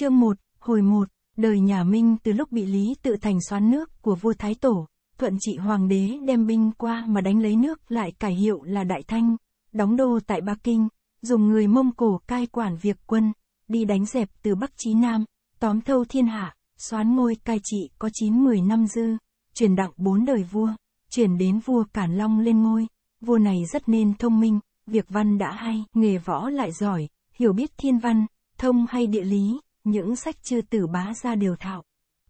Chương 1, hồi 1, đời nhà Minh từ lúc bị Lý Tự Thành xoán nước của vua Thái Tổ, thuận trị hoàng đế đem binh qua mà đánh lấy nước lại cải hiệu là Đại Thanh, đóng đô tại Bắc Kinh, dùng người Mông Cổ cai quản việc quân, đi đánh dẹp từ Bắc chí Nam, tóm thâu thiên hạ, xoán ngôi cai trị có 9-10 năm dư, truyền đặng bốn đời vua, chuyển đến vua Cản Long lên ngôi, vua này rất nên thông minh, việc văn đã hay, nghề võ lại giỏi, hiểu biết thiên văn, thông hay địa lý, những sách chư tử bá ra điều thạo.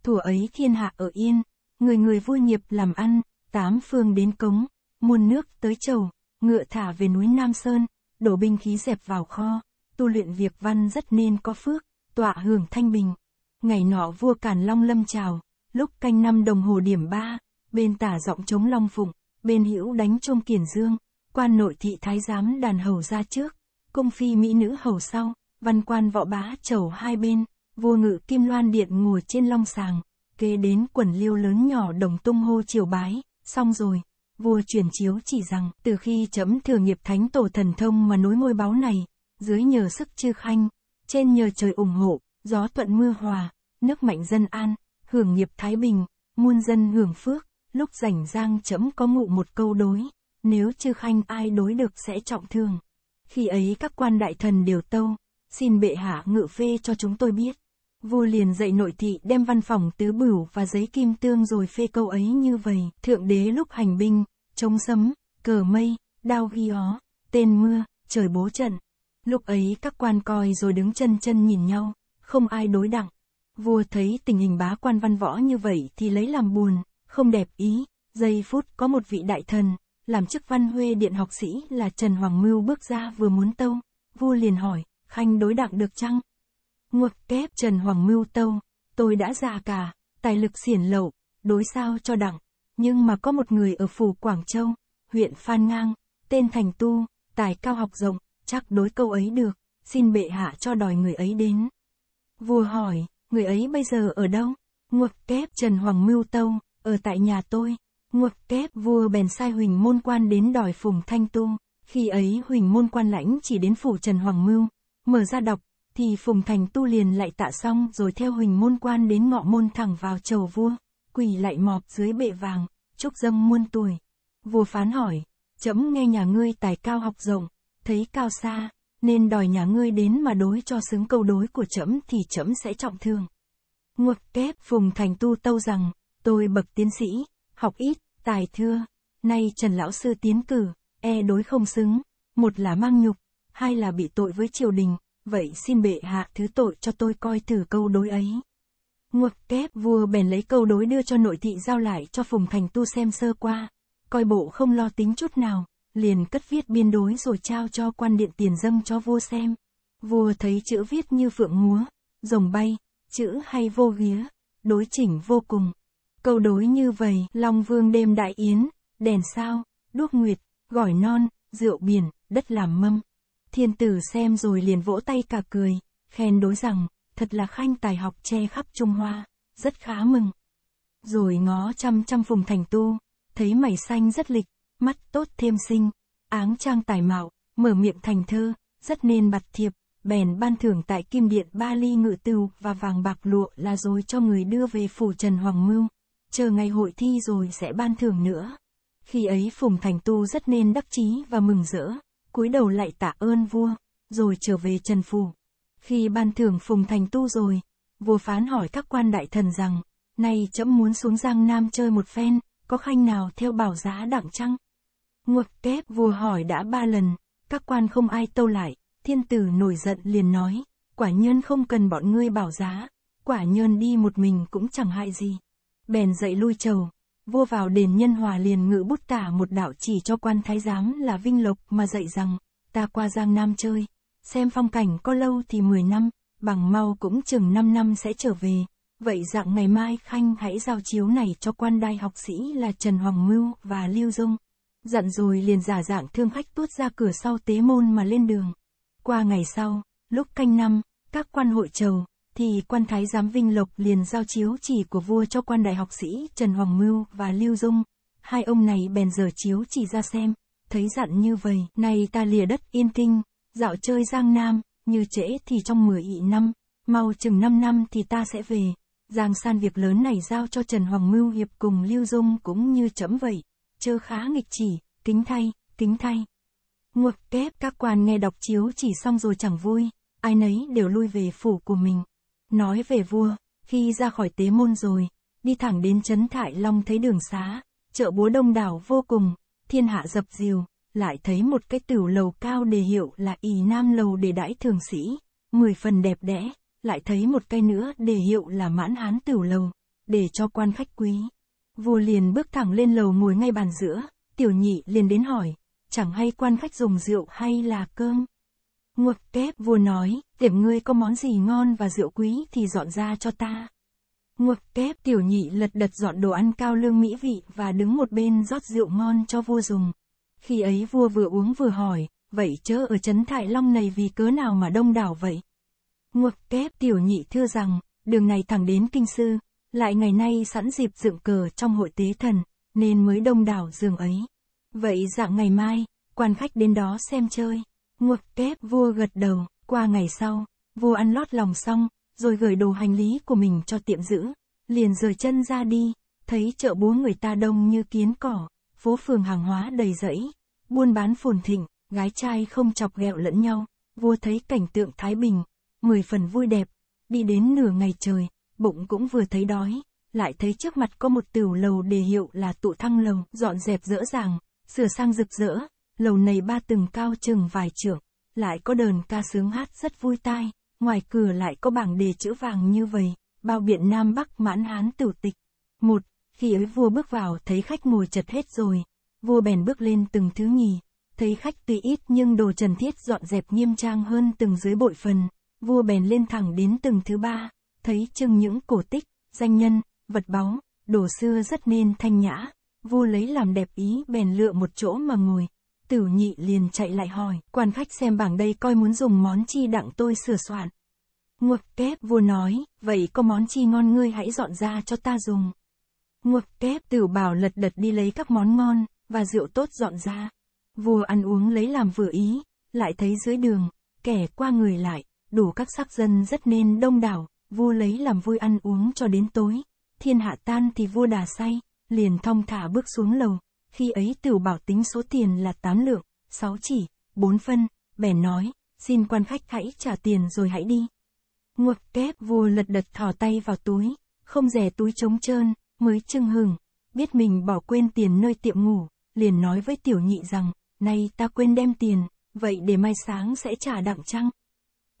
Thủa ấy thiên hạ ở yên, người người vui nghiệp làm ăn, tám phương đến cống, muôn nước tới chầu, ngựa thả về núi Nam Sơn, đổ binh khí dẹp vào kho, tu luyện việc văn rất nên có phước, tọa hưởng thanh bình. Ngày nọ vua Càn Long lâm chào, lúc canh năm đồng hồ điểm ba, bên tả giọng chống long phụng, bên hữu đánh trôm kiển dương, quan nội thị thái giám đàn hầu ra trước, công phi mỹ nữ hầu sau, văn quan võ bá chầu hai bên, vua ngự kim loan điện ngồi trên long sàng, kế đến quần liêu lớn nhỏ đồng tung hô triều bái, xong rồi, vua truyền chiếu chỉ rằng từ khi chấm thừa nghiệp thánh tổ thần thông mà nối ngôi báo này, dưới nhờ sức chư khanh, trên nhờ trời ủng hộ, gió thuận mưa hòa, nước mạnh dân an, hưởng nghiệp thái bình, muôn dân hưởng phước, lúc rảnh giang chấm có ngụ một câu đối, nếu chư khanh ai đối được sẽ trọng thương. Khi ấy các quan đại thần đều tâu, xin bệ hạ ngự phê cho chúng tôi biết. Vua liền dạy nội thị đem văn phòng tứ bửu và giấy kim tương rồi phê câu ấy như vậy. Thượng đế lúc hành binh, chống sấm, cờ mây, đao ghi ó, tên mưa, trời bố trận. Lúc ấy các quan coi rồi đứng chân chân nhìn nhau, không ai đối đặng. Vua thấy tình hình bá quan văn võ như vậy thì lấy làm buồn, không đẹp ý. Giây phút có một vị đại thần, làm chức văn huê điện học sĩ là Trần Hoàng Mưu bước ra vừa muốn tâu. Vua liền hỏi, khanh đối đặng được chăng? Ngược kép Trần Hoàng mưu tâu, tôi đã già cả, tài lực xiển lậu, đối sao cho đặng, nhưng mà có một người ở phủ Quảng Châu, huyện Phan Ngang, tên Thành Tu, tài cao học rộng, chắc đối câu ấy được, xin bệ hạ cho đòi người ấy đến. Vua hỏi, người ấy bây giờ ở đâu? Ngược kép Trần Hoàng mưu tâu, ở tại nhà tôi. Ngược kép vua bèn sai Huỳnh Môn Quan đến đòi Phùng Thanh Tu. Khi ấy Huỳnh Môn Quan lãnh chỉ đến phủ Trần Hoàng Mưu, Mở ra đọc, thì Phùng Thành Tu liền lại tạ xong rồi theo huỳnh môn quan đến ngọ môn thẳng vào chầu vua, quỳ lại mọp dưới bệ vàng, chúc dâng muôn tuổi. Vua phán hỏi, chấm nghe nhà ngươi tài cao học rộng, thấy cao xa, nên đòi nhà ngươi đến mà đối cho xứng câu đối của trẫm thì trẫm sẽ trọng thương. Ngược kép Phùng Thành Tu tâu rằng, tôi bậc tiến sĩ, học ít, tài thưa, nay Trần Lão Sư tiến cử, e đối không xứng, một là mang nhục, hay là bị tội với triều đình, vậy xin bệ hạ thứ tội cho tôi coi thử câu đối ấy. Ngược kép vua bèn lấy câu đối đưa cho nội thị giao lại cho Phùng Thành Tu xem sơ qua, coi bộ không lo tính chút nào, liền cất viết biên đối rồi trao cho quan điện tiền dâng cho vua xem. Vua thấy chữ viết như phượng múa, rồng bay, chữ hay vô ghía, đối chỉnh vô cùng. Câu đối như vậy, Long Vương đêm đại yến, đèn sao, đuốc nguyệt, gỏi non, rượu biển, đất làm mâm. Thiên tử xem rồi liền vỗ tay cả cười, khen đối rằng, thật là khanh tài học che khắp Trung Hoa, rất khá mừng. Rồi ngó chăm chăm phùng thành tu, thấy mày xanh rất lịch, mắt tốt thêm sinh, áng trang tài mạo, mở miệng thành thơ, rất nên bặt thiệp, bèn ban thưởng tại kim điện ba ly ngự từu và vàng bạc lụa là rồi cho người đưa về phủ Trần Hoàng Mưu, chờ ngày hội thi rồi sẽ ban thưởng nữa. Khi ấy Phùng Thành Tu rất nên đắc chí và mừng rỡ cúi đầu lại tạ ơn vua, rồi trở về Trần Phủ. Khi ban thưởng Phùng Thành Tu rồi, vua phán hỏi các quan đại thần rằng, nay chấm muốn xuống Giang Nam chơi một phen, có khanh nào theo bảo giá đặng trăng? Ngược kép vua hỏi đã ba lần, các quan không ai tâu lại, thiên tử nổi giận liền nói, quả nhân không cần bọn ngươi bảo giá, quả nhân đi một mình cũng chẳng hại gì. Bèn dậy lui trầu, vua vào đền nhân hòa liền ngự bút tả một đạo chỉ cho quan thái giám là Vinh Lộc mà dạy rằng, ta qua Giang Nam chơi, xem phong cảnh có lâu thì 10 năm, bằng mau cũng chừng 5 năm sẽ trở về, vậy dạng ngày mai Khanh hãy giao chiếu này cho quan đai học sĩ là Trần Hoàng Mưu và Lưu Dung. Dặn rồi liền giả dạng thương khách tuốt ra cửa sau tế môn mà lên đường. Qua ngày sau, lúc canh năm, các quan hội trầu, thì quan thái giám Vinh Lộc liền giao chiếu chỉ của vua cho quan đại học sĩ Trần Hoàng Mưu và Lưu Dung. Hai ông này bèn dở chiếu chỉ ra xem, thấy dặn như vậy, nay ta lìa đất yên kinh, dạo chơi Giang Nam, như trễ thì trong mười ị năm, mau chừng năm năm thì ta sẽ về. Giang san việc lớn này giao cho Trần Hoàng Mưu hiệp cùng Lưu Dung cũng như chấm vậy, chơ khá nghịch chỉ, kính thay, kính thay. Ngược kép các quan nghe đọc chiếu chỉ xong rồi chẳng vui, ai nấy đều lui về phủ của mình. Nói về vua, khi ra khỏi tế môn rồi, đi thẳng đến trấn Thại Long thấy đường xá, chợ búa đông đảo vô cùng, thiên hạ dập dìu, lại thấy một cái tửu lầu cao đề hiệu là ỳ nam lầu để đãi thường sĩ, mười phần đẹp đẽ, lại thấy một cái nữa đề hiệu là mãn hán tửu lầu, để cho quan khách quý. Vua liền bước thẳng lên lầu ngồi ngay bàn giữa, tiểu nhị liền đến hỏi, chẳng hay quan khách dùng rượu hay là cơm. Ngột kép vua nói, tiệm ngươi có món gì ngon và rượu quý thì dọn ra cho ta. Ngột kép tiểu nhị lật đật dọn đồ ăn cao lương mỹ vị và đứng một bên rót rượu ngon cho vua dùng. Khi ấy vua vừa uống vừa hỏi, vậy chớ ở Trấn Thại Long này vì cớ nào mà đông đảo vậy? Ngột kép tiểu nhị thưa rằng, đường này thẳng đến kinh sư, lại ngày nay sẵn dịp dựng cờ trong hội tế thần, nên mới đông đảo giường ấy. Vậy dạng ngày mai, quan khách đến đó xem chơi. Ngược kép vua gật đầu, qua ngày sau, vua ăn lót lòng xong, rồi gửi đồ hành lý của mình cho tiệm giữ, liền rời chân ra đi, thấy chợ búa người ta đông như kiến cỏ, phố phường hàng hóa đầy rẫy, buôn bán phồn thịnh, gái trai không chọc ghẹo lẫn nhau, vua thấy cảnh tượng Thái Bình, mười phần vui đẹp, đi đến nửa ngày trời, bụng cũng vừa thấy đói, lại thấy trước mặt có một tiểu lầu đề hiệu là tụ thăng lồng dọn dẹp dỡ dàng, sửa sang rực rỡ, lầu này ba tầng cao chừng vài trượng, lại có đờn ca sướng hát rất vui tai, ngoài cửa lại có bảng đề chữ vàng như vậy, bao biện Nam Bắc mãn hán tử tịch. Một, khi ấy vua bước vào thấy khách ngồi chật hết rồi, vua bèn bước lên từng thứ nhì, thấy khách tuy ít nhưng đồ trần thiết dọn dẹp nghiêm trang hơn từng dưới bội phần, vua bèn lên thẳng đến từng thứ ba, thấy chừng những cổ tích, danh nhân, vật báu, đồ xưa rất nên thanh nhã, vua lấy làm đẹp ý bèn lựa một chỗ mà ngồi, Tử nhị liền chạy lại hỏi, quan khách xem bảng đây coi muốn dùng món chi đặng tôi sửa soạn. Ngược kép vua nói, vậy có món chi ngon ngươi hãy dọn ra cho ta dùng. Ngược kép tử bảo lật đật đi lấy các món ngon, và rượu tốt dọn ra. Vua ăn uống lấy làm vừa ý, lại thấy dưới đường, kẻ qua người lại, đủ các sắc dân rất nên đông đảo, vua lấy làm vui ăn uống cho đến tối. Thiên hạ tan thì vua đà say, liền thong thả bước xuống lầu, khi ấy Tửu Bảo tính số tiền là 8 lượng, 6 chỉ, 4 phân, bèn nói, xin quan khách hãy trả tiền rồi hãy đi. Ngược kép vua lật đật thò tay vào túi, không rẻ túi trống trơn, mới trưng hừng, biết mình bỏ quên tiền nơi tiệm ngủ, liền nói với tiểu nhị rằng, nay ta quên đem tiền, vậy để mai sáng sẽ trả đặng trăng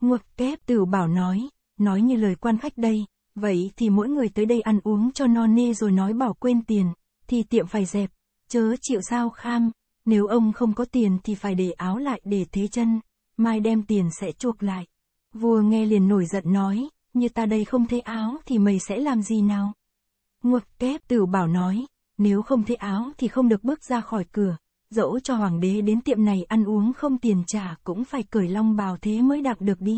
Ngược kép Tửu Bảo nói, nói như lời quan khách đây, vậy thì mỗi người tới đây ăn uống cho no nê rồi nói bỏ quên tiền, thì tiệm phải dẹp, Chớ chịu sao khang, nếu ông không có tiền thì phải để áo lại để thế chân, mai đem tiền sẽ chuộc lại. Vua nghe liền nổi giận nói, như ta đây không thấy áo thì mày sẽ làm gì nào? Nguộc kép tử bảo nói, nếu không thấy áo thì không được bước ra khỏi cửa, dẫu cho hoàng đế đến tiệm này ăn uống không tiền trả cũng phải cởi long bào thế mới đạp được đi.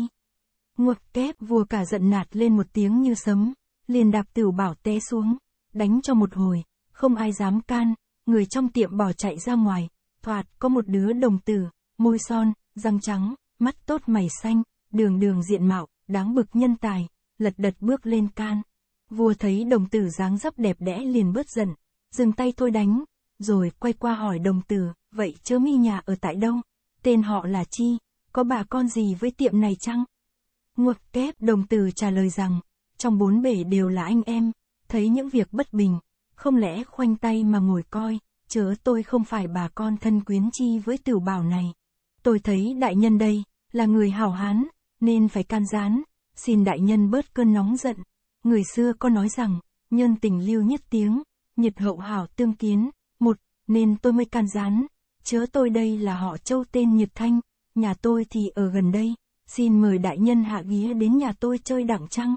Nguộc kép vua cả giận nạt lên một tiếng như sấm, liền đạp tử bảo té xuống, đánh cho một hồi, không ai dám can, người trong tiệm bỏ chạy ra ngoài, thoạt có một đứa đồng tử, môi son, răng trắng, mắt tốt mày xanh, đường đường diện mạo, đáng bực nhân tài, lật đật bước lên can. Vua thấy đồng tử dáng dấp đẹp đẽ liền bớt giận, dừng tay thôi đánh, rồi quay qua hỏi đồng tử, vậy chớ mi nhà ở tại đâu, tên họ là chi, có bà con gì với tiệm này chăng? Ngược kép đồng tử trả lời rằng, trong bốn bể đều là anh em, thấy những việc bất bình, không lẽ khoanh tay mà ngồi coi, chớ tôi không phải bà con thân quyến chi với tiểu bảo này. Tôi thấy đại nhân đây, là người hảo hán, nên phải can gián, xin đại nhân bớt cơn nóng giận. Người xưa có nói rằng, nhân tình lưu nhất tiếng, nhiệt hậu hảo tương kiến, một, nên tôi mới can gián, chớ tôi đây là họ châu tên Nhiệt Thanh, nhà tôi thì ở gần đây, xin mời đại nhân hạ ghía đến nhà tôi chơi đẳng trăng.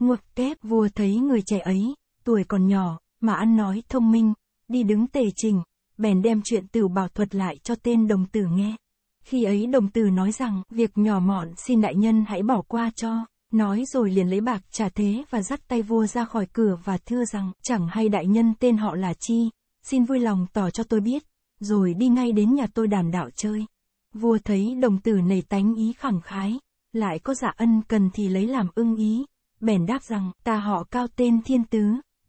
Ngược kép vua thấy người trẻ ấy, tuổi còn nhỏ, mà ăn nói thông minh, đi đứng tề trình, bèn đem chuyện từ bảo thuật lại cho tên đồng tử nghe. Khi ấy đồng tử nói rằng, việc nhỏ mọn xin đại nhân hãy bỏ qua cho, nói rồi liền lấy bạc trả thế và dắt tay vua ra khỏi cửa và thưa rằng, chẳng hay đại nhân tên họ là chi, xin vui lòng tỏ cho tôi biết, rồi đi ngay đến nhà tôi đàm đạo chơi. Vua thấy đồng tử nảy tánh ý khẳng khái, lại có dạ ân cần thì lấy làm ưng ý, bèn đáp rằng, ta họ cao tên thiên tứ,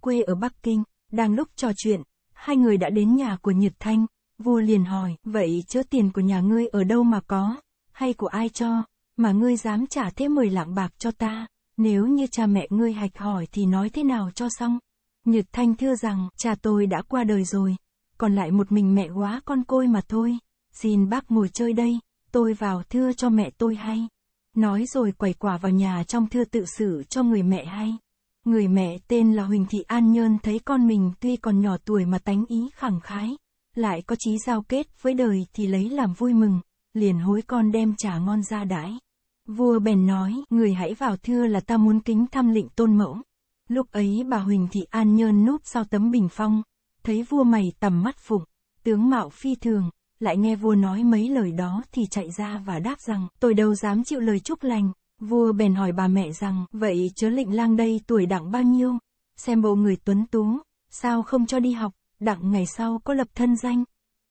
quê ở Bắc Kinh, đang lúc trò chuyện, hai người đã đến nhà của Nhật Thanh, vua liền hỏi, vậy chớ tiền của nhà ngươi ở đâu mà có, hay của ai cho, mà ngươi dám trả thế 10 lạng bạc cho ta, nếu như cha mẹ ngươi hạch hỏi thì nói thế nào cho xong. Nhật Thanh thưa rằng, cha tôi đã qua đời rồi, còn lại một mình mẹ quá con côi mà thôi, xin bác ngồi chơi đây, tôi vào thưa cho mẹ tôi hay. Nói rồi quẩy quả vào nhà trong thưa tự xử cho người mẹ hay. Người mẹ tên là Huỳnh Thị An Nhơn thấy con mình tuy còn nhỏ tuổi mà tánh ý khẳng khái, lại có chí giao kết với đời thì lấy làm vui mừng, liền hối con đem trà ngon ra đãi. Vua bèn nói, người hãy vào thưa là ta muốn kính thăm lịnh tôn mẫu. Lúc ấy bà Huỳnh Thị An Nhơn núp sau tấm bình phong, thấy vua mày tầm mắt phụng, tướng mạo phi thường, lại nghe vua nói mấy lời đó thì chạy ra và đáp rằng, tôi đâu dám chịu lời chúc lành, Vua bèn hỏi bà mẹ rằng, vậy chớ lệnh lang đây tuổi đặng bao nhiêu? Xem bộ người tuấn tú, sao không cho đi học, đặng ngày sau có lập thân danh.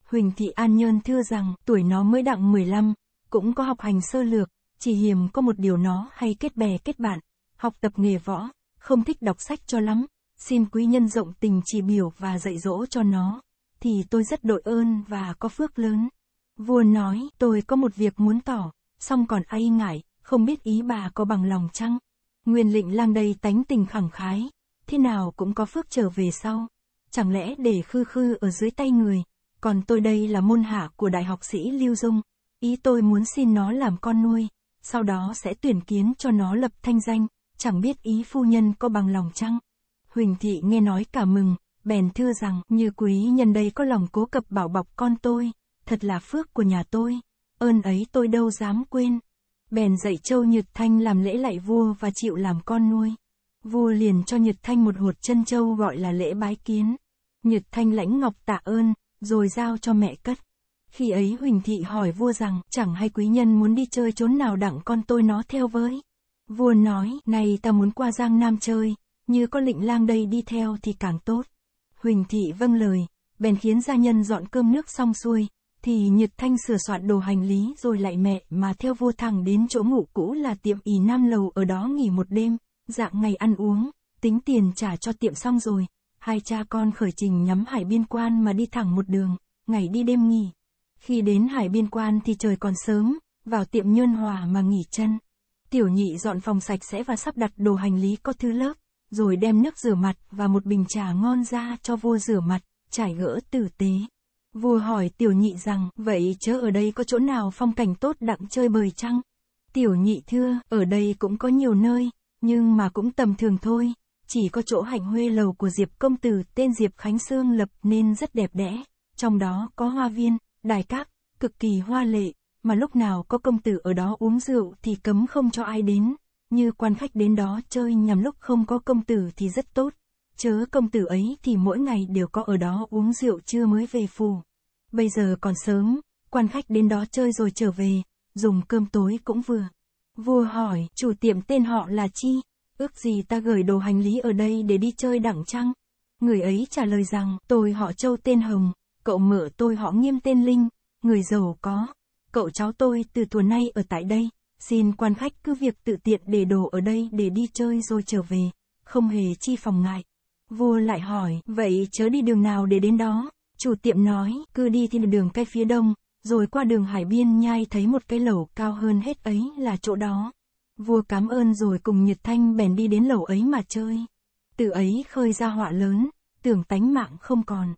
Huỳnh Thị An Nhơn thưa rằng, tuổi nó mới đặng 15, cũng có học hành sơ lược, chỉ hiểm có một điều nó hay kết bè kết bạn, học tập nghề võ, không thích đọc sách cho lắm, xin quý nhân rộng tình chỉ biểu và dạy dỗ cho nó, thì tôi rất đội ơn và có phước lớn. Vua nói, tôi có một việc muốn tỏ, song còn ai ngại, không biết ý bà có bằng lòng chăng? Nguyên lịnh lang đây tánh tình khẳng khái, thế nào cũng có phước trở về sau. Chẳng lẽ để khư khư ở dưới tay người, còn tôi đây là môn hạ của đại học sĩ Lưu Dung. Ý tôi muốn xin nó làm con nuôi, sau đó sẽ tuyển kiến cho nó lập thanh danh, chẳng biết ý phu nhân có bằng lòng chăng? Huỳnh thị nghe nói cả mừng, bèn thưa rằng như quý nhân đây có lòng cố cập bảo bọc con tôi, thật là phước của nhà tôi, ơn ấy tôi đâu dám quên. Bèn dạy Châu Nhật Thanh làm lễ lại vua và chịu làm con nuôi. Vua liền cho Nhật Thanh một hột chân châu gọi là lễ bái kiến. Nhật Thanh lãnh ngọc tạ ơn, rồi giao cho mẹ cất. Khi ấy Huỳnh Thị hỏi vua rằng, chẳng hay quý nhân muốn đi chơi chốn nào đặng con tôi nó theo với. Vua nói, này ta muốn qua Giang Nam chơi, như có lịnh lang đây đi theo thì càng tốt. Huỳnh Thị vâng lời, bèn khiến gia nhân dọn cơm nước xong xuôi, thì Nhật Thanh sửa soạn đồ hành lý rồi lại mẹ mà theo vua thẳng đến chỗ ngủ cũ là tiệm ỉ nam lầu ở đó nghỉ một đêm, dạng ngày ăn uống, tính tiền trả cho tiệm xong rồi, hai cha con khởi trình nhắm hải biên quan mà đi thẳng một đường, ngày đi đêm nghỉ. Khi đến hải biên quan thì trời còn sớm, vào tiệm Nhơn Hòa mà nghỉ chân. Tiểu nhị dọn phòng sạch sẽ và sắp đặt đồ hành lý có thứ lớp, rồi đem nước rửa mặt và một bình trà ngon ra cho vua rửa mặt, trải gỡ tử tế. Vua hỏi tiểu nhị rằng, vậy chớ ở đây có chỗ nào phong cảnh tốt đặng chơi bời chăng? Tiểu nhị thưa, ở đây cũng có nhiều nơi, nhưng mà cũng tầm thường thôi, chỉ có chỗ hạnh huê lầu của Diệp Công Tử tên Diệp Khánh Sương lập nên rất đẹp đẽ, trong đó có hoa viên, đài cát, cực kỳ hoa lệ, mà lúc nào có công tử ở đó uống rượu thì cấm không cho ai đến, như quan khách đến đó chơi nhằm lúc không có công tử thì rất tốt. Chớ công tử ấy thì mỗi ngày đều có ở đó uống rượu chưa mới về phủ. Bây giờ còn sớm, quan khách đến đó chơi rồi trở về, dùng cơm tối cũng vừa. Vua hỏi, chủ tiệm tên họ là chi? Ước gì ta gửi đồ hành lý ở đây để đi chơi đẳng trăng? Người ấy trả lời rằng, tôi họ châu tên Hồng, cậu mở tôi họ nghiêm tên Linh, người giàu có. Cậu cháu tôi từ tuần nay ở tại đây, xin quan khách cứ việc tự tiện để đồ ở đây để đi chơi rồi trở về, không hề chi phòng ngại. Vua lại hỏi, vậy chớ đi đường nào để đến đó? Chủ tiệm nói, cứ đi thiên đường cái phía đông, rồi qua đường hải biên nhai thấy một cái lẩu cao hơn hết ấy là chỗ đó. Vua cảm ơn rồi cùng Nhật Thanh bèn đi đến lẩu ấy mà chơi. Từ ấy khơi ra họa lớn, tưởng tánh mạng không còn.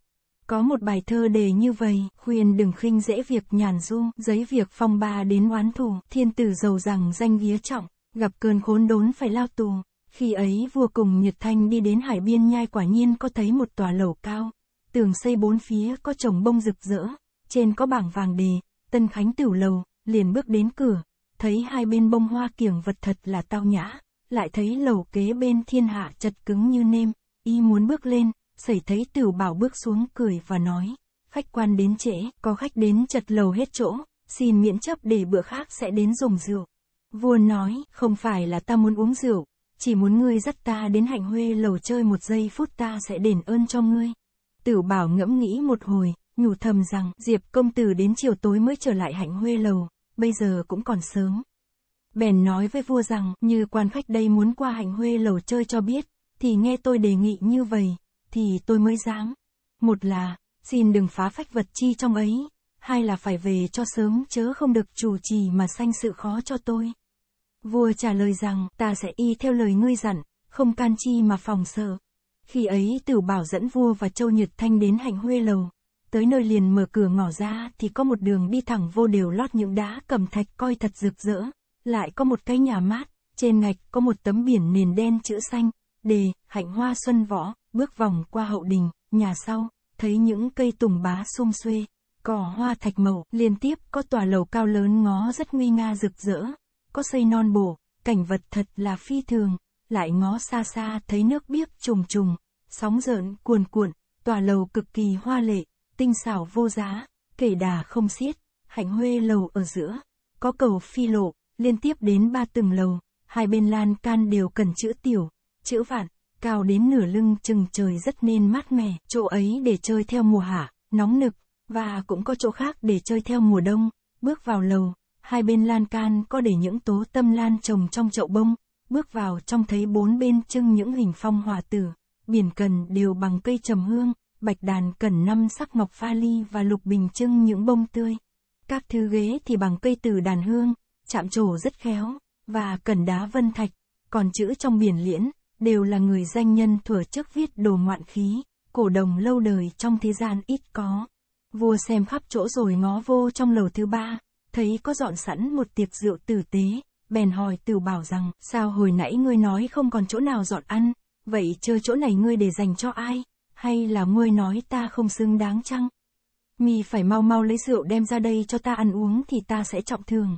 Có một bài thơ đề như vầy, khuyên đừng khinh dễ việc nhàn du, giấy việc phong ba đến oán thù, thiên tử giàu rằng danh vía trọng, gặp cơn khốn đốn phải lao tù, khi ấy vua cùng Nhật Thanh đi đến hải biên nhai quả nhiên có thấy một tòa lầu cao, tường xây bốn phía có trồng bông rực rỡ, trên có bảng vàng đề, Tân Khánh Tửu Lầu, liền bước đến cửa, thấy hai bên bông hoa kiểng vật thật là tao nhã, lại thấy lầu kế bên thiên hạ chật cứng như nêm, y muốn bước lên, xảy thấy Tửu Bảo bước xuống cười và nói, khách quan đến trễ, có khách đến chật lầu hết chỗ, xin miễn chấp để bữa khác sẽ đến dùng rượu. Vua nói, không phải là ta muốn uống rượu, chỉ muốn ngươi dắt ta đến hạnh huê lầu chơi một giây phút ta sẽ đền ơn cho ngươi. Tử bảo ngẫm nghĩ một hồi, nhủ thầm rằng Diệp công tử đến chiều tối mới trở lại hạnh huê lầu, bây giờ cũng còn sớm. Bèn nói với vua rằng như quan khách đây muốn qua hạnh huê lầu chơi cho biết, thì nghe tôi đề nghị như vậy, thì tôi mới dám. Một là, xin đừng phá phách vật chi trong ấy, hai là phải về cho sớm chớ không được chủ trì mà sanh sự khó cho tôi. Vua trả lời rằng, ta sẽ y theo lời ngươi dặn, không can chi mà phòng sợ. Khi ấy tử bảo dẫn vua và châu Nhật Thanh đến hạnh huê lầu. Tới nơi liền mở cửa ngỏ ra thì có một đường đi thẳng vô đều lót những đá cầm thạch coi thật rực rỡ. Lại có một cái nhà mát, trên ngạch có một tấm biển nền đen chữ xanh, đề, hạnh hoa xuân võ, bước vòng qua hậu đình, nhà sau, thấy những cây tùng bá xum xuê, cỏ hoa thạch màu, liên tiếp có tòa lầu cao lớn ngó rất nguy nga rực rỡ có xây non bổ, cảnh vật thật là phi thường, lại ngó xa xa thấy nước biếc trùng trùng, sóng rợn cuồn cuộn, tòa lầu cực kỳ hoa lệ, tinh xảo vô giá, kể đà không xiết, hạnh huê lầu ở giữa, có cầu phi lộ, liên tiếp đến ba tầng lầu, hai bên lan can đều cần chữ tiểu, chữ vạn, cao đến nửa lưng chừng trời rất nên mát mẻ, chỗ ấy để chơi theo mùa hạ, nóng nực, và cũng có chỗ khác để chơi theo mùa đông, bước vào lầu, hai bên lan can có để những tố tâm lan trồng trong chậu bông, bước vào trong thấy bốn bên trưng những hình phong hòa tử, biển cần đều bằng cây trầm hương, bạch đàn cần năm sắc ngọc pha ly và lục bình trưng những bông tươi. Các thứ ghế thì bằng cây từ đàn hương, chạm trổ rất khéo, và cần đá vân thạch, còn chữ trong biển liễn, đều là người danh nhân thừa chức viết đồ ngoạn khí, cổ đồng lâu đời trong thế gian ít có. Vua xem khắp chỗ rồi ngó vô trong lầu thứ ba, thấy có dọn sẵn một tiệc rượu tử tế, bèn hỏi Tử Bảo rằng, sao hồi nãy ngươi nói không còn chỗ nào dọn ăn, vậy chơi chỗ này ngươi để dành cho ai, hay là ngươi nói ta không xứng đáng chăng? Mi phải mau mau lấy rượu đem ra đây cho ta ăn uống thì ta sẽ trọng thường.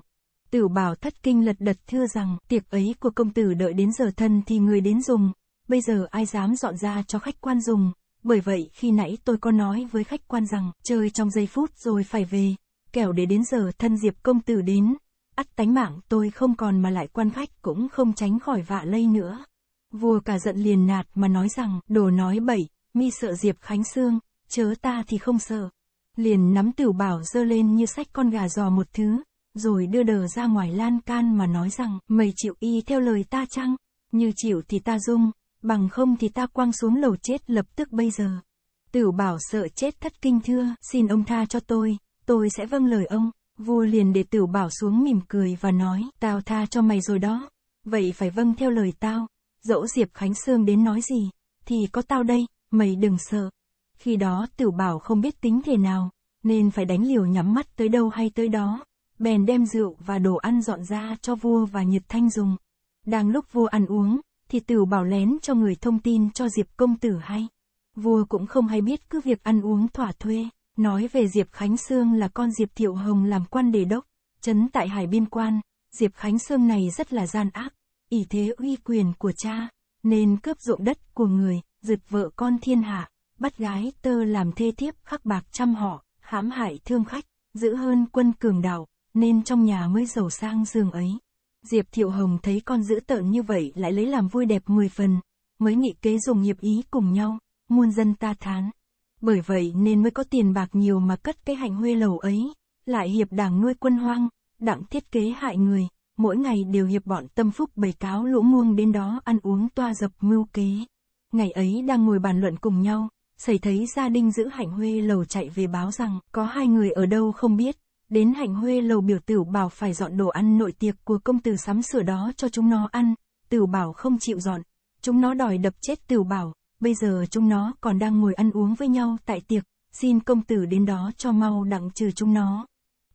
Tử bảo thất kinh lật đật thưa rằng, tiệc ấy của công tử đợi đến giờ thân thì người đến dùng, bây giờ ai dám dọn ra cho khách quan dùng, bởi vậy khi nãy tôi có nói với khách quan rằng, chơi trong giây phút rồi phải về, kẻo để đến giờ thân diệp công tử đến, ắt tánh mạng tôi không còn mà lại quan khách cũng không tránh khỏi vạ lây nữa. Vua cả giận liền nạt mà nói rằng, đồ nói bậy, mi sợ diệp khánh xương, chớ ta thì không sợ. Liền nắm tiểu bảo dơ lên như sách con gà giò một thứ, rồi đưa đờ ra ngoài lan can mà nói rằng, mày chịu y theo lời ta chăng? Như chịu thì ta dung, bằng không thì ta quăng xuống lầu chết lập tức bây giờ. Tử bảo sợ chết thất kinh thưa, xin ông tha cho tôi, tôi sẽ vâng lời ông. Vua liền để tử bảo xuống mỉm cười và nói, tao tha cho mày rồi đó. Vậy phải vâng theo lời tao. Dẫu Diệp Khánh Sương đến nói gì, thì có tao đây, mày đừng sợ. Khi đó tử bảo không biết tính thế nào, nên phải đánh liều nhắm mắt tới đâu hay tới đó. Bèn đem rượu và đồ ăn dọn ra cho vua và Nhật Thanh dùng. Đang lúc vua ăn uống, thì tử bảo lén cho người thông tin cho Diệp Công Tử hay. Vua cũng không hay biết cứ việc ăn uống thỏa thuê. Nói về Diệp Khánh Sương là con Diệp Thiệu Hồng làm quan đề đốc, chấn tại hải biên quan, Diệp Khánh Sương này rất là gian ác, ỷ thế uy quyền của cha, nên cướp ruộng đất của người, giật vợ con thiên hạ, bắt gái tơ làm thê thiếp khắc bạc trăm họ, hãm hại thương khách, giữ hơn quân cường đảo, nên trong nhà mới giàu sang giường ấy. Diệp Thiệu Hồng thấy con giữ tợn như vậy lại lấy làm vui đẹp mười phần, mới nghị kế dùng nghiệp ý cùng nhau, muôn dân ta thán. Bởi vậy nên mới có tiền bạc nhiều mà cất cái hạnh huê lầu ấy. Lại hiệp đảng nuôi quân hoang, đặng thiết kế hại người, mỗi ngày đều hiệp bọn tâm phúc bày cáo lũ muông đến đó ăn uống toa dập mưu kế. Ngày ấy đang ngồi bàn luận cùng nhau, xảy thấy gia đình giữ hạnh huê lầu chạy về báo rằng có hai người ở đâu không biết, đến hạnh huê lầu biểu tử bảo phải dọn đồ ăn nội tiệc của công tử sắm sửa đó cho chúng nó ăn, tử bảo không chịu dọn, chúng nó đòi đập chết tử bảo, bây giờ chúng nó còn đang ngồi ăn uống với nhau tại tiệc, xin công tử đến đó cho mau đặng trừ chúng nó.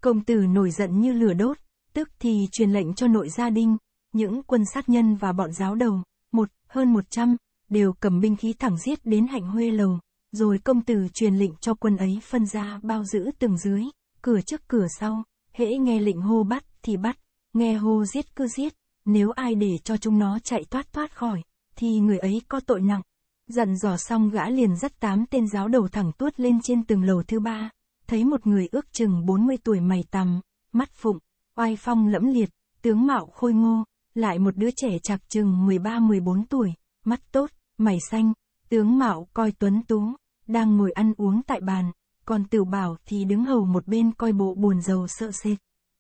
Công tử nổi giận như lửa đốt, tức thì truyền lệnh cho nội gia đình, những quân sát nhân và bọn giáo đầu, một, hơn một trăm, đều cầm binh khí thẳng giết đến hạnh huê lầu, rồi công tử truyền lệnh cho quân ấy phân ra bao giữ từng dưới, cửa trước cửa sau, hễ nghe lệnh hô bắt thì bắt, nghe hô giết cứ giết, nếu ai để cho chúng nó chạy thoát thoát khỏi, thì người ấy có tội nặng. Dặn dò xong gã liền dắt tám tên giáo đầu thẳng tuốt lên trên tầng lầu thứ ba, thấy một người ước chừng 40 tuổi mày tằm, mắt phụng, oai phong lẫm liệt, tướng mạo khôi ngô, lại một đứa trẻ chạc chừng 13-14 tuổi, mắt tốt, mày xanh, tướng mạo coi tuấn tú, đang ngồi ăn uống tại bàn, còn tiểu bảo thì đứng hầu một bên coi bộ buồn giàu sợ sệt.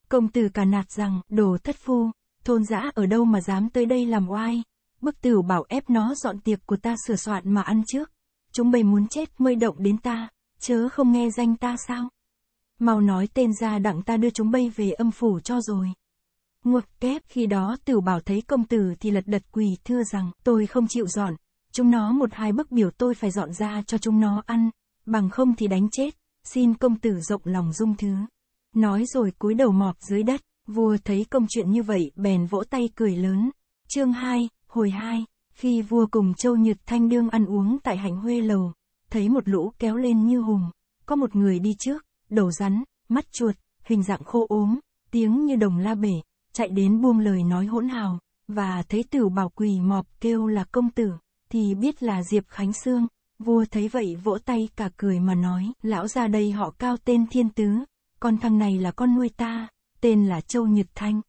Công tử cả nạt rằng, đồ thất phu, thôn dã ở đâu mà dám tới đây làm oai. Bức tử bảo ép nó dọn tiệc của ta sửa soạn mà ăn trước. Chúng mày muốn chết mới động đến ta, chớ không nghe danh ta sao? Mau nói tên ra đặng ta đưa chúng bay về âm phủ cho rồi. Ngược kép khi đó tử bảo thấy công tử thì lật đật quỳ thưa rằng tôi không chịu dọn. Chúng nó một hai bức biểu tôi phải dọn ra cho chúng nó ăn, bằng không thì đánh chết, xin công tử rộng lòng dung thứ. Nói rồi cúi đầu mọp dưới đất, vua thấy công chuyện như vậy bèn vỗ tay cười lớn. Chương 2, Hồi hai khi vua cùng Châu Nhật Thanh Đương ăn uống tại hạnh Huê Lầu, thấy một lũ kéo lên như hùng, có một người đi trước, đầu rắn, mắt chuột, hình dạng khô ốm, tiếng như đồng la bể, chạy đến buông lời nói hỗn hào, và thấy tử bảo quỳ mọp kêu là công tử, thì biết là Diệp Khánh Sương, vua thấy vậy vỗ tay cả cười mà nói, lão ra đây họ cao tên thiên tứ, con thằng này là con nuôi ta, tên là Châu Nhật Thanh.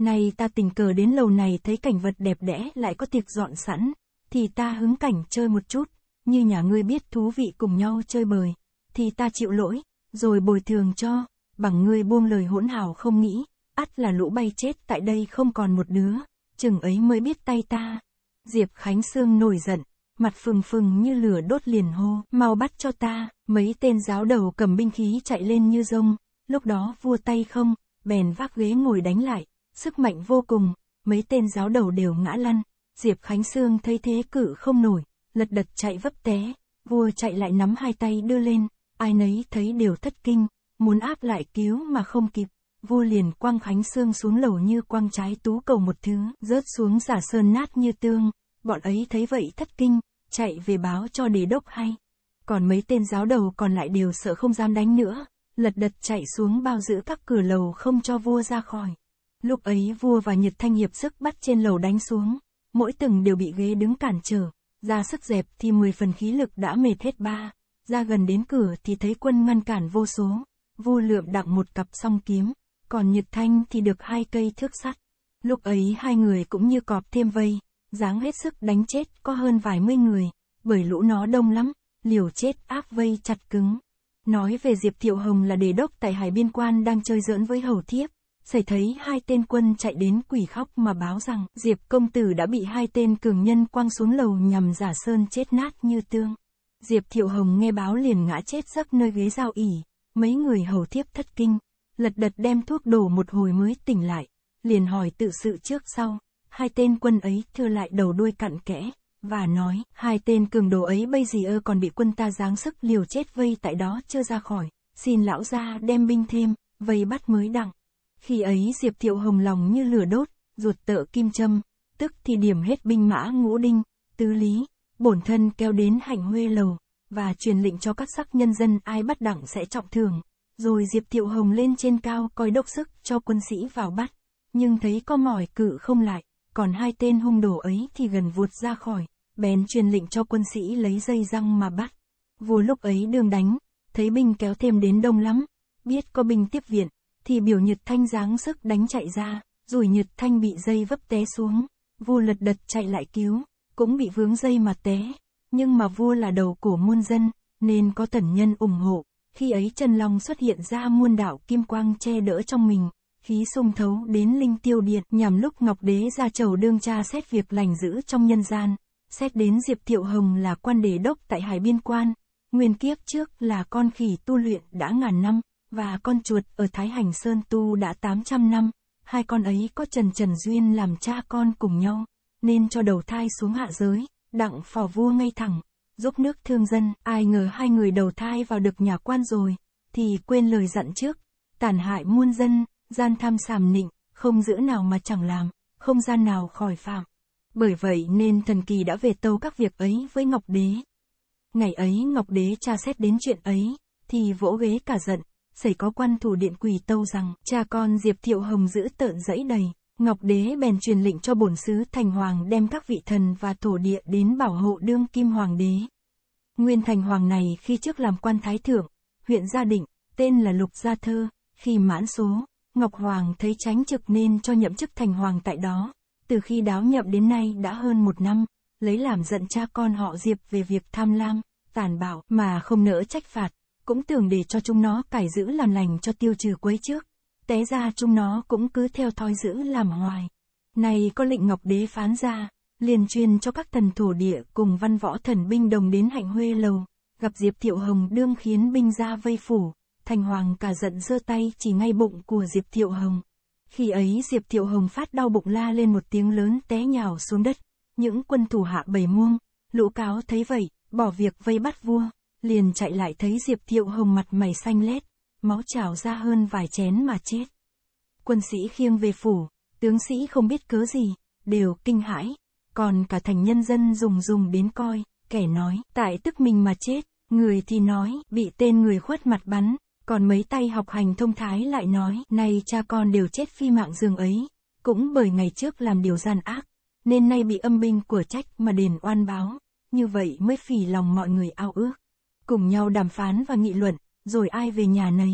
Nay ta tình cờ đến lầu này thấy cảnh vật đẹp đẽ lại có tiệc dọn sẵn, thì ta hứng cảnh chơi một chút, như nhà ngươi biết thú vị cùng nhau chơi bời, thì ta chịu lỗi, rồi bồi thường cho, bằng ngươi buông lời hỗn hào không nghĩ, ắt là lũ bay chết tại đây không còn một đứa, chừng ấy mới biết tay ta. Diệp Khánh Sương nổi giận, mặt phừng phừng như lửa đốt liền hô, mau bắt cho ta, mấy tên giáo đầu cầm binh khí chạy lên như rông, lúc đó vua tay không, bèn vác ghế ngồi đánh lại, sức mạnh vô cùng, mấy tên giáo đầu đều ngã lăn, Diệp Khánh Sương thấy thế cử không nổi, lật đật chạy vấp té, vua chạy lại nắm hai tay đưa lên, ai nấy thấy đều thất kinh, muốn áp lại cứu mà không kịp, vua liền quăng Khánh Sương xuống lầu như quăng trái tú cầu một thứ, rớt xuống giả sơn nát như tương, bọn ấy thấy vậy thất kinh, chạy về báo cho đề đốc hay. Còn mấy tên giáo đầu còn lại đều sợ không dám đánh nữa, lật đật chạy xuống bao giữ các cửa lầu không cho vua ra khỏi. Lúc ấy vua và Nhật Thanh hiệp sức bắt trên lầu đánh xuống, mỗi từng đều bị ghế đứng cản trở, ra sức dẹp thì 10 phần khí lực đã mệt hết ba, ra gần đến cửa thì thấy quân ngăn cản vô số, vua lượm đặng một cặp song kiếm, còn Nhật Thanh thì được hai cây thước sắt. Lúc ấy hai người cũng như cọp thêm vây, dáng hết sức đánh chết có hơn vài mươi người, bởi lũ nó đông lắm, liều chết áp vây chặt cứng. Nói về Diệp Thiệu Hồng là đề đốc tại hải biên quan đang chơi giỡn với hầu thiếp, xảy thấy hai tên quân chạy đến quỷ khóc mà báo rằng Diệp công tử đã bị hai tên cường nhân quăng xuống lầu nhằm giả sơn chết nát như tương. Diệp Thiệu Hồng nghe báo liền ngã chết giấc nơi ghế giao ỉ, mấy người hầu thiếp thất kinh, lật đật đem thuốc đổ một hồi mới tỉnh lại, liền hỏi tự sự trước sau, hai tên quân ấy thưa lại đầu đuôi cặn kẽ, và nói, hai tên cường đồ ấy bây giờ còn bị quân ta giáng sức liều chết vây tại đó chưa ra khỏi, xin lão ra đem binh thêm, vây bắt mới đặng. Khi ấy Diệp Thiệu Hồng lòng như lửa đốt, ruột tợ kim châm, tức thì điểm hết binh mã ngũ đinh, tứ lý, bổn thân kéo đến hạnh huê lầu, và truyền lệnh cho các sắc nhân dân ai bắt đẳng sẽ trọng thưởng. Rồi Diệp Thiệu Hồng lên trên cao coi đốc sức cho quân sĩ vào bắt, nhưng thấy có mỏi cự không lại, còn hai tên hung đồ ấy thì gần vuột ra khỏi, bén truyền lệnh cho quân sĩ lấy dây răng mà bắt. Vua lúc ấy đường đánh, thấy binh kéo thêm đến đông lắm, biết có binh tiếp viện, thì biểu Nhật Thanh giáng sức đánh chạy ra, rồi Nhật Thanh bị dây vấp té xuống, vua lật đật chạy lại cứu, cũng bị vướng dây mà té, nhưng mà vua là đầu của muôn dân, nên có tần nhân ủng hộ, khi ấy Trần Long xuất hiện ra muôn đảo kim quang che đỡ trong mình, khí xung thấu đến linh tiêu điện nhằm lúc Ngọc Đế ra chầu đương cha xét việc lành giữ trong nhân gian, xét đến Diệp Thiệu Hồng là quan đề đốc tại Hải Biên Quan, nguyên kiếp trước là con khỉ tu luyện đã ngàn năm, và con chuột ở Thái Hành Sơn tu đã 800 năm, hai con ấy có Trần Trần Duyên làm cha con cùng nhau, nên cho đầu thai xuống hạ giới, đặng phò vua ngay thẳng, giúp nước thương dân, ai ngờ hai người đầu thai vào được nhà quan rồi, thì quên lời dặn trước, tàn hại muôn dân, gian tham sàm nịnh, không giữ nào mà chẳng làm, không gian nào khỏi phạm. Bởi vậy nên thần kỳ đã về tâu các việc ấy với Ngọc Đế. Ngày ấy Ngọc Đế tra xét đến chuyện ấy, thì vỗ ghế cả giận, xảy có quan thủ điện quỳ tâu rằng, cha con Diệp Thiệu Hồng giữ tợn dẫy đầy. Ngọc Đế bèn truyền lệnh cho bổn sứ Thành Hoàng đem các vị thần và thổ địa đến bảo hộ đương kim Hoàng đế. Nguyên Thành Hoàng này khi trước làm quan thái thượng, huyện Gia Định, tên là Lục Gia Thơ, khi mãn số, Ngọc Hoàng thấy tránh trực nên cho nhậm chức Thành Hoàng tại đó. Từ khi đáo nhậm đến nay đã hơn một năm, lấy làm giận cha con họ Diệp về việc tham lam, tàn bạo mà không nỡ trách phạt cũng tưởng để cho chúng nó cải giữ làm lành cho tiêu trừ quấy trước. Té ra chúng nó cũng cứ theo thói giữ làm hoài. Này có lệnh Ngọc Đế phán ra, liền truyền cho các thần thổ địa cùng văn võ thần binh đồng đến hạnh huê lầu, gặp Diệp Thiệu Hồng đương khiến binh ra vây phủ, thành hoàng cả giận giơ tay chỉ ngay bụng của Diệp Thiệu Hồng. Khi ấy Diệp Thiệu Hồng phát đau bụng la lên một tiếng lớn té nhào xuống đất, những quân thủ hạ bầy muông, lũ cáo thấy vậy, bỏ việc vây bắt vua liền chạy lại thấy Diệp Thiệu Hồng mặt mày xanh lét, máu trào ra hơn vài chén mà chết. Quân sĩ khiêng về phủ, tướng sĩ không biết cớ gì, đều kinh hãi, còn cả thành nhân dân dùng dùng biến coi, kẻ nói, tại tức mình mà chết, người thì nói, bị tên người khuất mặt bắn, còn mấy tay học hành thông thái lại nói, nay cha con đều chết phi mạng giường ấy, cũng bởi ngày trước làm điều gian ác, nên nay bị âm binh của trách mà đền oan báo, như vậy mới phì lòng mọi người ao ước cùng nhau đàm phán và nghị luận, rồi ai về nhà nấy.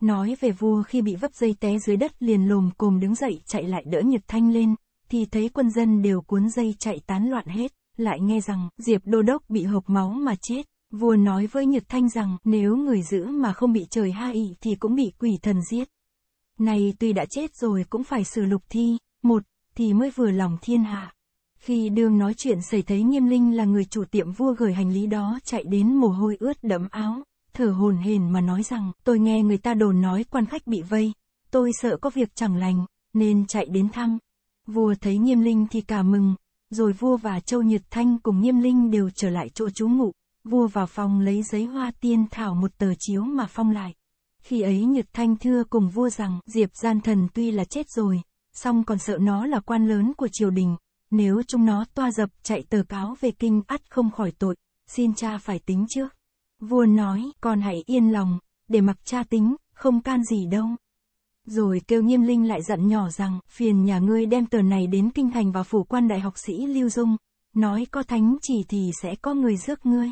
Nói về vua khi bị vấp dây té dưới đất liền lồm cồm đứng dậy chạy lại đỡ Nhật Thanh lên, thì thấy quân dân đều cuốn dây chạy tán loạn hết, lại nghe rằng Diệp Đô Đốc bị hộp máu mà chết. Vua nói với Nhật Thanh rằng nếu người giữ mà không bị trời ha thì cũng bị quỷ thần giết. Này tuy đã chết rồi cũng phải xử lục thi, một, thì mới vừa lòng thiên hạ. Khi đương nói chuyện xảy thấy nghiêm linh là người chủ tiệm vua gửi hành lý đó chạy đến mồ hôi ướt đẫm áo, thở hồn hển mà nói rằng, tôi nghe người ta đồn nói quan khách bị vây, tôi sợ có việc chẳng lành, nên chạy đến thăm. Vua thấy nghiêm linh thì cả mừng, rồi vua và Châu Nhật Thanh cùng nghiêm linh đều trở lại chỗ chú ngụ, vua vào phòng lấy giấy hoa tiên thảo một tờ chiếu mà phong lại. Khi ấy Nhật Thanh thưa cùng vua rằng Diệp Gian Thần tuy là chết rồi, song còn sợ nó là quan lớn của triều đình, nếu chúng nó toa dập chạy tờ cáo về kinh ắt không khỏi tội, xin cha phải tính trước. Vua nói, con hãy yên lòng, để mặc cha tính, không can gì đâu. Rồi kêu nghiêm linh lại dặn nhỏ rằng, phiền nhà ngươi đem tờ này đến kinh thành và phủ quan đại học sĩ Lưu Dung, nói có thánh chỉ thì sẽ có người rước ngươi.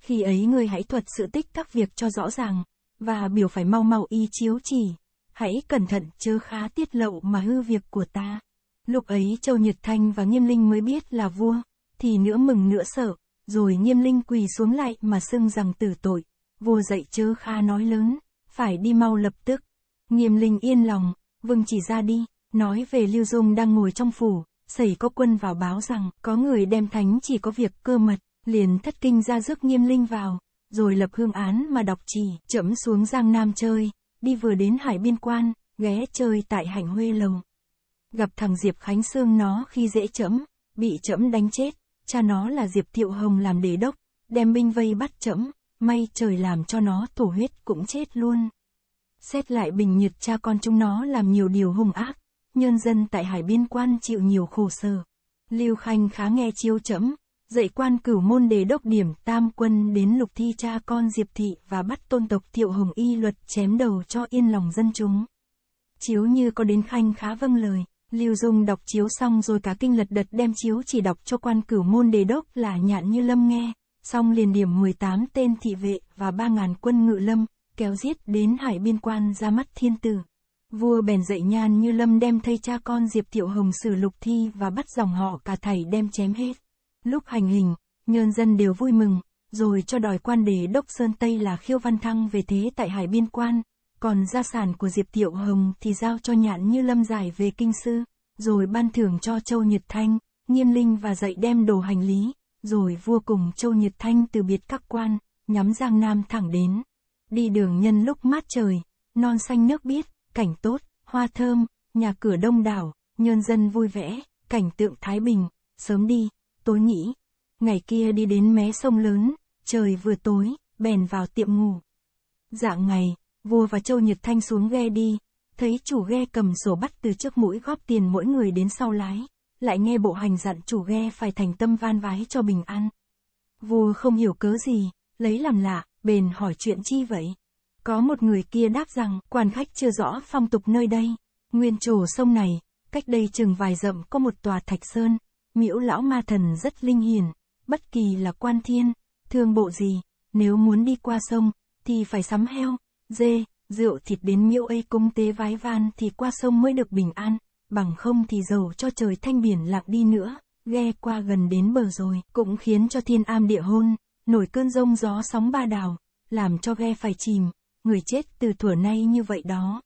Khi ấy ngươi hãy thuật sự tích các việc cho rõ ràng, và biểu phải mau mau y chiếu chỉ. Hãy cẩn thận chớ khá tiết lậu mà hư việc của ta. Lúc ấy Châu Nhật Thanh và Nghiêm Linh mới biết là vua, thì nữa mừng nữa sợ, rồi Nghiêm Linh quỳ xuống lại mà xưng rằng tử tội, vua dậy chớ kha nói lớn, phải đi mau lập tức. Nghiêm Linh yên lòng, vâng chỉ ra đi, nói về Lưu Dung đang ngồi trong phủ, xảy có quân vào báo rằng có người đem thánh chỉ có việc cơ mật, liền thất kinh ra rước Nghiêm Linh vào, rồi lập hương án mà đọc chỉ, chậm xuống Giang Nam chơi, đi vừa đến hải biên quan, ghé chơi tại hạnh Huê lồng gặp thằng Diệp Khánh Sương nó khi dễ chấm, bị chấm đánh chết, cha nó là Diệp Tiệu Hồng làm đế đốc, đem binh vây bắt chấm, may trời làm cho nó thổ huyết cũng chết luôn. Xét lại bình nhiệt cha con chúng nó làm nhiều điều hung ác, nhân dân tại hải biên quan chịu nhiều khổ sở. Lưu Khanh khá nghe chiêu chấm, dạy quan cửu môn đề đốc điểm tam quân đến lục thi cha con Diệp Thị và bắt tôn tộc Tiệu Hồng Y luật chém đầu cho yên lòng dân chúng. Chiếu như có đến Khanh khá vâng lời, Lưu Dung đọc chiếu xong rồi cả kinh lật đật đem chiếu chỉ đọc cho quan cửu môn đề đốc là nhạn như lâm nghe, xong liền điểm 18 tên thị vệ và 3.000 quân ngự lâm, kéo giết đến hải biên quan ra mắt thiên tử. Vua bèn dạy nhan như lâm đem thây cha con Diệp Thiệu Hồng xử lục thi và bắt dòng họ cả thầy đem chém hết. Lúc hành hình, nhân dân đều vui mừng, rồi cho đòi quan đề đốc Sơn Tây là khiêu văn thăng về thế tại hải biên quan, còn gia sản của Diệp Tiệu Hồng thì giao cho nhạn như lâm giải về kinh sư, rồi ban thưởng cho Châu Nhật Thanh, nghiêm linh và dạy đem đồ hành lý, rồi vua cùng Châu Nhật Thanh từ biệt các quan, nhắm Giang Nam thẳng đến. Đi đường nhân lúc mát trời, non xanh nước biếc, cảnh tốt, hoa thơm, nhà cửa đông đảo, nhân dân vui vẻ, cảnh tượng thái bình, sớm đi, tối nghỉ. Ngày kia đi đến mé sông lớn, trời vừa tối, bèn vào tiệm ngủ. Dạng ngày, vua và Châu Nhật Thanh xuống ghe đi, thấy chủ ghe cầm sổ bắt từ trước mũi góp tiền mỗi người đến sau lái, lại nghe bộ hành dặn chủ ghe phải thành tâm van vái cho bình an. Vua không hiểu cớ gì, lấy làm lạ, bền hỏi chuyện chi vậy. Có một người kia đáp rằng, quan khách chưa rõ phong tục nơi đây, nguyên trổ sông này, cách đây chừng vài dặm có một tòa thạch sơn, miễu lão ma thần rất linh hiền, bất kỳ là quan thiên, thương bộ gì, nếu muốn đi qua sông, thì phải sắm heo, dê, rượu thịt đến miễu ấy cung tế vái van thì qua sông mới được bình an, bằng không thì dầu cho trời thanh biển lặng đi nữa, ghe qua gần đến bờ rồi, cũng khiến cho thiên am địa hôn, nổi cơn rông gió sóng ba đảo làm cho ghe phải chìm, người chết từ thuở nay như vậy đó.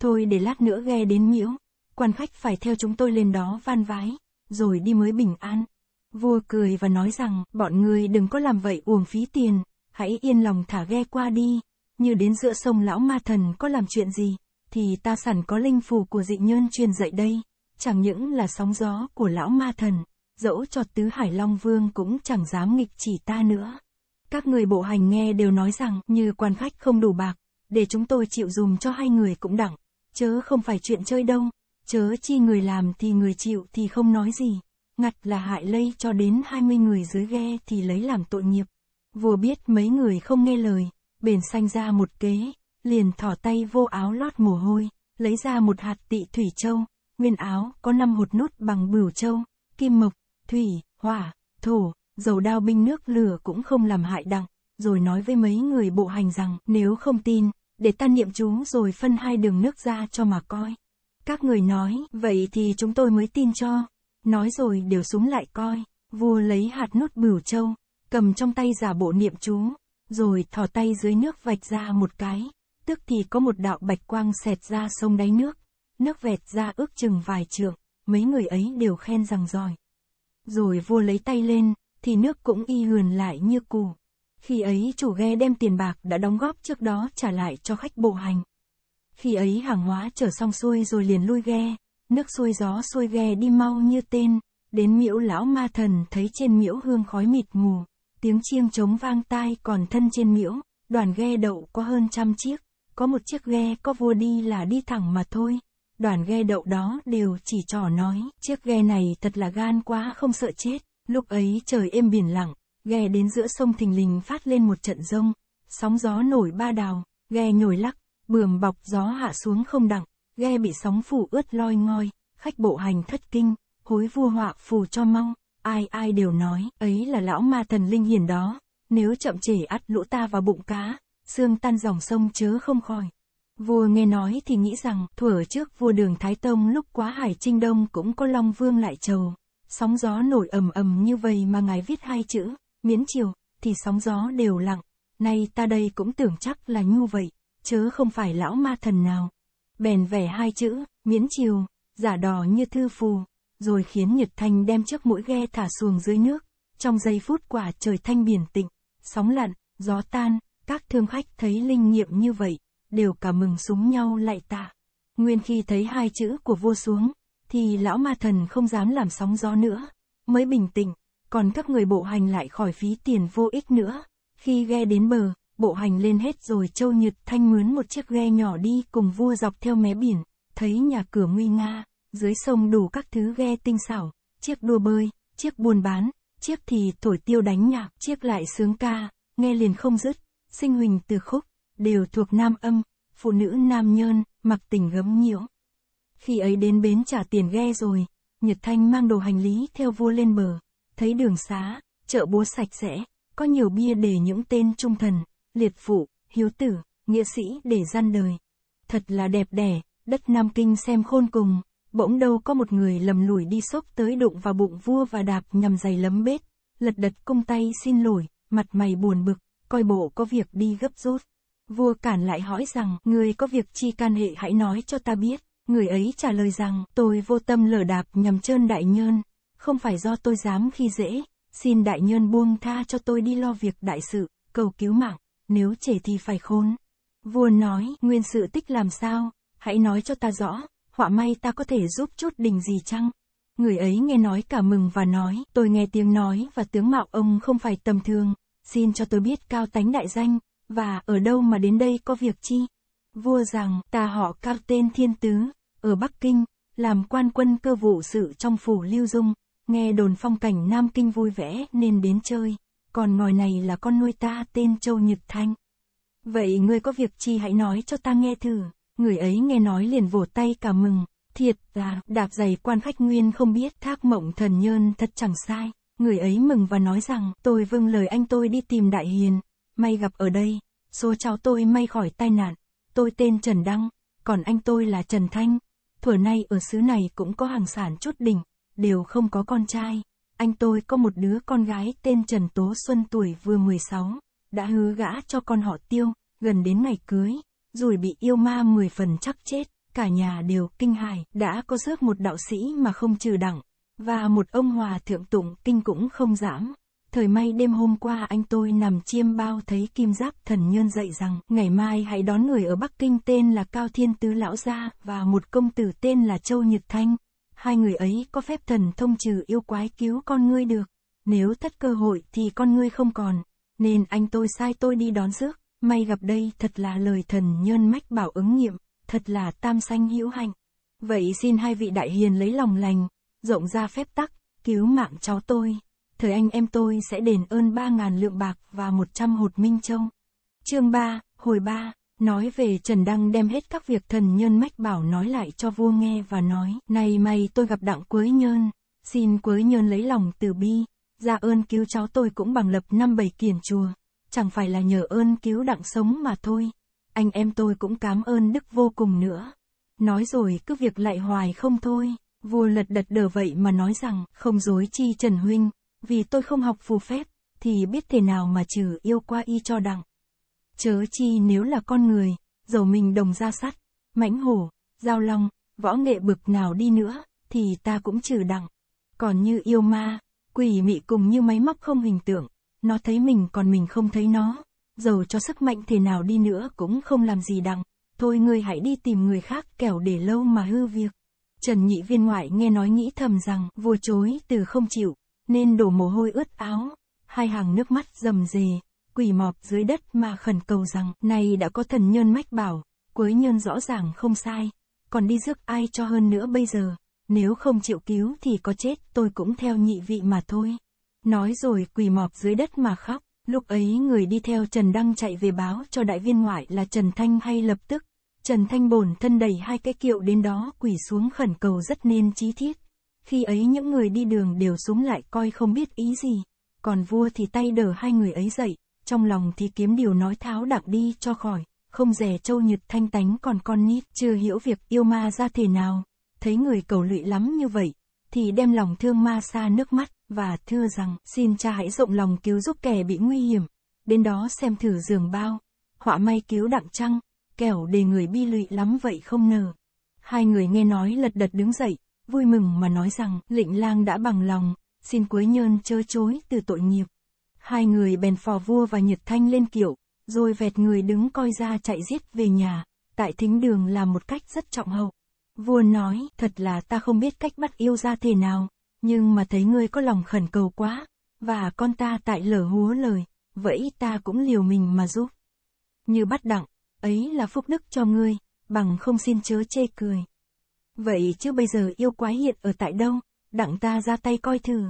Thôi để lát nữa ghe đến miễu, quan khách phải theo chúng tôi lên đó van vái, rồi đi mới bình an. Vua cười và nói rằng, bọn người đừng có làm vậy uổng phí tiền, hãy yên lòng thả ghe qua đi, như đến giữa sông lão ma thần có làm chuyện gì, thì ta sẵn có linh phù của dị nhân truyền dạy đây, chẳng những là sóng gió của lão ma thần, dẫu cho tứ hải long vương cũng chẳng dám nghịch chỉ ta nữa. Các người bộ hành nghe đều nói rằng như quan khách không đủ bạc, để chúng tôi chịu dùm cho hai người cũng đẳng, chớ không phải chuyện chơi đâu, chớ chi người làm thì người chịu thì không nói gì, ngặt là hại lây cho đến 20 người dưới ghe thì lấy làm tội nghiệp. Vua biết mấy người không nghe lời, bền xanh ra một kế, liền thỏ tay vô áo lót mồ hôi, lấy ra một hạt tị thủy châu, nguyên áo có năm hột nút bằng bửu châu, kim mộc, thủy, hỏa, thổ, dầu đao binh nước lửa cũng không làm hại đặng, rồi nói với mấy người bộ hành rằng nếu không tin, để ta niệm chú rồi phân hai đường nước ra cho mà coi. Các người nói, vậy thì chúng tôi mới tin cho. Nói rồi đều xuống lại coi, vua lấy hạt nút bửu châu, cầm trong tay giả bộ niệm chú, rồi thò tay dưới nước vạch ra một cái, tức thì có một đạo bạch quang xẹt ra sông đáy nước, nước vẹt ra ước chừng vài trượng, mấy người ấy đều khen rằng giỏi. Rồi vua lấy tay lên, thì nước cũng y hườn lại như cũ. Khi ấy chủ ghe đem tiền bạc đã đóng góp trước đó trả lại cho khách bộ hành. Khi ấy hàng hóa trở xong xuôi rồi liền lui ghe, nước xuôi gió xuôi ghe đi mau như tên, đến miễu lão ma thần thấy trên miễu hương khói mịt mù, tiếng chiêng trống vang tai còn thân trên miễu, đoàn ghe đậu có hơn trăm chiếc, có một chiếc ghe có vua đi là đi thẳng mà thôi. Đoàn ghe đậu đó đều chỉ trò nói, chiếc ghe này thật là gan quá không sợ chết, lúc ấy trời êm biển lặng, ghe đến giữa sông thình lình phát lên một trận rông, sóng gió nổi ba đào, ghe nhồi lắc, bườm bọc gió hạ xuống không đặng, ghe bị sóng phủ ướt loi ngoi, khách bộ hành thất kinh, hối vua họa phù cho mong ai ai đều nói, ấy là lão ma thần linh hiển đó, nếu chậm trễ ắt lũ ta vào bụng cá, xương tan dòng sông chớ không khỏi. Vua nghe nói thì nghĩ rằng, thuở trước vua đường Thái Tông lúc quá hải trinh đông cũng có Long Vương lại trầu. Sóng gió nổi ầm ầm như vậy mà ngài viết hai chữ, miễn chiều, thì sóng gió đều lặng. Nay ta đây cũng tưởng chắc là như vậy, chớ không phải lão ma thần nào. Bèn vẻ hai chữ, miễn chiều, giả đò như thư phù, rồi khiến Nhật Thanh đem chiếc mũi ghe thả xuồng dưới nước. Trong giây phút quả trời thanh biển tịnh, sóng lặn, gió tan, các thương khách thấy linh nghiệm như vậy, đều cả mừng súng nhau lại tạ. Nguyên khi thấy hai chữ của vua xuống, thì lão ma thần không dám làm sóng gió nữa, mới bình tĩnh, còn các người bộ hành lại khỏi phí tiền vô ích nữa. Khi ghe đến bờ, bộ hành lên hết rồi Châu Nhật Thanh mướn một chiếc ghe nhỏ đi cùng vua dọc theo mé biển, thấy nhà cửa nguy nga, dưới sông đủ các thứ ghe tinh xảo, chiếc đua bơi, chiếc buôn bán, chiếc thì thổi tiêu đánh nhạc, chiếc lại sướng ca, nghe liền không dứt, sinh huỳnh từ khúc, đều thuộc nam âm, phụ nữ nam nhơn, mặc tình gấm nhiễu. Khi ấy đến bến trả tiền ghe rồi, Nhật Thanh mang đồ hành lý theo vua lên bờ, thấy đường xá, chợ búa sạch sẽ, có nhiều bia để những tên trung thần, liệt phụ, hiếu tử, nghĩa sĩ để gian đời. Thật là đẹp đẽ, đất Nam Kinh xem khôn cùng bỗng đâu có một người lầm lủi đi xốp tới đụng vào bụng vua và đạp nhằm giày lấm bết, lật đật cung tay xin lỗi, mặt mày buồn bực, coi bộ có việc đi gấp rút. Vua cản lại hỏi rằng, người có việc chi can hệ hãy nói cho ta biết. Người ấy trả lời rằng, tôi vô tâm lở đạp nhằm trơn đại nhân, không phải do tôi dám khi dễ, xin đại nhân buông tha cho tôi đi lo việc đại sự, cầu cứu mạng, nếu trẻ thì phải khốn. Vua nói, nguyên sự tích làm sao, hãy nói cho ta rõ, họa may ta có thể giúp chút đình gì chăng? Người ấy nghe nói cả mừng và nói, tôi nghe tiếng nói và tướng mạo ông không phải tầm thường, xin cho tôi biết cao tánh đại danh, và ở đâu mà đến đây có việc chi? Vua rằng, ta họ cao tên Thiên Tứ, ở Bắc Kinh, làm quan quân cơ vụ sự trong phủ Lưu Dung, nghe đồn phong cảnh Nam Kinh vui vẻ nên đến chơi, còn ngòi này là con nuôi ta tên Châu Nhật Thanh. Vậy ngươi có việc chi hãy nói cho ta nghe thử người ấy nghe nói liền vỗ tay cả mừng, thiệt là, đạp giày quan khách nguyên không biết, thác mộng thần nhơn thật chẳng sai, người ấy mừng và nói rằng, tôi vâng lời anh tôi đi tìm đại hiền, may gặp ở đây, số cháu tôi may khỏi tai nạn, tôi tên Trần Đăng, còn anh tôi là Trần Thanh, thuở nay ở xứ này cũng có hàng sản chút đỉnh, đều không có con trai, anh tôi có một đứa con gái tên Trần Tố Xuân tuổi vừa 16, đã hứa gã cho con họ tiêu, gần đến ngày cưới, rồi bị yêu ma 10 phần chắc chết, cả nhà đều kinh hài, đã có rước một đạo sĩ mà không trừ đẳng, và một ông hòa thượng tụng kinh cũng không giảm. Thời may đêm hôm qua anh tôi nằm chiêm bao thấy kim giáp thần nhân dạy rằng ngày mai hãy đón người ở Bắc Kinh tên là Cao Thiên Tứ Lão Gia và một công tử tên là Châu Nhật Thanh. Hai người ấy có phép thần thông trừ yêu quái cứu con ngươi được. Nếu thất cơ hội thì con ngươi không còn. Nên anh tôi sai tôi đi đón rước. May gặp đây thật là lời thần nhân mách bảo ứng nghiệm, thật là tam sanh hữu hạnh. Vậy xin hai vị đại hiền lấy lòng lành, rộng ra phép tắc, cứu mạng cháu tôi. Thời anh em tôi sẽ đền ơn ba ngàn lượng bạc và một trăm hột minh châu. Chương 3, hồi 3, nói về Trần Đăng đem hết các việc thần nhân mách bảo nói lại cho vua nghe và nói. Này mày tôi gặp đặng Quế Nhơn, xin Quế Nhơn lấy lòng từ bi, ra ơn cứu cháu tôi cũng bằng lập năm bảy kiển chùa chẳng phải là nhờ ơn cứu đặng sống mà thôi. Anh em tôi cũng cảm ơn Đức vô cùng nữa. Nói rồi cứ việc lại hoài không thôi, vua lật đật đờ vậy mà nói rằng không dối chi Trần Huynh, vì tôi không học phù phép, thì biết thế nào mà trừ yêu qua y cho đặng. Chớ chi nếu là con người, dầu mình đồng ra sắt, mãnh hổ, giao long, võ nghệ bực nào đi nữa, thì ta cũng trừ đặng. Còn như yêu ma, quỷ mị cùng như máy móc không hình tượng, nó thấy mình còn mình không thấy nó, dầu cho sức mạnh thế nào đi nữa cũng không làm gì đặng. thôi ngươi hãy đi tìm người khác kẻo để lâu mà hư việc. Trần nhị viên ngoại nghe nói nghĩ thầm rằng vua chối từ không chịu, nên đổ mồ hôi ướt áo, hai hàng nước mắt rầm rề, quỳ mọp dưới đất mà khẩn cầu rằng, này đã có thần nhân mách bảo, quấy nhân rõ ràng không sai, còn đi rước ai cho hơn nữa bây giờ, nếu không chịu cứu thì có chết tôi cũng theo nhị vị mà thôi. Nói rồi quỳ mọp dưới đất mà khóc, lúc ấy người đi theo Trần Đăng chạy về báo cho đại viên ngoại là Trần Thanh hay lập tức. Trần Thanh bổn thân đầy hai cái kiệu đến đó quỳ xuống khẩn cầu rất nên trí thiết. Khi ấy những người đi đường đều xuống lại coi không biết ý gì. Còn vua thì tay đỡ hai người ấy dậy, trong lòng thì kiếm điều nói tháo đặng đi cho khỏi, không rẻ châu nhật thanh tánh còn con nít chưa hiểu việc yêu ma ra thể nào. Thấy người cầu lụy lắm như vậy, thì đem lòng thương ma xa nước mắt, và thưa rằng, xin cha hãy rộng lòng cứu giúp kẻ bị nguy hiểm, đến đó xem thử giường bao, họa may cứu đặng trăng, kẻo để người bi lụy lắm vậy không nờ. Hai người nghe nói lật đật đứng dậy, vui mừng mà nói rằng lịnh lang đã bằng lòng, xin quế nhơn chớ chối từ tội nghiệp. Hai người bèn phò vua và nhiệt thanh lên kiệu, rồi vẹt người đứng coi ra chạy giết về nhà, tại thính đường làm một cách rất trọng hậu. Vua nói, thật là ta không biết cách bắt yêu ra thế nào, nhưng mà thấy ngươi có lòng khẩn cầu quá, và con ta tại lở húa lời, vậy ta cũng liều mình mà giúp. Như bắt đặng, ấy là phúc đức cho ngươi, bằng không xin chớ chê cười. Vậy chứ bây giờ yêu quái hiện ở tại đâu, đặng ta ra tay coi thử.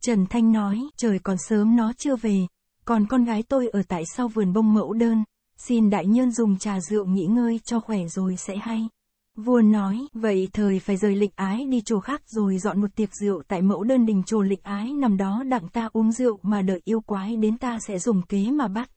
Trần Thanh nói, trời còn sớm nó chưa về, còn con gái tôi ở tại sau vườn bông mẫu đơn, xin đại nhân dùng trà rượu nghỉ ngơi cho khỏe rồi sẽ hay. Vua nói, vậy thời phải rời lịch ái đi chỗ khác rồi dọn một tiệc rượu tại mẫu đơn đình chùa lịch ái nằm đó đặng ta uống rượu mà đợi yêu quái đến ta sẽ dùng kế mà bắt.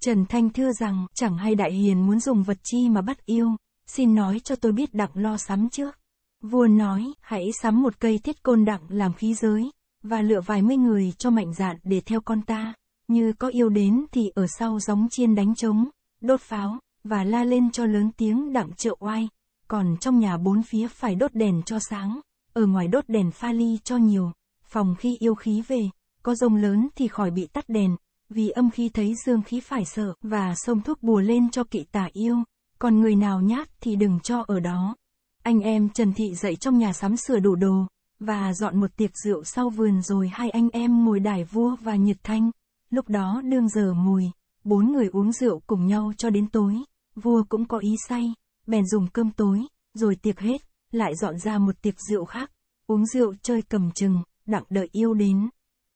Trần Thanh thưa rằng, chẳng hay đại hiền muốn dùng vật chi mà bắt yêu, xin nói cho tôi biết đặng lo sắm trước. Vua nói, hãy sắm một cây thiết côn đặng làm khí giới, và lựa vài mươi người cho mạnh dạn để theo con ta, như có yêu đến thì ở sau gióng chiên đánh trống, đốt pháo, và la lên cho lớn tiếng đặng trợ oai còn trong nhà bốn phía phải đốt đèn cho sáng, ở ngoài đốt đèn pha ly cho nhiều, phòng khi yêu khí về, có rông lớn thì khỏi bị tắt đèn, vì âm khi thấy dương khí phải sợ và xông thuốc bùa lên cho kỵ tả yêu, còn người nào nhát thì đừng cho ở đó. Anh em Trần Thị dậy trong nhà sắm sửa đủ đồ, và dọn một tiệc rượu sau vườn rồi hai anh em ngồi đài vua và nhật thanh, lúc đó đương giờ mùi, bốn người uống rượu cùng nhau cho đến tối, vua cũng có ý say bèn dùng cơm tối, rồi tiệc hết, lại dọn ra một tiệc rượu khác, uống rượu chơi cầm chừng, đặng đợi yêu đến.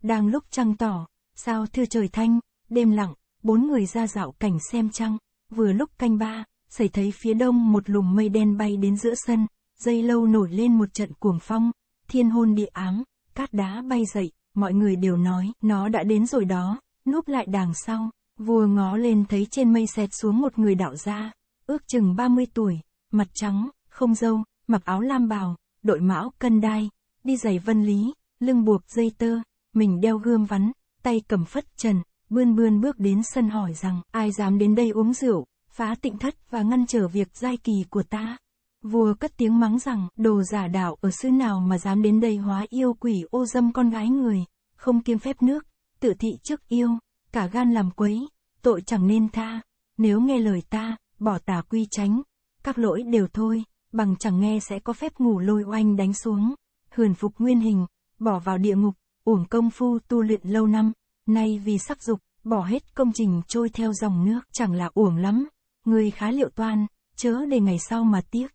Đang lúc trăng tỏ, sao thưa trời thanh, đêm lặng, bốn người ra dạo cảnh xem trăng, vừa lúc canh ba, xảy thấy phía đông một lùm mây đen bay đến giữa sân, dây lâu nổi lên một trận cuồng phong, thiên hôn địa ám, cát đá bay dậy, mọi người đều nói, nó đã đến rồi đó, núp lại đằng sau, vua ngó lên thấy trên mây xẹt xuống một người đạo gia, ước chừng 30 tuổi, mặt trắng, không dâu, mặc áo lam bào, đội mão cân đai, đi giày vân lý, lưng buộc dây tơ, mình đeo gươm vắn, tay cầm phất trần, bươn bươn bước đến sân hỏi rằng ai dám đến đây uống rượu, phá tịnh thất và ngăn trở việc giai kỳ của ta. Vua cất tiếng mắng rằng đồ giả đạo ở xứ nào mà dám đến đây hóa yêu quỷ ô dâm con gái người, không kiêm phép nước, tự thị trước yêu, cả gan làm quấy, tội chẳng nên tha, nếu nghe lời ta, bỏ tà quy tránh, các lỗi đều thôi, bằng chẳng nghe sẽ có phép ngủ lôi oanh đánh xuống, hưởng phục nguyên hình, bỏ vào địa ngục, uổng công phu tu luyện lâu năm, nay vì sắc dục, bỏ hết công trình trôi theo dòng nước chẳng là uổng lắm, người khá liệu toan, chớ để ngày sau mà tiếc.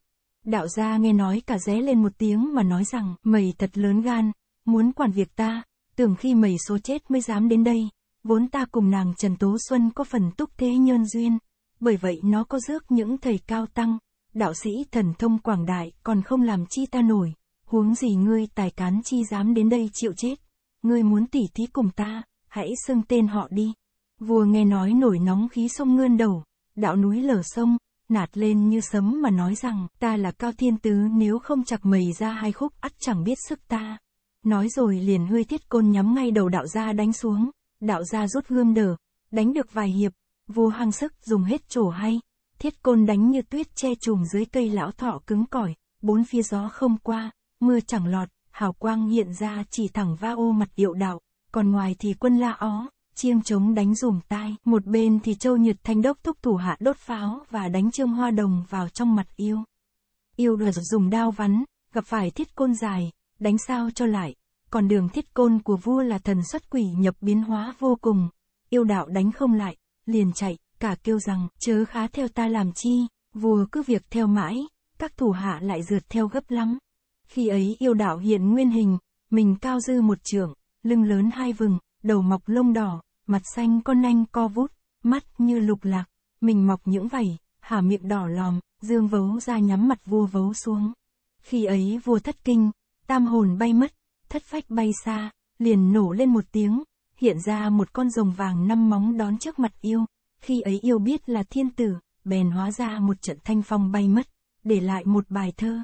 Đạo gia nghe nói cả ré lên một tiếng mà nói rằng, mày thật lớn gan, muốn quản việc ta, tưởng khi mày số chết mới dám đến đây, vốn ta cùng nàng Trần Tố Xuân có phần túc thế nhân duyên, bởi vậy nó có rước những thầy cao tăng, đạo sĩ thần thông quảng đại còn không làm chi ta nổi, huống gì ngươi tài cán chi dám đến đây chịu chết, ngươi muốn tỉ thí cùng ta, hãy xưng tên họ đi. Vua nghe nói nổi nóng khí sông ngươn đầu, đạo núi lở sông, nạt lên như sấm mà nói rằng, ta là cao thiên tứ nếu không chặt mầy ra hai khúc ắt chẳng biết sức ta. Nói rồi liền hơi thiết côn nhắm ngay đầu đạo gia đánh xuống, đạo gia rút gươm đờ, đánh được vài hiệp, vô hăng sức dùng hết chỗ hay, thiết côn đánh như tuyết che trùm dưới cây lão thọ cứng cỏi, bốn phía gió không qua, mưa chẳng lọt, hào quang hiện ra chỉ thẳng va ô mặt điệu đạo, còn ngoài thì quân la ó, chiêm trống đánh rùm tai, một bên thì châu nhật thanh đốc thúc thủ hạ đốt pháo và đánh trương hoa đồng vào trong mặt yêu. Yêu đùa dùng đao vắn, gặp phải thiết côn dài, đánh sao cho lại, còn đường thiết côn của vua là thần xuất quỷ nhập biến hóa vô cùng, yêu đạo đánh không lại, liền chạy, cả kêu rằng, chớ khá theo ta làm chi, vua cứ việc theo mãi, các thủ hạ lại rượt theo gấp lắm. Khi ấy yêu đạo hiện nguyên hình, mình cao dư một trưởng, lưng lớn hai vừng, đầu mọc lông đỏ, mặt xanh con nanh co vút, mắt như lục lạc, mình mọc những vảy, hả miệng đỏ lòm, dương vấu ra nhắm mặt vua vấu xuống. Khi ấy vua thất kinh, tam hồn bay mất, thất phách bay xa, liền nổ lên một tiếng, hiện ra một con rồng vàng năm móng đón trước mặt yêu, khi ấy yêu biết là thiên tử, bèn hóa ra một trận thanh phong bay mất, để lại một bài thơ.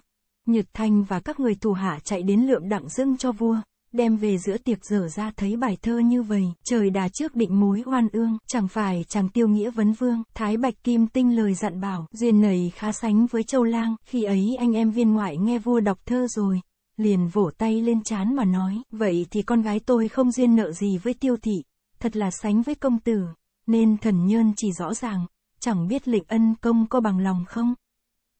Nhật Thanh và các người thủ hạ chạy đến lượm đặng dưng cho vua, đem về giữa tiệc dở ra thấy bài thơ như vầy, trời đà trước định mối oan ương, chẳng phải chẳng tiêu nghĩa vấn vương, thái bạch kim tinh lời dặn bảo, duyên này khá sánh với châu lang, khi ấy anh em viên ngoại nghe vua đọc thơ rồi, liền vỗ tay lên chán mà nói, vậy thì con gái tôi không duyên nợ gì với tiêu thị, thật là sánh với công tử, nên thần nhơn chỉ rõ ràng, chẳng biết lịch ân công có bằng lòng không.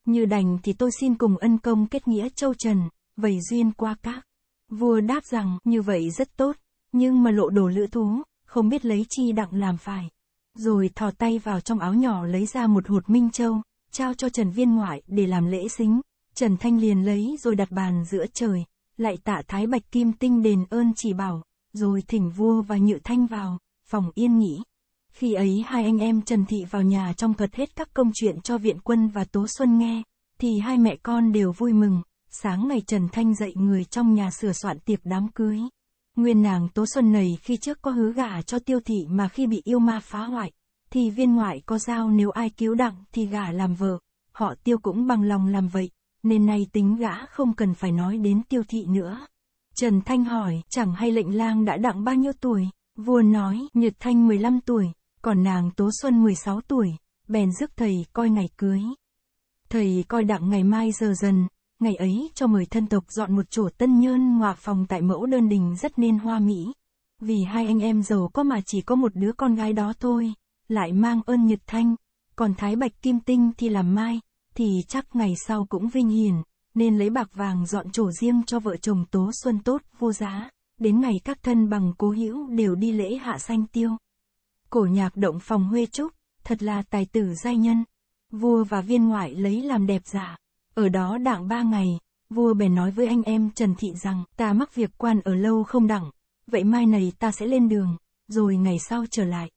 Như đành thì tôi xin cùng ân công kết nghĩa châu trần, vầy duyên qua các. Vua đáp rằng, như vậy rất tốt, nhưng mà lộ đồ lữ thú, không biết lấy chi đặng làm phải. Rồi thò tay vào trong áo nhỏ lấy ra một hột minh châu, trao cho Trần Viên Ngoại để làm lễ xính. Trần Thanh liền lấy rồi đặt bàn giữa trời, lại tạ Thái Bạch Kim Tinh đền ơn chỉ bảo, rồi thỉnh vua và Nhự Thanh vào, phòng yên nghỉ. Khi ấy hai anh em Trần Thị vào nhà trong thuật hết các công chuyện cho viện quân và Tố Xuân nghe, thì hai mẹ con đều vui mừng, sáng ngày Trần Thanh dậy người trong nhà sửa soạn tiệc đám cưới. Nguyên nàng Tố Xuân này khi trước có hứa gả cho tiêu thị mà khi bị yêu ma phá hoại, thì viên ngoại có giao nếu ai cứu đặng thì gả làm vợ, họ tiêu cũng bằng lòng làm vậy nên nay tính gã không cần phải nói đến tiêu thị nữa. Trần Thanh hỏi, chẳng hay lệnh lang đã đặng bao nhiêu tuổi? Vua nói, Nhật Thanh 15 tuổi, còn nàng Tố Xuân 16 tuổi, bèn rước thầy coi ngày cưới. Thầy coi đặng ngày mai giờ dần, ngày ấy cho mời thân tộc dọn một chỗ tân nhơn ngoà phòng tại mẫu đơn đình rất nên hoa mỹ. Vì hai anh em giàu có mà chỉ có một đứa con gái đó thôi, lại mang ơn Nhật Thanh, còn Thái Bạch Kim Tinh thì làm mai, thì chắc ngày sau cũng vinh hiển, nên lấy bạc vàng dọn chỗ riêng cho vợ chồng tố xuân tốt, vô giá. Đến ngày các thân bằng cố hữu đều đi lễ hạ sanh tiêu. Cổ nhạc động phòng huê trúc, thật là tài tử giai nhân. Vua và viên ngoại lấy làm đẹp giả. Dạ. Ở đó đặng ba ngày, vua bèn nói với anh em Trần Thị rằng ta mắc việc quan ở lâu không đẳng, vậy mai này ta sẽ lên đường, rồi ngày sau trở lại.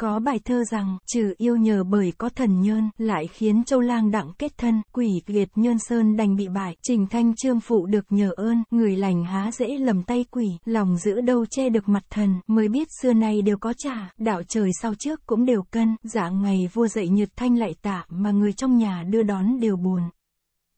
Có bài thơ rằng, trừ yêu nhờ bởi có thần nhơn lại khiến châu lang đặng kết thân, quỷ liệt nhơn sơn đành bị bại, trình thanh trương phụ được nhờ ơn, người lành há dễ lầm tay quỷ, lòng giữ đâu che được mặt thần, mới biết xưa nay đều có trả, đạo trời sau trước cũng đều cân, dạng ngày vua dậy nhật thanh lại tạ mà người trong nhà đưa đón đều buồn.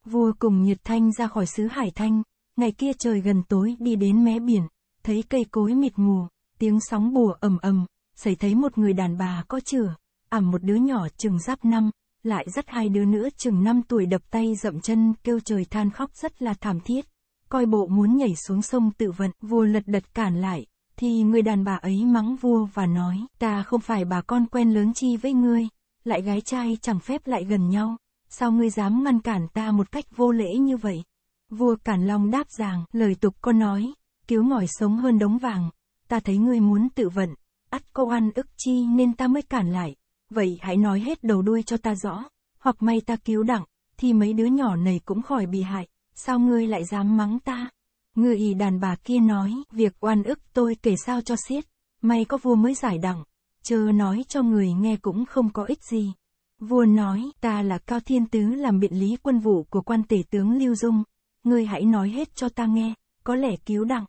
Vua cùng nhật thanh ra khỏi xứ hải thanh, ngày kia trời gần tối đi đến mé biển, thấy cây cối mịt mù, tiếng sóng bùa ầm ầm, xảy thấy một người đàn bà có chửa, ẩm một đứa nhỏ chừng giáp năm, lại dắt hai đứa nữa chừng năm tuổi đập tay dậm chân kêu trời than khóc rất là thảm thiết. Coi bộ muốn nhảy xuống sông tự vận, vua lật đật cản lại, thì người đàn bà ấy mắng vua và nói, ta không phải bà con quen lớn chi với ngươi, lại gái trai chẳng phép lại gần nhau, sao ngươi dám ngăn cản ta một cách vô lễ như vậy? Vua Cản lòng đáp rằng, lời tục con nói, cứu ngỏi sống hơn đống vàng, ta thấy ngươi muốn tự vận, ắt câu ăn ức chi nên ta mới cản lại, vậy hãy nói hết đầu đuôi cho ta rõ, hoặc may ta cứu đặng, thì mấy đứa nhỏ này cũng khỏi bị hại, sao ngươi lại dám mắng ta? Người ý đàn bà kia nói, việc oan ức tôi kể sao cho xiết, may có vua mới giải đẳng, Chờ nói cho người nghe cũng không có ích gì. Vua nói, ta là Cao Thiên Tứ làm biện lý quân vụ của quan tể tướng Lưu Dung, ngươi hãy nói hết cho ta nghe, có lẽ cứu đặng.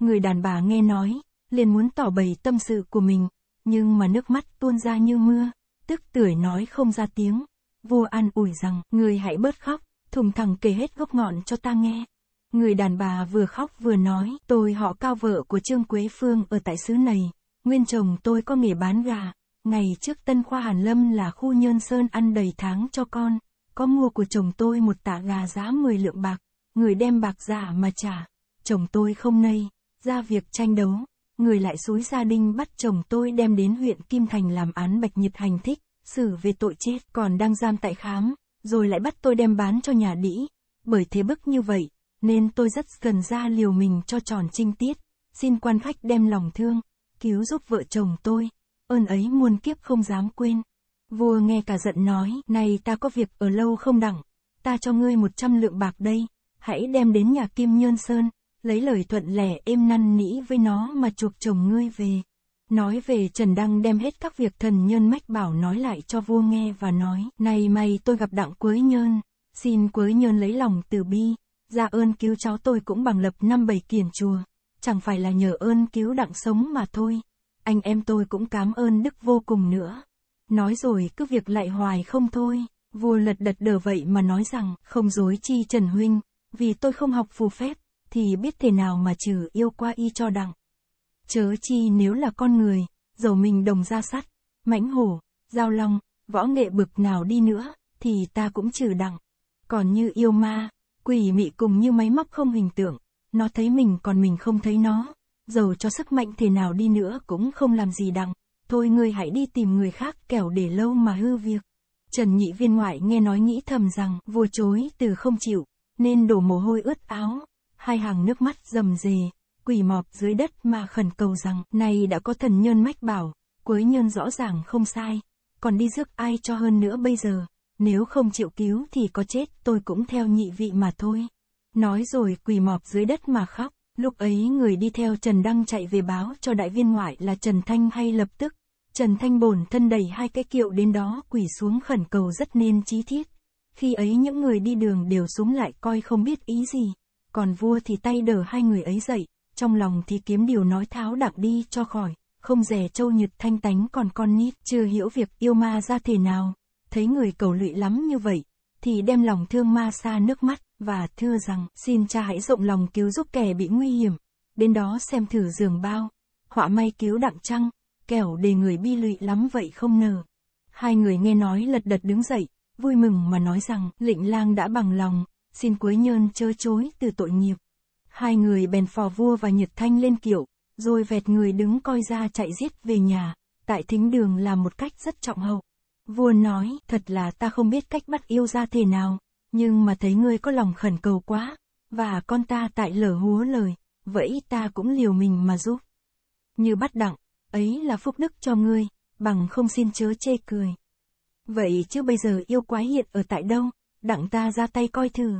Người đàn bà nghe nói, liền muốn tỏ bày tâm sự của mình, nhưng mà nước mắt tuôn ra như mưa, tức tưởi nói không ra tiếng. Vua an ủi rằng, người hãy bớt khóc, thùng thẳng kể hết gốc ngọn cho ta nghe. Người đàn bà vừa khóc vừa nói, tôi họ cao vợ của Trương Quế Phương ở tại xứ này, nguyên chồng tôi có nghề bán gà, ngày trước Tân Khoa Hàn Lâm là khu Nhơn Sơn ăn đầy tháng cho con, có mua của chồng tôi một tạ gà giá 10 lượng bạc, người đem bạc giả mà trả, chồng tôi không nây, ra việc tranh đấu, người lại xúi gia đình bắt chồng tôi đem đến huyện Kim Thành làm án bạch nhiệt hành thích, xử về tội chết còn đang giam tại khám, rồi lại bắt tôi đem bán cho nhà đĩ. Bởi thế bức như vậy, nên tôi rất cần ra liều mình cho tròn trinh tiết, xin quan khách đem lòng thương, cứu giúp vợ chồng tôi, ơn ấy muôn kiếp không dám quên. Vua nghe cả giận nói, này ta có việc ở lâu không đẳng, ta cho ngươi một trăm lượng bạc đây, hãy đem đến nhà Kim Nhơn Sơn, lấy lời thuận lẻ êm năn nỉ với nó mà chuộc chồng ngươi về. Nói về Trần Đăng đem hết các việc thần nhân mách bảo nói lại cho vua nghe và nói, nay mày tôi gặp đặng quới nhơn, xin quới nhơn lấy lòng từ bi, ra ơn cứu cháu tôi cũng bằng lập năm bảy kiền chùa, chẳng phải là nhờ ơn cứu đặng sống mà thôi, anh em tôi cũng cảm ơn đức vô cùng nữa. Nói rồi cứ việc lại hoài không thôi, vua lật đật đờ vậy mà nói rằng, không dối chi Trần Huynh, vì tôi không học phù phép, thì biết thể nào mà trừ yêu qua y cho đặng. Chớ chi nếu là con người, dầu mình đồng ra sắt, mãnh hổ, giao long, võ nghệ bực nào đi nữa, thì ta cũng trừ đặng. Còn như yêu ma, quỷ mị cùng như máy móc không hình tượng, nó thấy mình còn mình không thấy nó, dầu cho sức mạnh thể nào đi nữa cũng không làm gì đặng, thôi ngươi hãy đi tìm người khác kẻo để lâu mà hư việc. Trần nhị viên ngoại nghe nói nghĩ thầm rằng vua chối từ không chịu, nên đổ mồ hôi ướt áo, hai hàng nước mắt rầm rề, quỳ mọp dưới đất mà khẩn cầu rằng, này đã có thần nhân mách bảo, quới nhân rõ ràng không sai, còn đi rước ai cho hơn nữa bây giờ, nếu không chịu cứu thì có chết tôi cũng theo nhị vị mà thôi. Nói rồi quỳ mọp dưới đất mà khóc, lúc ấy người đi theo Trần Đăng chạy về báo cho đại viên ngoại là Trần Thanh hay lập tức. Trần Thanh bổn thân đầy hai cái kiệu đến đó quỳ xuống khẩn cầu rất nên chí thiết. Khi ấy những người đi đường đều súng lại coi không biết ý gì còn vua thì tay đờ hai người ấy dậy, trong lòng thì kiếm điều nói tháo đạp đi cho khỏi, không rẻ châu nhật thanh tánh còn con nít chưa hiểu việc yêu ma ra thể nào, thấy người cầu lụy lắm như vậy, thì đem lòng thương ma xa nước mắt, và thưa rằng xin cha hãy rộng lòng cứu giúp kẻ bị nguy hiểm, đến đó xem thử giường bao, họa may cứu đặng trăng, kẻo để người bi lụy lắm vậy không nờ. Hai người nghe nói lật đật đứng dậy, vui mừng mà nói rằng lịnh lang đã bằng lòng, xin Quế Nhơn chớ chối từ tội nghiệp. Hai người bèn phò vua và nhiệt Thanh lên kiệu, rồi vẹt người đứng coi ra chạy giết về nhà, tại thính đường làm một cách rất trọng hậu. Vua nói, thật là ta không biết cách bắt yêu ra thế nào, nhưng mà thấy ngươi có lòng khẩn cầu quá, và con ta tại lở húa lời, vậy ta cũng liều mình mà giúp. Như bắt đặng, ấy là phúc đức cho ngươi, bằng không xin chớ chê cười. Vậy chứ bây giờ yêu quái hiện ở tại đâu? đặng ta ra tay coi thử.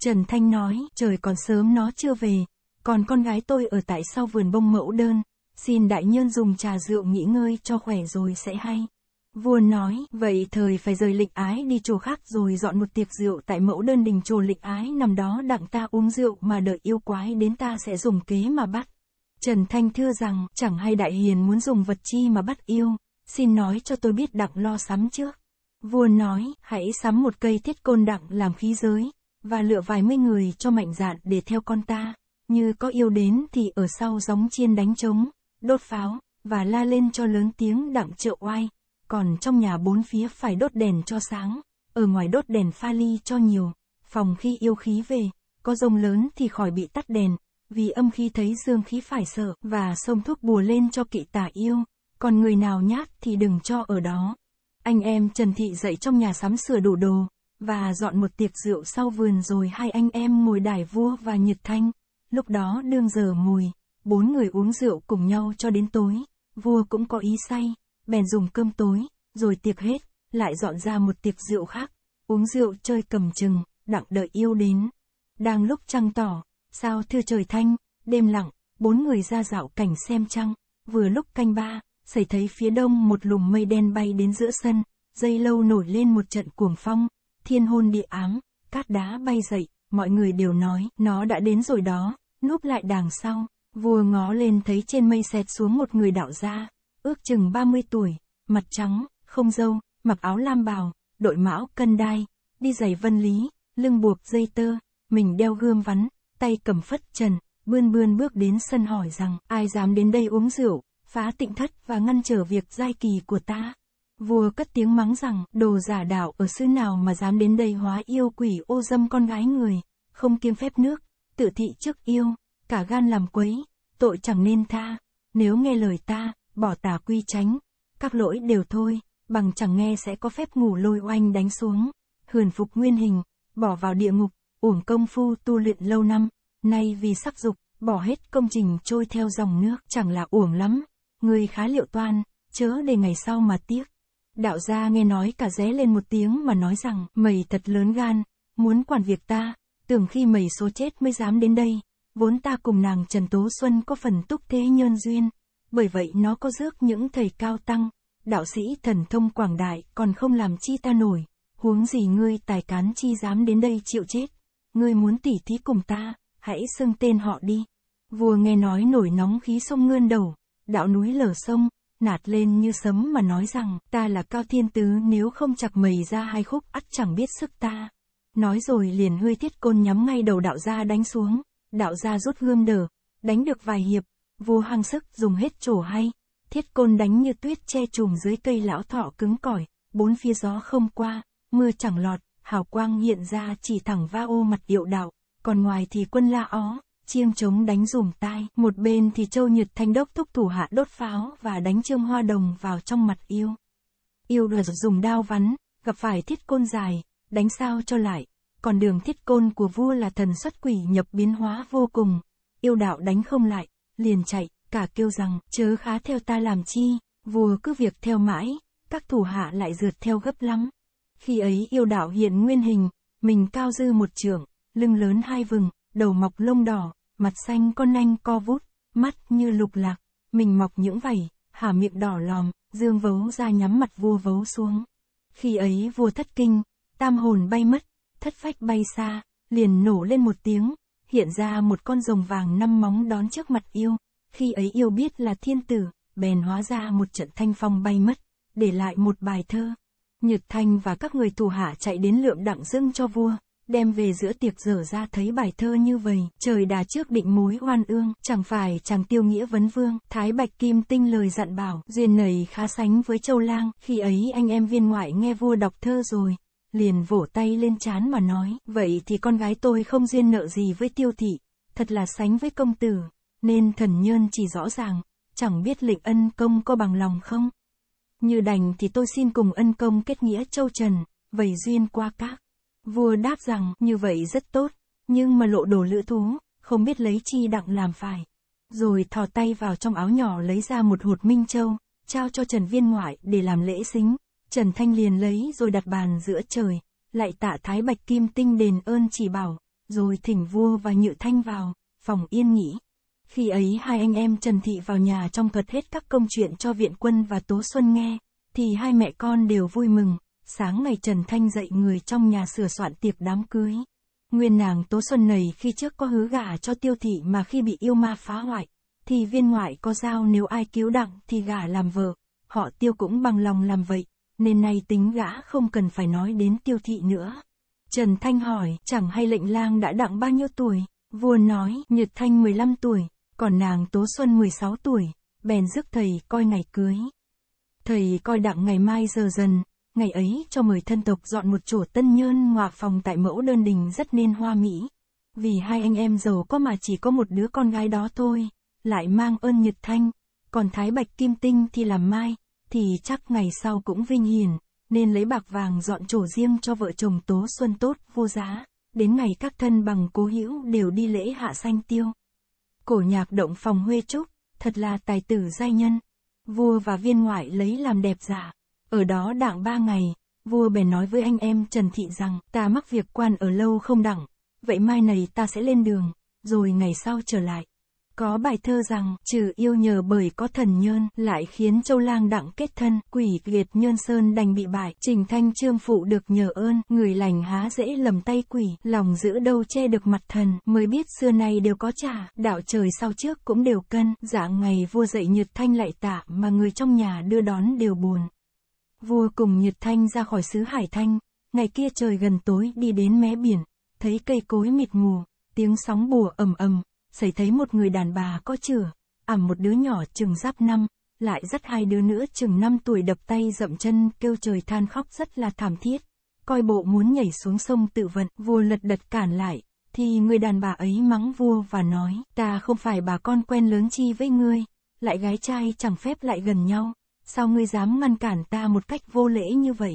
Trần Thanh nói, trời còn sớm nó chưa về, còn con gái tôi ở tại sau vườn bông mẫu đơn, xin đại nhân dùng trà rượu nghỉ ngơi cho khỏe rồi sẽ hay. Vua nói, vậy thời phải rời lịch ái đi chỗ khác rồi dọn một tiệc rượu tại mẫu đơn đình chùa lịch ái nằm đó đặng ta uống rượu mà đợi yêu quái đến ta sẽ dùng kế mà bắt. Trần Thanh thưa rằng, chẳng hay đại hiền muốn dùng vật chi mà bắt yêu, xin nói cho tôi biết đặng lo sắm trước. Vua nói, hãy sắm một cây thiết côn đặng làm khí giới, và lựa vài mươi người cho mạnh dạn để theo con ta, như có yêu đến thì ở sau gióng chiên đánh trống, đốt pháo, và la lên cho lớn tiếng đặng trợ oai, còn trong nhà bốn phía phải đốt đèn cho sáng, ở ngoài đốt đèn pha ly cho nhiều, phòng khi yêu khí về, có rông lớn thì khỏi bị tắt đèn, vì âm khí thấy dương khí phải sợ, và sông thuốc bùa lên cho kỵ tả yêu, còn người nào nhát thì đừng cho ở đó. Anh em Trần Thị dậy trong nhà sắm sửa đủ đồ, và dọn một tiệc rượu sau vườn rồi hai anh em ngồi đài vua và nhiệt thanh. Lúc đó đương giờ mùi, bốn người uống rượu cùng nhau cho đến tối, vua cũng có ý say, bèn dùng cơm tối, rồi tiệc hết, lại dọn ra một tiệc rượu khác, uống rượu chơi cầm chừng, đặng đợi yêu đến. Đang lúc trăng tỏ, sao thưa trời thanh, đêm lặng, bốn người ra dạo cảnh xem trăng, vừa lúc canh ba, xảy thấy phía đông một lùm mây đen bay đến giữa sân, dây lâu nổi lên một trận cuồng phong, thiên hôn địa ám, cát đá bay dậy, mọi người đều nói, nó đã đến rồi đó, núp lại đằng sau, vua ngó lên thấy trên mây xẹt xuống một người đạo gia, ước chừng 30 tuổi, mặt trắng, không dâu, mặc áo lam bào, đội mão cân đai, đi giày vân lý, lưng buộc dây tơ, mình đeo gươm vắn, tay cầm phất trần, bươn bươn bước đến sân hỏi rằng, ai dám đến đây uống rượu, phá tịnh thất và ngăn trở việc giai kỳ của ta. Vua cất tiếng mắng rằng, đồ giả đạo ở xứ nào mà dám đến đây hóa yêu quỷ ô dâm con gái người, không kiêng phép nước, tự thị trước yêu, cả gan làm quấy, tội chẳng nên tha, nếu nghe lời ta, bỏ tà quy tránh, các lỗi đều thôi, bằng chẳng nghe sẽ có phép ngủ lôi oanh đánh xuống, hưởng phục nguyên hình, bỏ vào địa ngục, uổng công phu tu luyện lâu năm, nay vì sắc dục, bỏ hết công trình trôi theo dòng nước chẳng là uổng lắm người khá liệu toan, chớ để ngày sau mà tiếc. Đạo gia nghe nói cả ré lên một tiếng mà nói rằng, mày thật lớn gan, muốn quản việc ta, tưởng khi mày số chết mới dám đến đây, vốn ta cùng nàng Trần Tố Xuân có phần túc thế nhân duyên, bởi vậy nó có rước những thầy cao tăng, đạo sĩ thần thông quảng đại còn không làm chi ta nổi, huống gì ngươi tài cán chi dám đến đây chịu chết, ngươi muốn tỉ thí cùng ta, hãy xưng tên họ đi. Vua nghe nói nổi nóng khí sông ngươn đầu, đạo núi lở sông, nạt lên như sấm mà nói rằng, ta là cao thiên tứ nếu không chặt mầy ra hai khúc ắt chẳng biết sức ta. Nói rồi liền hơi thiết côn nhắm ngay đầu đạo gia đánh xuống, đạo gia rút gươm đỡ, đánh được vài hiệp, vô hăng sức dùng hết chỗ hay, thiết côn đánh như tuyết che trùm dưới cây lão thọ cứng cỏi, bốn phía gió không qua, mưa chẳng lọt, hào quang hiện ra chỉ thẳng va ô mặt điệu đạo, còn ngoài thì quân la ó chiêm trống đánh rùm tai, một bên thì Châu Nhật Thanh đốc thúc thủ hạ đốt pháo và đánh Trương Hoa Đồng vào trong mặt yêu. Yêu đùa dùng đao vắn, gặp phải thiết côn dài, đánh sao cho lại, còn đường thiết côn của vua là thần xuất quỷ nhập biến hóa vô cùng, yêu đạo đánh không lại, liền chạy, cả kêu rằng, chớ khá theo ta làm chi, vua cứ việc theo mãi, các thủ hạ lại rượt theo gấp lắm. Khi ấy yêu đạo hiện nguyên hình, mình cao dư một trưởng, lưng lớn hai vừng, đầu mọc lông đỏ, mặt xanh con nanh co vút, mắt như lục lạc, mình mọc những vảy, hả miệng đỏ lòm, dương vấu ra nhắm mặt vua vấu xuống. Khi ấy vua thất kinh, tam hồn bay mất, thất phách bay xa, liền nổ lên một tiếng, hiện ra một con rồng vàng năm móng đón trước mặt yêu. Khi ấy yêu biết là thiên tử, bèn hóa ra một trận thanh phong bay mất, để lại một bài thơ. nhật Thanh và các người tù hạ chạy đến lượm đặng dưng cho vua đem về giữa tiệc dở ra thấy bài thơ như vầy, trời đà trước định mối oan ương, chẳng phải chẳng tiêu nghĩa vấn vương, thái bạch kim tinh lời dặn bảo, duyên nầy khá sánh với châu lang, khi ấy anh em viên ngoại nghe vua đọc thơ rồi, liền vỗ tay lên chán mà nói, vậy thì con gái tôi không duyên nợ gì với tiêu thị, thật là sánh với công tử, nên thần nhân chỉ rõ ràng, chẳng biết lịch ân công có bằng lòng không. Như đành thì tôi xin cùng ân công kết nghĩa châu Trần, vầy duyên qua các. Vua đáp rằng, như vậy rất tốt, nhưng mà lộ đồ lữ thú, không biết lấy chi đặng làm phải. Rồi thò tay vào trong áo nhỏ lấy ra một hột minh châu, trao cho Trần Viên Ngoại để làm lễ xính. Trần Thanh liền lấy rồi đặt bàn giữa trời, lại tạ Thái Bạch Kim Tinh đền ơn chỉ bảo, rồi thỉnh vua và Nhự Thanh vào, phòng yên nghỉ. Khi ấy hai anh em Trần Thị vào nhà trong thuật hết các công chuyện cho viện quân và Tố Xuân nghe, thì hai mẹ con đều vui mừng, sáng ngày Trần Thanh dậy người trong nhà sửa soạn tiệc đám cưới. Nguyên nàng Tố Xuân này khi trước có hứa gả cho tiêu thị mà khi bị yêu ma phá hoại, thì viên ngoại có giao nếu ai cứu đặng thì gả làm vợ, họ tiêu cũng bằng lòng làm vậy, nên nay tính gã không cần phải nói đến tiêu thị nữa. Trần Thanh hỏi, chẳng hay lệnh lang đã đặng bao nhiêu tuổi, vua nói, Nhật Thanh 15 tuổi, còn nàng Tố Xuân 16 tuổi, bèn rước thầy coi ngày cưới. Thầy coi đặng ngày mai giờ dần, ngày ấy cho mời thân tộc dọn một chỗ tân nhơn ngoạc phòng tại mẫu đơn đình rất nên hoa mỹ. Vì hai anh em giàu có mà chỉ có một đứa con gái đó thôi, lại mang ơn Nhật Thanh, còn Thái Bạch Kim Tinh thì làm mai, thì chắc ngày sau cũng vinh hiển, nên lấy bạc vàng dọn chỗ riêng cho vợ chồng Tố Xuân tốt, vô giá. Đến ngày các thân bằng cố hữu đều đi lễ hạ sanh tiêu. Cổ nhạc động phòng Huê Trúc, thật là tài tử giai nhân. Vua và viên ngoại lấy làm đẹp giả. Dạ. Ở đó đặng ba ngày, vua bèn nói với anh em Trần Thị rằng, ta mắc việc quan ở lâu không đặng, vậy mai này ta sẽ lên đường, rồi ngày sau trở lại. Có bài thơ rằng, trừ yêu nhờ bởi có thần nhơn, lại khiến châu lang đặng kết thân, quỷ liệt nhơn sơn đành bị bại, trình thanh trương phụ được nhờ ơn, người lành há dễ lầm tay quỷ, lòng giữ đâu che được mặt thần, mới biết xưa nay đều có trả, đạo trời sau trước cũng đều cân, dạng ngày vua dậy nhật thanh lại tạ, mà người trong nhà đưa đón đều buồn. Vua cùng Nhiệt Thanh ra khỏi xứ Hải Thanh, ngày kia trời gần tối đi đến mé biển, thấy cây cối mịt mù, tiếng sóng bùa ầm ầm, xảy thấy một người đàn bà có chửa, ảm một đứa nhỏ chừng giáp năm, lại dắt hai đứa nữa chừng năm tuổi đập tay dậm chân kêu trời than khóc rất là thảm thiết. Coi bộ muốn nhảy xuống sông tự vận, vua lật đật cản lại, thì người đàn bà ấy mắng vua và nói, ta không phải bà con quen lớn chi với ngươi, lại gái trai chẳng phép lại gần nhau, sao ngươi dám ngăn cản ta một cách vô lễ như vậy?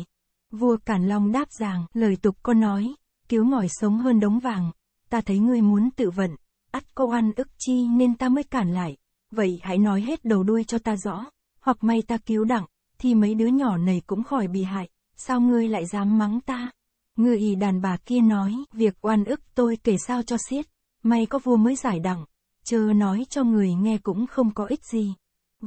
Vua Cản Long đáp rằng, lời tục có nói, cứu ngòi sống hơn đống vàng, ta thấy ngươi muốn tự vận, ắt câu ăn ức chi nên ta mới cản lại, vậy hãy nói hết đầu đuôi cho ta rõ, hoặc may ta cứu đặng, thì mấy đứa nhỏ này cũng khỏi bị hại, sao ngươi lại dám mắng ta? Ngư y đàn bà kia nói, việc oan ức tôi kể sao cho xiết, may có vua mới giải đặng, chờ nói cho người nghe cũng không có ích gì.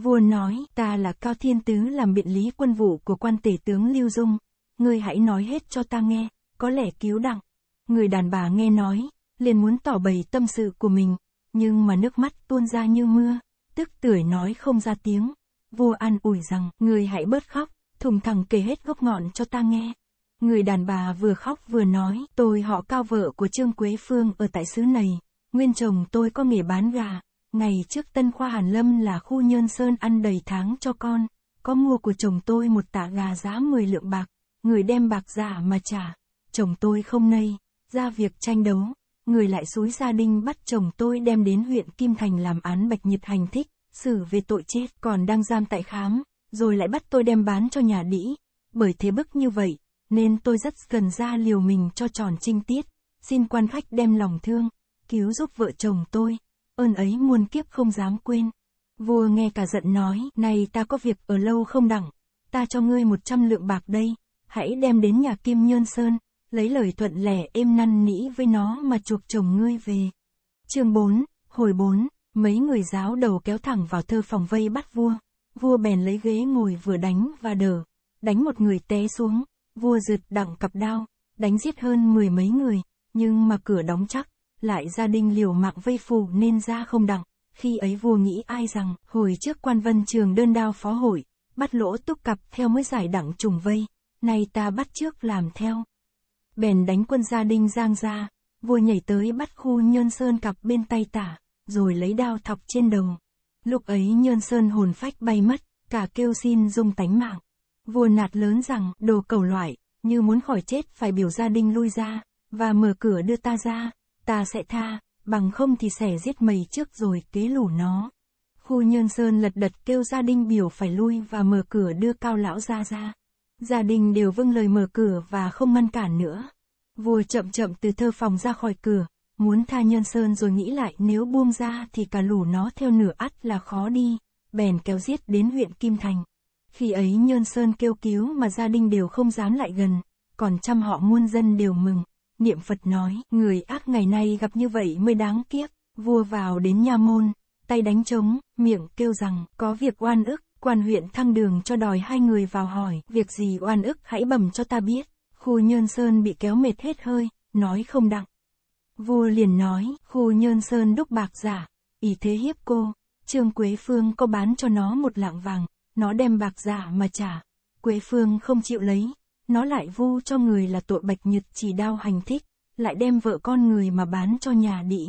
Vua nói, ta là Cao Thiên Tứ làm biện lý quân vụ của quan tể tướng Lưu Dung, ngươi hãy nói hết cho ta nghe, có lẽ cứu đặng. Người đàn bà nghe nói, liền muốn tỏ bày tâm sự của mình, nhưng mà nước mắt tuôn ra như mưa, tức tưởi nói không ra tiếng. Vua an ủi rằng, Ngươi hãy bớt khóc, thùng thẳng kể hết gốc ngọn cho ta nghe. Người đàn bà vừa khóc vừa nói, tôi họ cao vợ của Trương Quế Phương ở tại xứ này, nguyên chồng tôi có nghề bán gà, ngày trước Tân Khoa Hàn Lâm là khu Nhơn Sơn ăn đầy tháng cho con, có mua của chồng tôi một tạ gà giá 10 lượng bạc, người đem bạc giả mà trả, chồng tôi không nây, ra việc tranh đấu, người lại xúi gia đình bắt chồng tôi đem đến huyện Kim Thành làm án bạch nhiệt hành thích, xử về tội chết còn đang giam tại khám, rồi lại bắt tôi đem bán cho nhà đĩ, bởi thế bức như vậy, nên tôi rất cần ra liều mình cho tròn trinh tiết, xin quan khách đem lòng thương, cứu giúp vợ chồng tôi ơn ấy muôn kiếp không dám quên. Vua nghe cả giận nói, này ta có việc ở lâu không đẳng, ta cho ngươi một trăm lượng bạc đây, hãy đem đến nhà Kim Nhơn Sơn, lấy lời thuận lẻ êm năn nỉ với nó mà chuộc chồng ngươi về. chương 4, hồi 4, mấy người giáo đầu kéo thẳng vào thơ phòng vây bắt vua, vua bèn lấy ghế ngồi vừa đánh và đờ, đánh một người té xuống, vua rượt đặng cặp đao, đánh giết hơn mười mấy người, nhưng mà cửa đóng chắc, lại gia đình liều mạng vây phù nên ra không đặng. Khi ấy vua nghĩ ai rằng, hồi trước quan vân trường đơn đao phó hội, bắt lỗ túc cặp theo mới giải đặng trùng vây, nay ta bắt trước làm theo. Bèn đánh quân gia đình giang ra, vua nhảy tới bắt khu nhơn sơn cặp bên tay tả, rồi lấy đao thọc trên đầu. Lúc ấy nhơn sơn hồn phách bay mất, cả kêu xin dung tánh mạng. Vua nạt lớn rằng, đồ cầu loại, như muốn khỏi chết phải biểu gia đình lui ra, và mở cửa đưa ta ra, ta sẽ tha, bằng không thì sẽ giết mày trước rồi kế lủ nó. Khu Nhơn Sơn lật đật kêu gia đình biểu phải lui và mở cửa đưa cao lão ra ra. Gia đình đều vâng lời mở cửa và không ngăn cản nữa. Vua chậm chậm từ thơ phòng ra khỏi cửa, muốn tha Nhân Sơn rồi nghĩ lại nếu buông ra thì cả lũ nó theo nửa ắt là khó đi, bèn kéo giết đến huyện Kim Thành. Khi ấy Nhân Sơn kêu cứu mà gia đình đều không dám lại gần, còn trăm họ muôn dân đều mừng niệm Phật nói, người ác ngày nay gặp như vậy mới đáng kiếp. vua vào đến nha môn, tay đánh trống, miệng kêu rằng, có việc oan ức, quan huyện thăng đường cho đòi hai người vào hỏi, việc gì oan ức hãy bẩm cho ta biết, khu Nhơn Sơn bị kéo mệt hết hơi, nói không đặng. Vua liền nói, khu Nhơn Sơn đúc bạc giả, ý thế hiếp cô, Trương Quế Phương có bán cho nó một lạng vàng, nó đem bạc giả mà trả. Quế Phương không chịu lấy, nó lại vu cho người là tội bạch nhật chỉ đao hành thích, lại đem vợ con người mà bán cho nhà đĩ.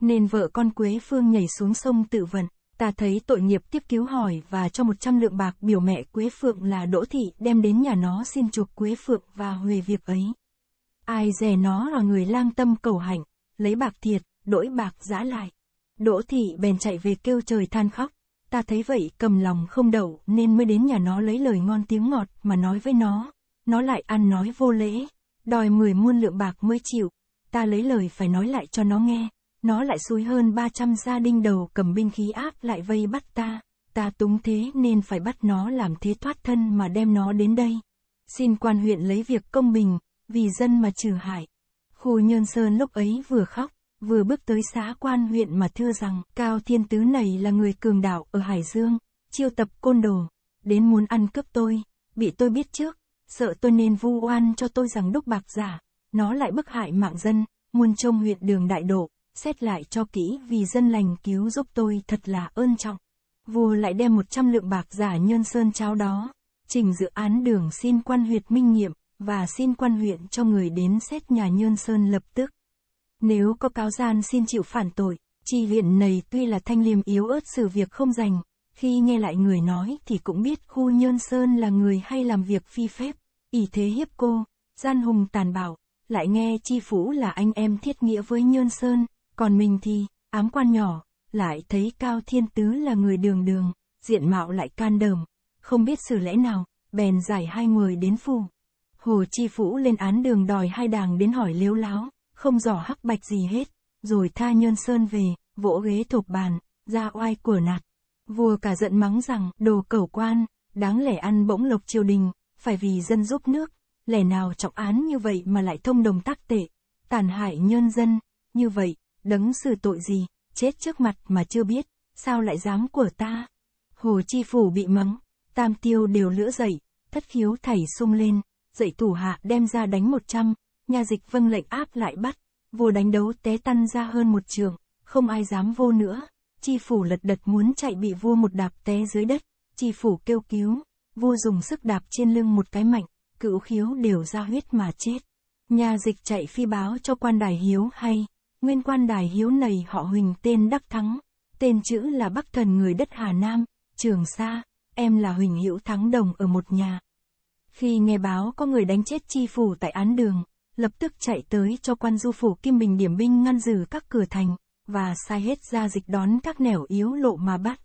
Nên vợ con Quế Phương nhảy xuống sông tự vận, ta thấy tội nghiệp tiếp cứu hỏi và cho một trăm lượng bạc biểu mẹ Quế Phượng là Đỗ Thị đem đến nhà nó xin chuộc Quế Phượng và huề việc ấy. Ai dè nó là người lang tâm cầu hạnh, lấy bạc thiệt, đổi bạc giã lại. Đỗ Thị bèn chạy về kêu trời than khóc, ta thấy vậy cầm lòng không đậu nên mới đến nhà nó lấy lời ngon tiếng ngọt mà nói với nó, nó lại ăn nói vô lễ, đòi 10 muôn lượng bạc mới chịu, ta lấy lời phải nói lại cho nó nghe, nó lại xui hơn 300 gia đình đầu cầm binh khí áp lại vây bắt ta, ta túng thế nên phải bắt nó làm thế thoát thân mà đem nó đến đây. Xin quan huyện lấy việc công bình, vì dân mà trừ hại. Khu Nhơn Sơn lúc ấy vừa khóc, vừa bước tới xã quan huyện mà thưa rằng Cao Thiên Tứ này là người cường đạo ở Hải Dương, chiêu tập côn đồ, đến muốn ăn cướp tôi, bị tôi biết trước, sợ tôi nên vu oan cho tôi rằng đúc bạc giả, nó lại bức hại mạng dân, muôn trông huyện đường đại độ, xét lại cho kỹ vì dân lành cứu giúp tôi thật là ơn trọng. Vua lại đem 100 lượng bạc giả nhân sơn cháo đó, trình dự án đường xin quan huyệt minh nghiệm, và xin quan huyện cho người đến xét nhà Nhơn Sơn lập tức. Nếu có cáo gian xin chịu phản tội, tri huyện này tuy là thanh liêm yếu ớt sự việc không dành, khi nghe lại người nói thì cũng biết khu Nhơn Sơn là người hay làm việc phi phép y thế hiếp cô, gian hùng tàn bạo, lại nghe chi phủ là anh em thiết nghĩa với Nhơn Sơn, còn mình thì, ám quan nhỏ, lại thấy Cao Thiên Tứ là người đường đường, diện mạo lại can đờm, không biết xử lẽ nào, bèn giải hai người đến phủ. Hồ Chi Phủ lên án đường đòi hai đàng đến hỏi liếu láo, không rõ hắc bạch gì hết, rồi tha Nhơn Sơn về, vỗ ghế thộp bàn, ra oai của nạt. Vua cả giận mắng rằng, đồ cẩu quan, đáng lẽ ăn bỗng lộc triều đình, phải vì dân giúp nước, lẻ nào trọng án như vậy mà lại thông đồng tác tệ, tàn hại nhân dân, như vậy, đấng xử tội gì, chết trước mặt mà chưa biết, sao lại dám của ta. Hồ Chi Phủ bị mắng, tam tiêu đều lửa dậy, thất khiếu thảy sung lên, dậy thủ hạ đem ra đánh một trăm, nhà dịch vâng lệnh áp lại bắt, vua đánh đấu té tăn ra hơn một trường, không ai dám vô nữa, Chi Phủ lật đật muốn chạy bị vua một đạp té dưới đất, Chi Phủ kêu cứu vua dùng sức đạp trên lưng một cái mạnh, cựu khiếu đều ra huyết mà chết. Nhà dịch chạy phi báo cho quan đài hiếu hay, nguyên quan đài hiếu này họ huỳnh tên Đắc Thắng, tên chữ là Bắc Thần người đất Hà Nam, Trường Sa, em là Huỳnh Hữu Thắng Đồng ở một nhà. Khi nghe báo có người đánh chết chi phủ tại án đường, lập tức chạy tới cho quan du phủ Kim Bình điểm binh ngăn giữ các cửa thành, và sai hết ra dịch đón các nẻo yếu lộ mà bắt.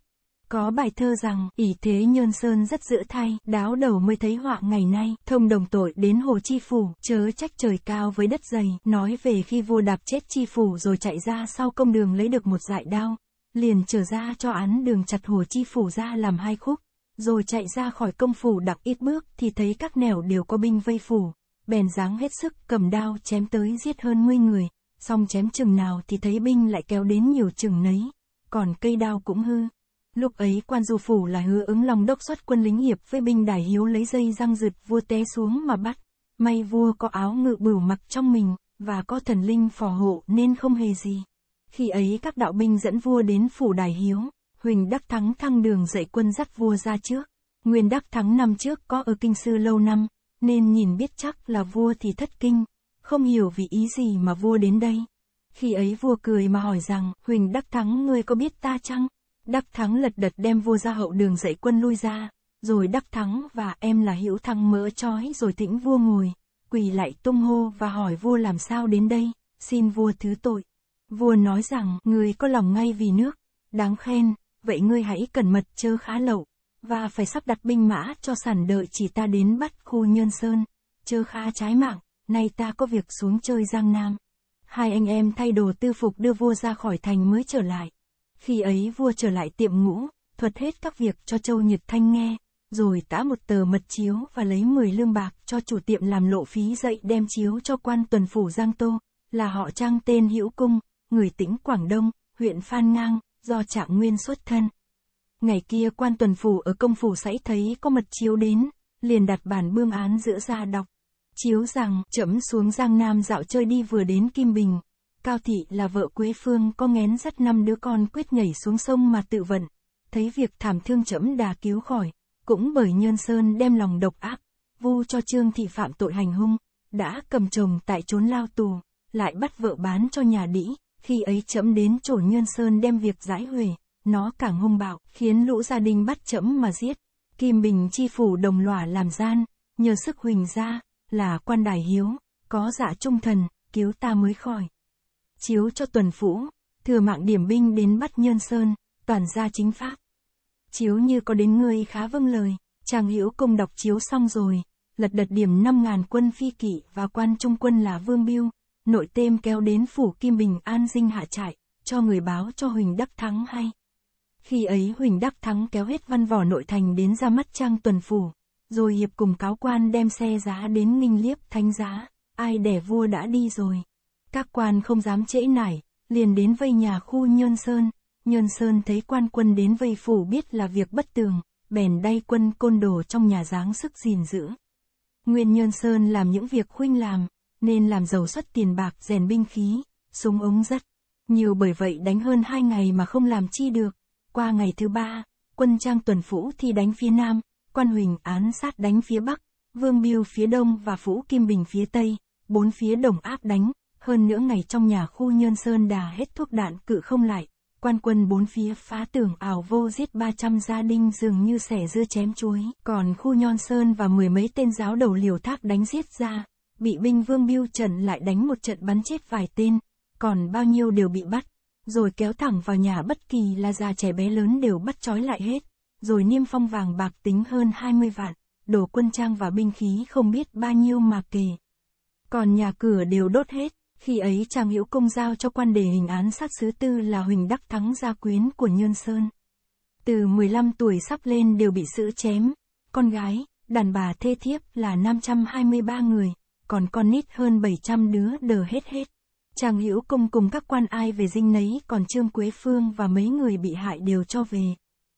Có bài thơ rằng, ỷ thế nhơn sơn rất giữa thay, đáo đầu mới thấy họa ngày nay, thông đồng tội đến hồ chi phủ, chớ trách trời cao với đất dày, nói về khi vua đạp chết chi phủ rồi chạy ra sau công đường lấy được một dại đao, liền trở ra cho án đường chặt hồ chi phủ ra làm hai khúc, rồi chạy ra khỏi công phủ đặc ít bước thì thấy các nẻo đều có binh vây phủ, bèn giáng hết sức cầm đao chém tới giết hơn 10 người, xong chém chừng nào thì thấy binh lại kéo đến nhiều chừng nấy, còn cây đao cũng hư. Lúc ấy quan du phủ là hứa ứng lòng đốc xuất quân lính hiệp với binh đài hiếu lấy dây răng rượt vua té xuống mà bắt. May vua có áo ngự bửu mặc trong mình, và có thần linh phò hộ nên không hề gì. Khi ấy các đạo binh dẫn vua đến phủ đài hiếu, Huỳnh Đắc Thắng thăng đường dạy quân dắt vua ra trước. Nguyên Đắc Thắng năm trước có ở kinh sư lâu năm, nên nhìn biết chắc là vua thì thất kinh, không hiểu vì ý gì mà vua đến đây. Khi ấy vua cười mà hỏi rằng, Huỳnh Đắc Thắng ngươi có biết ta chăng? Đắc Thắng lật đật đem vua ra hậu đường dạy quân lui ra, rồi Đắc Thắng và em là Hữu Thăng mỡ trói rồi thỉnh vua ngồi, quỳ lại tung hô và hỏi vua làm sao đến đây, xin vua thứ tội. Vua nói rằng, người có lòng ngay vì nước, đáng khen, vậy ngươi hãy cẩn mật chớ khá lậu, và phải sắp đặt binh mã cho sản đợi chỉ ta đến bắt khu Nhơn Sơn, chớ khá trái mạng, nay ta có việc xuống chơi Giang Nam. Hai anh em thay đồ tư phục đưa vua ra khỏi thành mới trở lại. Khi ấy vua trở lại tiệm ngũ, thuật hết các việc cho Châu Nhật Thanh nghe, rồi tả một tờ mật chiếu và lấy 10 lương bạc cho chủ tiệm làm lộ phí dậy đem chiếu cho quan tuần phủ Giang Tô, là họ trang tên Hữu Cung, người tỉnh Quảng Đông, huyện Phan Ngang, do trạng nguyên xuất thân. Ngày kia quan tuần phủ ở công phủ sãy thấy có mật chiếu đến, liền đặt bản bương án giữa ra đọc. Chiếu rằng, chấm xuống Giang Nam dạo chơi đi vừa đến Kim Bình, Cao Thị là vợ Quế Phương có ngén dắt năm đứa con quyết nhảy xuống sông mà tự vận. Thấy việc thảm thương chẫm đà cứu khỏi, cũng bởi Nhơn Sơn đem lòng độc ác, vu cho Trương Thị phạm tội hành hung, đã cầm chồng tại trốn lao tù, lại bắt vợ bán cho nhà đĩ, khi ấy chẫm đến chỗ Nhơn Sơn đem việc giải huề, nó càng hung bạo, khiến lũ gia đình bắt chẫm mà giết. Kim Bình chi phủ đồng lỏa làm gian, nhờ sức huỳnh gia là quan đài hiếu, có dạ trung thần, cứu ta mới khỏi chiếu cho tuần phủ, thừa mạng điểm binh đến bắt Nhơn Sơn, toàn ra chính pháp. Chiếu như có đến ngươi khá vâng lời, chàng hữu công đọc chiếu xong rồi, lật đật điểm 5.000 quân phi kỵ và quan trung quân là Vương Biêu, nội têm kéo đến phủ Kim Bình An Dinh hạ trại, cho người báo cho Huỳnh Đắc Thắng hay. Khi ấy Huỳnh Đắc Thắng kéo hết văn vỏ nội thành đến ra mắt trang tuần phủ, rồi hiệp cùng cáo quan đem xe giá đến ninh liếp thánh giá, ai đẻ vua đã đi rồi. Các quan không dám trễ nải, liền đến vây nhà khu Nhơn Sơn. Nhơn Sơn thấy quan quân đến vây phủ biết là việc bất tường, bèn đay quân côn đồ trong nhà dáng sức gìn giữ. Nguyên Nhơn Sơn làm những việc khuynh làm, nên làm giàu xuất tiền bạc rèn binh khí, súng ống rất. Nhiều bởi vậy đánh hơn hai ngày mà không làm chi được. Qua ngày thứ ba, quân Trang Tuần phủ thì đánh phía Nam, quan Huỳnh án sát đánh phía Bắc, Vương Biêu phía Đông và Phũ Kim Bình phía Tây, bốn phía đồng áp đánh, hơn nữa ngày trong nhà khu Nhơn Sơn đà hết thuốc đạn cự không lại, quan quân bốn phía phá tường ảo vô giết 300 gia đình dường như xẻ dưa chém chuối, còn khu Nhon Sơn và mười mấy tên giáo đầu liều thác đánh giết ra, bị binh vương biêu trần lại đánh một trận bắn chết vài tên, còn bao nhiêu đều bị bắt, rồi kéo thẳng vào nhà bất kỳ là già trẻ bé lớn đều bắt trói lại hết, rồi niêm phong vàng bạc tính hơn 20 vạn, đồ quân trang và binh khí không biết bao nhiêu mà kề. Còn nhà cửa đều đốt hết, khi ấy Trang Hữu Công giao cho quan đề hình án sát sứ tư là Huỳnh Đắc Thắng gia quyến của Nhơn Sơn. Từ 15 tuổi sắp lên đều bị sự chém, con gái, đàn bà thê thiếp là 523 người, còn con nít hơn 700 đứa đờ hết hết. Trang Hữu Công cùng các quan ai về dinh nấy còn Trương Quế Phương và mấy người bị hại đều cho về.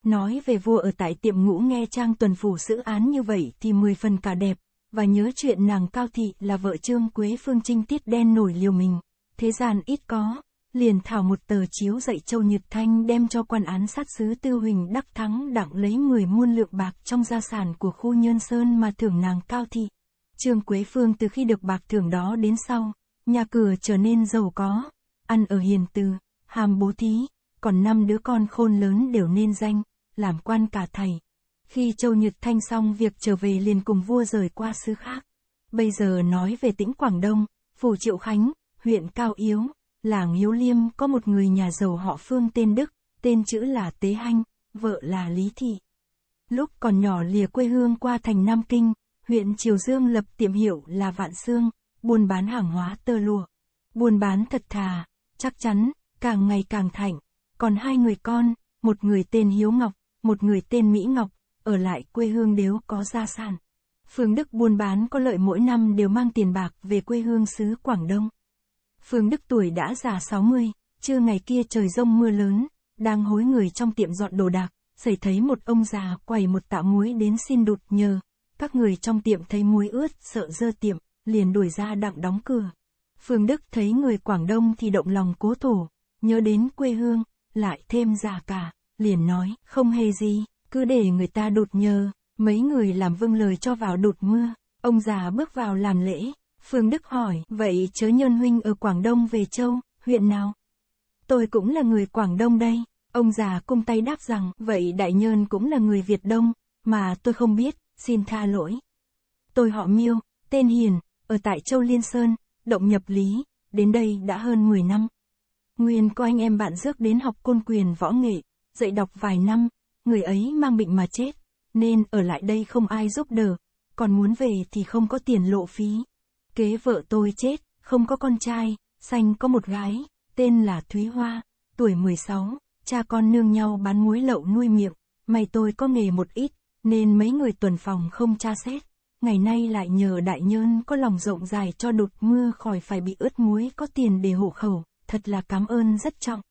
Nói về vua ở tại tiệm ngũ nghe Trang Tuần Phủ xử án như vậy thì mười phần cả đẹp, và nhớ chuyện nàng Cao Thị là vợ Trương Quế Phương Trinh tiết đen nổi liều mình, thế gian ít có, liền thảo một tờ chiếu dạy Châu Nhật Thanh đem cho quan án sát sứ Tư Huỳnh Đắc Thắng đặng lấy 10 muôn lượng bạc trong gia sản của khu Nhơn Sơn mà thưởng nàng Cao Thị. Trương Quế Phương từ khi được bạc thưởng đó đến sau, nhà cửa trở nên giàu có, ăn ở hiền từ, hàm bố thí, còn năm đứa con khôn lớn đều nên danh, làm quan cả thầy. Khi Châu Nhật Thanh xong việc trở về liền cùng vua rời qua xứ khác. Bây giờ nói về tỉnh Quảng Đông, Phủ Triệu Khánh, huyện Cao Yếu, làng Yếu Liêm có một người nhà giàu họ Phương tên Đức, tên chữ là Tế Hanh, vợ là Lý Thị. Lúc còn nhỏ lìa quê hương qua thành Nam Kinh, huyện Triều Dương lập tiệm hiệu là Vạn Sương, buôn bán hàng hóa tơ lụa. Buôn bán thật thà, chắc chắn, càng ngày càng thạnh. Còn hai người con, một người tên Hiếu Ngọc, một người tên Mỹ Ngọc, ở lại quê hương nếu có gia sản. Phương Đức buôn bán có lợi mỗi năm đều mang tiền bạc về quê hương xứ Quảng Đông. Phương Đức tuổi đã già 60, trưa ngày kia trời rông mưa lớn, đang hối người trong tiệm dọn đồ đạc, xảy thấy một ông già quầy một tạ muối đến xin đụt nhờ. Các người trong tiệm thấy muối ướt, sợ dơ tiệm, liền đuổi ra đặng đóng cửa. Phương Đức thấy người Quảng Đông thì động lòng cố thổ, nhớ đến quê hương, lại thêm già cả, liền nói, không hề gì, cứ để người ta đột nhờ, mấy người làm vâng lời cho vào đột mưa, ông già bước vào làm lễ, Phương Đức hỏi, vậy chớ nhân huynh ở Quảng Đông về châu, huyện nào? Tôi cũng là người Quảng Đông đây, ông già cung tay đáp rằng, vậy đại nhân cũng là người Việt Đông, mà tôi không biết, xin tha lỗi. Tôi họ Miêu, tên Hiền, ở tại Châu Liên Sơn, động nhập lý, đến đây đã hơn 10 năm. Nguyên có anh em bạn rước đến học côn quyền võ nghệ, dạy đọc vài năm, người ấy mang bệnh mà chết, nên ở lại đây không ai giúp đỡ, còn muốn về thì không có tiền lộ phí. Kế vợ tôi chết, không có con trai, sanh có một gái, tên là Thúy Hoa, tuổi 16, cha con nương nhau bán muối lậu nuôi miệng, mày tôi có nghề một ít, nên mấy người tuần phòng không tra xét. Ngày nay lại nhờ đại nhân có lòng rộng dài cho đột mưa khỏi phải bị ướt muối có tiền để hộ khẩu, thật là cảm ơn rất trọng.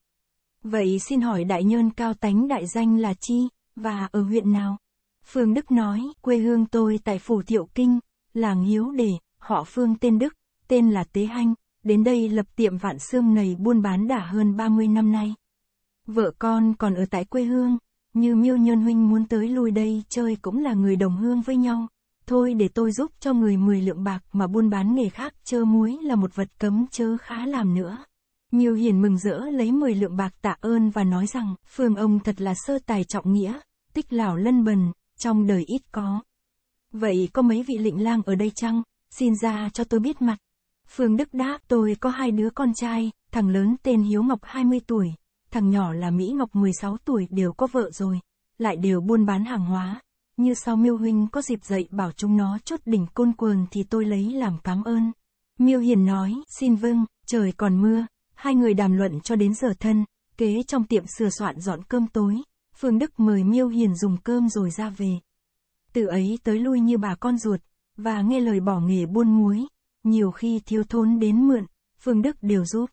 Vậy xin hỏi đại nhân cao tánh đại danh là chi, và ở huyện nào? Phương Đức nói, quê hương tôi tại Phủ Thiệu Kinh, làng Hiếu Đề, họ Phương tên Đức, tên là Tế Hanh, đến đây lập tiệm vạn xương nầy buôn bán đã hơn 30 năm nay. Vợ con còn ở tại quê hương, như miêu nhân huynh muốn tới lui đây chơi cũng là người đồng hương với nhau. Thôi để tôi giúp cho người 10 lượng bạc mà buôn bán nghề khác chơ muối là một vật cấm chớ khá làm nữa. Miêu Hiền mừng rỡ lấy 10 lượng bạc tạ ơn và nói rằng, Phương ông thật là sơ tài trọng nghĩa, tích lão lân bần, trong đời ít có. Vậy có mấy vị lịnh lang ở đây chăng? Xin ra cho tôi biết mặt. Phương Đức đáp, tôi có hai đứa con trai, thằng lớn tên Hiếu Ngọc 20 tuổi, thằng nhỏ là Mỹ Ngọc 16 tuổi đều có vợ rồi, lại đều buôn bán hàng hóa. Như sau Miêu Huynh có dịp dậy bảo chúng nó chốt đỉnh côn quần thì tôi lấy làm cảm ơn. Miêu Hiền nói, xin vâng, trời còn mưa, hai người đàm luận cho đến giờ thân, kế trong tiệm sửa soạn dọn cơm tối, Phương Đức mời Miêu Hiền dùng cơm rồi ra về. Từ ấy tới lui như bà con ruột, và nghe lời bỏ nghề buôn muối, nhiều khi thiếu thốn đến mượn, Phương Đức đều giúp.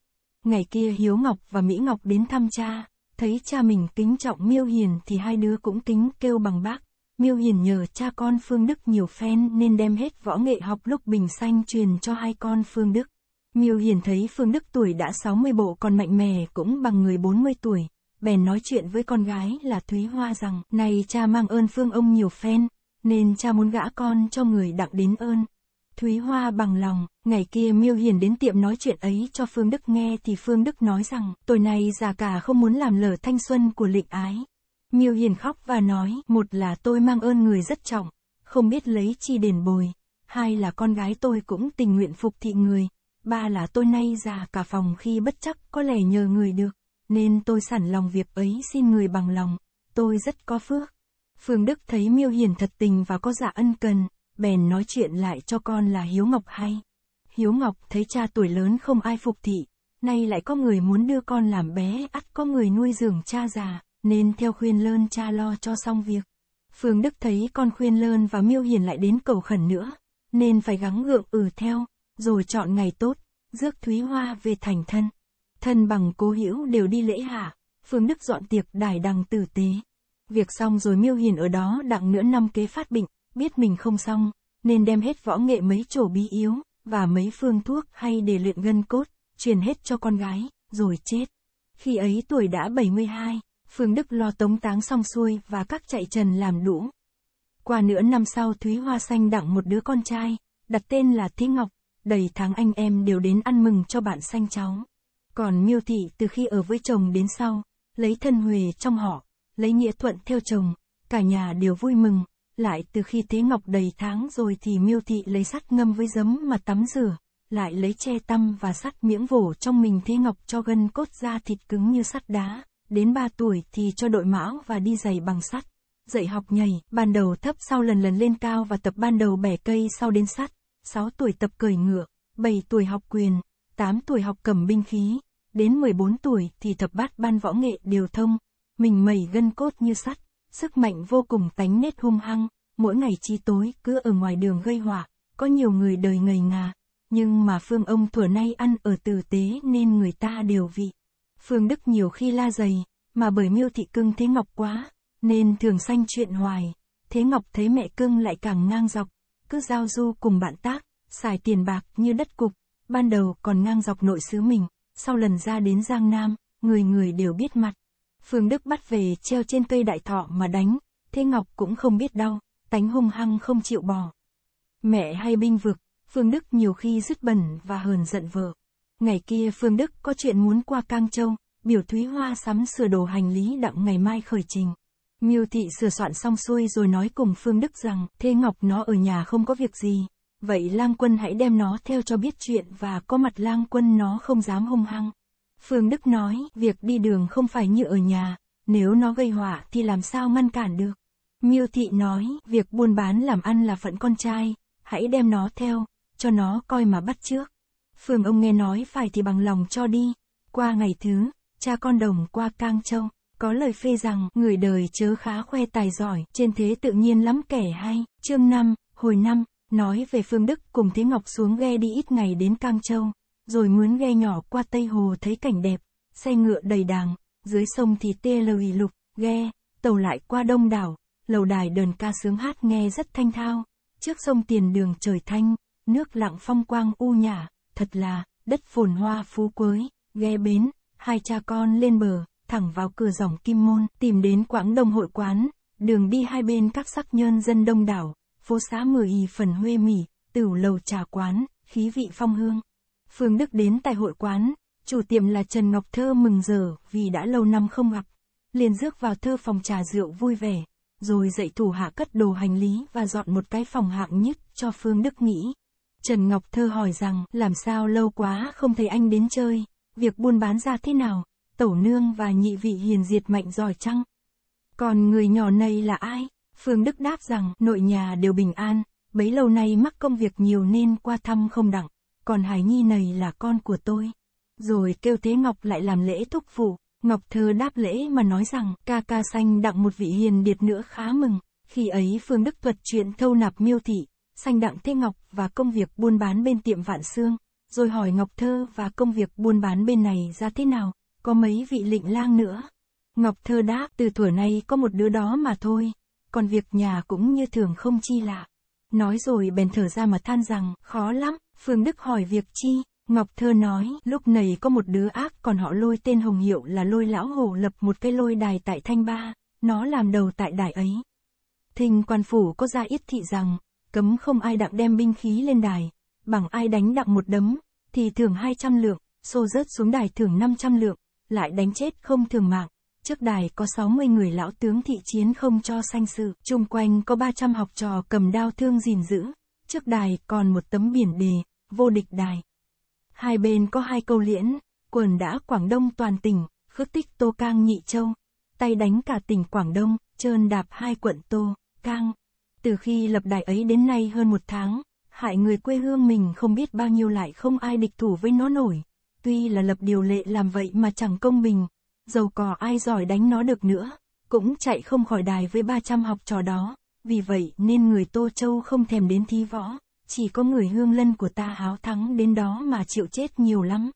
Ngày kia Hiếu Ngọc và Mỹ Ngọc đến thăm cha, thấy cha mình kính trọng Miêu Hiền thì hai đứa cũng kính kêu bằng bác. Miêu Hiền nhờ cha con Phương Đức nhiều phen nên đem hết võ nghệ học lúc bình xanh truyền cho hai con Phương Đức. Miêu Hiền thấy Phương Đức tuổi đã 60 bộ còn mạnh mẽ cũng bằng người 40 tuổi, bèn nói chuyện với con gái là Thúy Hoa rằng, này cha mang ơn Phương ông nhiều phen, nên cha muốn gã con cho người đặng đến ơn. Thúy Hoa bằng lòng, ngày kia Miêu Hiền đến tiệm nói chuyện ấy cho Phương Đức nghe thì Phương Đức nói rằng, tuổi này già cả không muốn làm lở thanh xuân của lịch ái. Miêu Hiền khóc và nói, một là tôi mang ơn người rất trọng, không biết lấy chi đền bồi, hai là con gái tôi cũng tình nguyện phục thị người, Ba là tôi nay già cả phòng khi bất chắc có lẽ nhờ người được, nên tôi sẵn lòng việc ấy xin người bằng lòng, tôi rất có phước. Phương Đức thấy Miêu Hiền thật tình và có dạ ân cần, bèn nói chuyện lại cho con là Hiếu Ngọc hay. Hiếu Ngọc thấy cha tuổi lớn không ai phục thị, nay lại có người muốn đưa con làm bé ắt có người nuôi dưỡng cha già, nên theo khuyên lơn cha lo cho xong việc. Phương Đức thấy con khuyên lơn và Miêu Hiền lại đến cầu khẩn nữa, nên phải gắng gượng ừ theo, rồi chọn ngày tốt, rước Thúy Hoa về thành thân. Thân bằng cố hữu đều đi lễ hạ, Phương Đức dọn tiệc đài đằng tử tế. Việc xong rồi miêu hiền ở đó đặng nửa năm kế phát bệnh, biết mình không xong, nên đem hết võ nghệ mấy chỗ bí yếu, và mấy phương thuốc hay để luyện ngân cốt, truyền hết cho con gái, rồi chết. Khi ấy tuổi đã 72, Phương Đức lo tống táng xong xuôi và các chạy trần làm đủ. Qua nửa năm sau Thúy Hoa Xanh đặng một đứa con trai, đặt tên là Thí Ngọc, đầy tháng anh em đều đến ăn mừng cho bạn xanh cháu. Còn miêu thị từ khi ở với chồng đến sau, lấy thân huề trong họ, lấy nghĩa thuận theo chồng, cả nhà đều vui mừng, lại từ khi thế ngọc đầy tháng rồi thì miêu thị lấy sắt ngâm với giấm mà tắm rửa, lại lấy che tăm và sắt miễng vổ trong mình thế ngọc cho gân cốt da thịt cứng như sắt đá, đến 3 tuổi thì cho đội mão và đi giày bằng sắt. Dạy học nhảy, ban đầu thấp sau lần lần lên cao và tập ban đầu bẻ cây sau đến sắt. 6 tuổi tập cởi ngựa, 7 tuổi học quyền, 8 tuổi học cầm binh khí, đến 14 tuổi thì thập bát ban võ nghệ đều thông, mình mẩy gân cốt như sắt, sức mạnh vô cùng tánh nết hung hăng, mỗi ngày chi tối cứ ở ngoài đường gây họa, có nhiều người đời ngầy ngà, nhưng mà phương ông thuở nay ăn ở tử tế nên người ta đều vị. Phương Đức nhiều khi la dày, mà bởi miêu thị cưng thế ngọc quá, nên thường sanh chuyện hoài, thế ngọc thấy mẹ cưng lại càng ngang dọc, cứ giao du cùng bạn tác, xài tiền bạc như đất cục, ban đầu còn ngang dọc nội xứ mình, sau lần ra đến Giang Nam, người người đều biết mặt. Phương Đức bắt về treo trên cây đại thọ mà đánh, thế Ngọc cũng không biết đau, tánh hung hăng không chịu bỏ. Mẹ hay binh vực, Phương Đức nhiều khi rứt bẩn và hờn giận vợ. Ngày kia Phương Đức có chuyện muốn qua Cang Châu, biểu Thúy Hoa sắm sửa đồ hành lý đặng ngày mai khởi trình. Miêu thị sửa soạn xong xuôi rồi nói cùng Phương Đức rằng, Thế Ngọc nó ở nhà không có việc gì. Vậy lang quân hãy đem nó theo cho biết chuyện và có mặt lang quân nó không dám hung hăng. Phương Đức nói, việc đi đường không phải như ở nhà, nếu nó gây họa thì làm sao ngăn cản được. Miêu thị nói, việc buôn bán làm ăn là phận con trai, hãy đem nó theo, cho nó coi mà bắt trước. Phương ông nghe nói phải thì bằng lòng cho đi. Qua ngày thứ, cha con đồng qua Cang Châu. Có lời phê rằng, người đời chớ khá khoe tài giỏi, trên thế tự nhiên lắm kẻ hay. Chương 5, hồi năm, nói về Phương Đức cùng Thế Ngọc xuống ghe đi ít ngày đến cang Châu, rồi mướn ghe nhỏ qua Tây Hồ thấy cảnh đẹp, xe ngựa đầy đàng, dưới sông thì tê lùi lục, ghe, tàu lại qua đông đảo, lầu đài đờn ca sướng hát nghe rất thanh thao, trước sông tiền đường trời thanh, nước lặng phong quang u nhả, thật là, đất phồn hoa phú quới, ghe bến, hai cha con lên bờ, thẳng vào cửa dòng Kim Môn, tìm đến quãng đông hội quán, đường đi hai bên các sắc nhân dân đông đảo, phố xá mười y phần huê mỉ tửu lầu trà quán, khí vị phong hương. Phương Đức đến tại hội quán, chủ tiệm là Trần Ngọc Thơ mừng giờ vì đã lâu năm không gặp, liền rước vào thơ phòng trà rượu vui vẻ, rồi dạy thủ hạ cất đồ hành lý và dọn một cái phòng hạng nhất cho Phương Đức nghỉ. Trần Ngọc Thơ hỏi rằng, làm sao lâu quá không thấy anh đến chơi, việc buôn bán ra thế nào, tổ nương và nhị vị hiền diệt mạnh giỏi chăng? Còn người nhỏ này là ai? Phương Đức đáp rằng nội nhà đều bình an, bấy lâu nay mắc công việc nhiều nên qua thăm không đặng, còn Hải Nhi này là con của tôi. Rồi kêu thế Ngọc lại làm lễ thúc phụ, Ngọc Thơ đáp lễ mà nói rằng ca ca xanh đặng một vị hiền điệt nữa khá mừng, khi ấy Phương Đức thuật chuyện thâu nạp miêu thị, xanh đặng Thế Ngọc và công việc buôn bán bên tiệm Vạn Sương, rồi hỏi Ngọc Thơ và công việc buôn bán bên này ra thế nào, có mấy vị lịnh lang nữa. Ngọc thơ đáp từ thuở này có một đứa đó mà thôi. Còn việc nhà cũng như thường không chi lạ. Nói rồi bèn thở ra mà than rằng, khó lắm, Phương Đức hỏi việc chi, Ngọc Thơ nói, lúc này có một đứa ác còn họ lôi tên Hồng Hiệu là lôi lão hổ lập một cái lôi đài tại Thanh Ba, nó làm đầu tại đài ấy. Thình quan phủ có ra yết thị rằng, cấm không ai đặng đem binh khí lên đài, bằng ai đánh đặng một đấm, thì thưởng 200 lượng, xô rớt xuống đài thưởng 500 lượng, lại đánh chết không thường mạng. Trước đài có 60 người lão tướng thị chiến không cho sanh sự, chung quanh có 300 học trò cầm đao thương gìn giữ. Trước đài còn một tấm biển đề, vô địch đài. Hai bên có hai câu liễn, quần đã Quảng Đông toàn tỉnh, khước tích Tô Cang Nhị Châu. Tay đánh cả tỉnh Quảng Đông, trơn đạp hai quận Tô, Cang. Từ khi lập đài ấy đến nay hơn một tháng, hại người quê hương mình không biết bao nhiêu lại không ai địch thủ với nó nổi tuy là lập điều lệ làm vậy mà chẳng công bình, dầu có ai giỏi đánh nó được nữa, cũng chạy không khỏi đài với 300 học trò đó, vì vậy nên người Tô Châu không thèm đến thi võ, chỉ có người hương lân của ta háo thắng đến đó mà chịu chết nhiều lắm.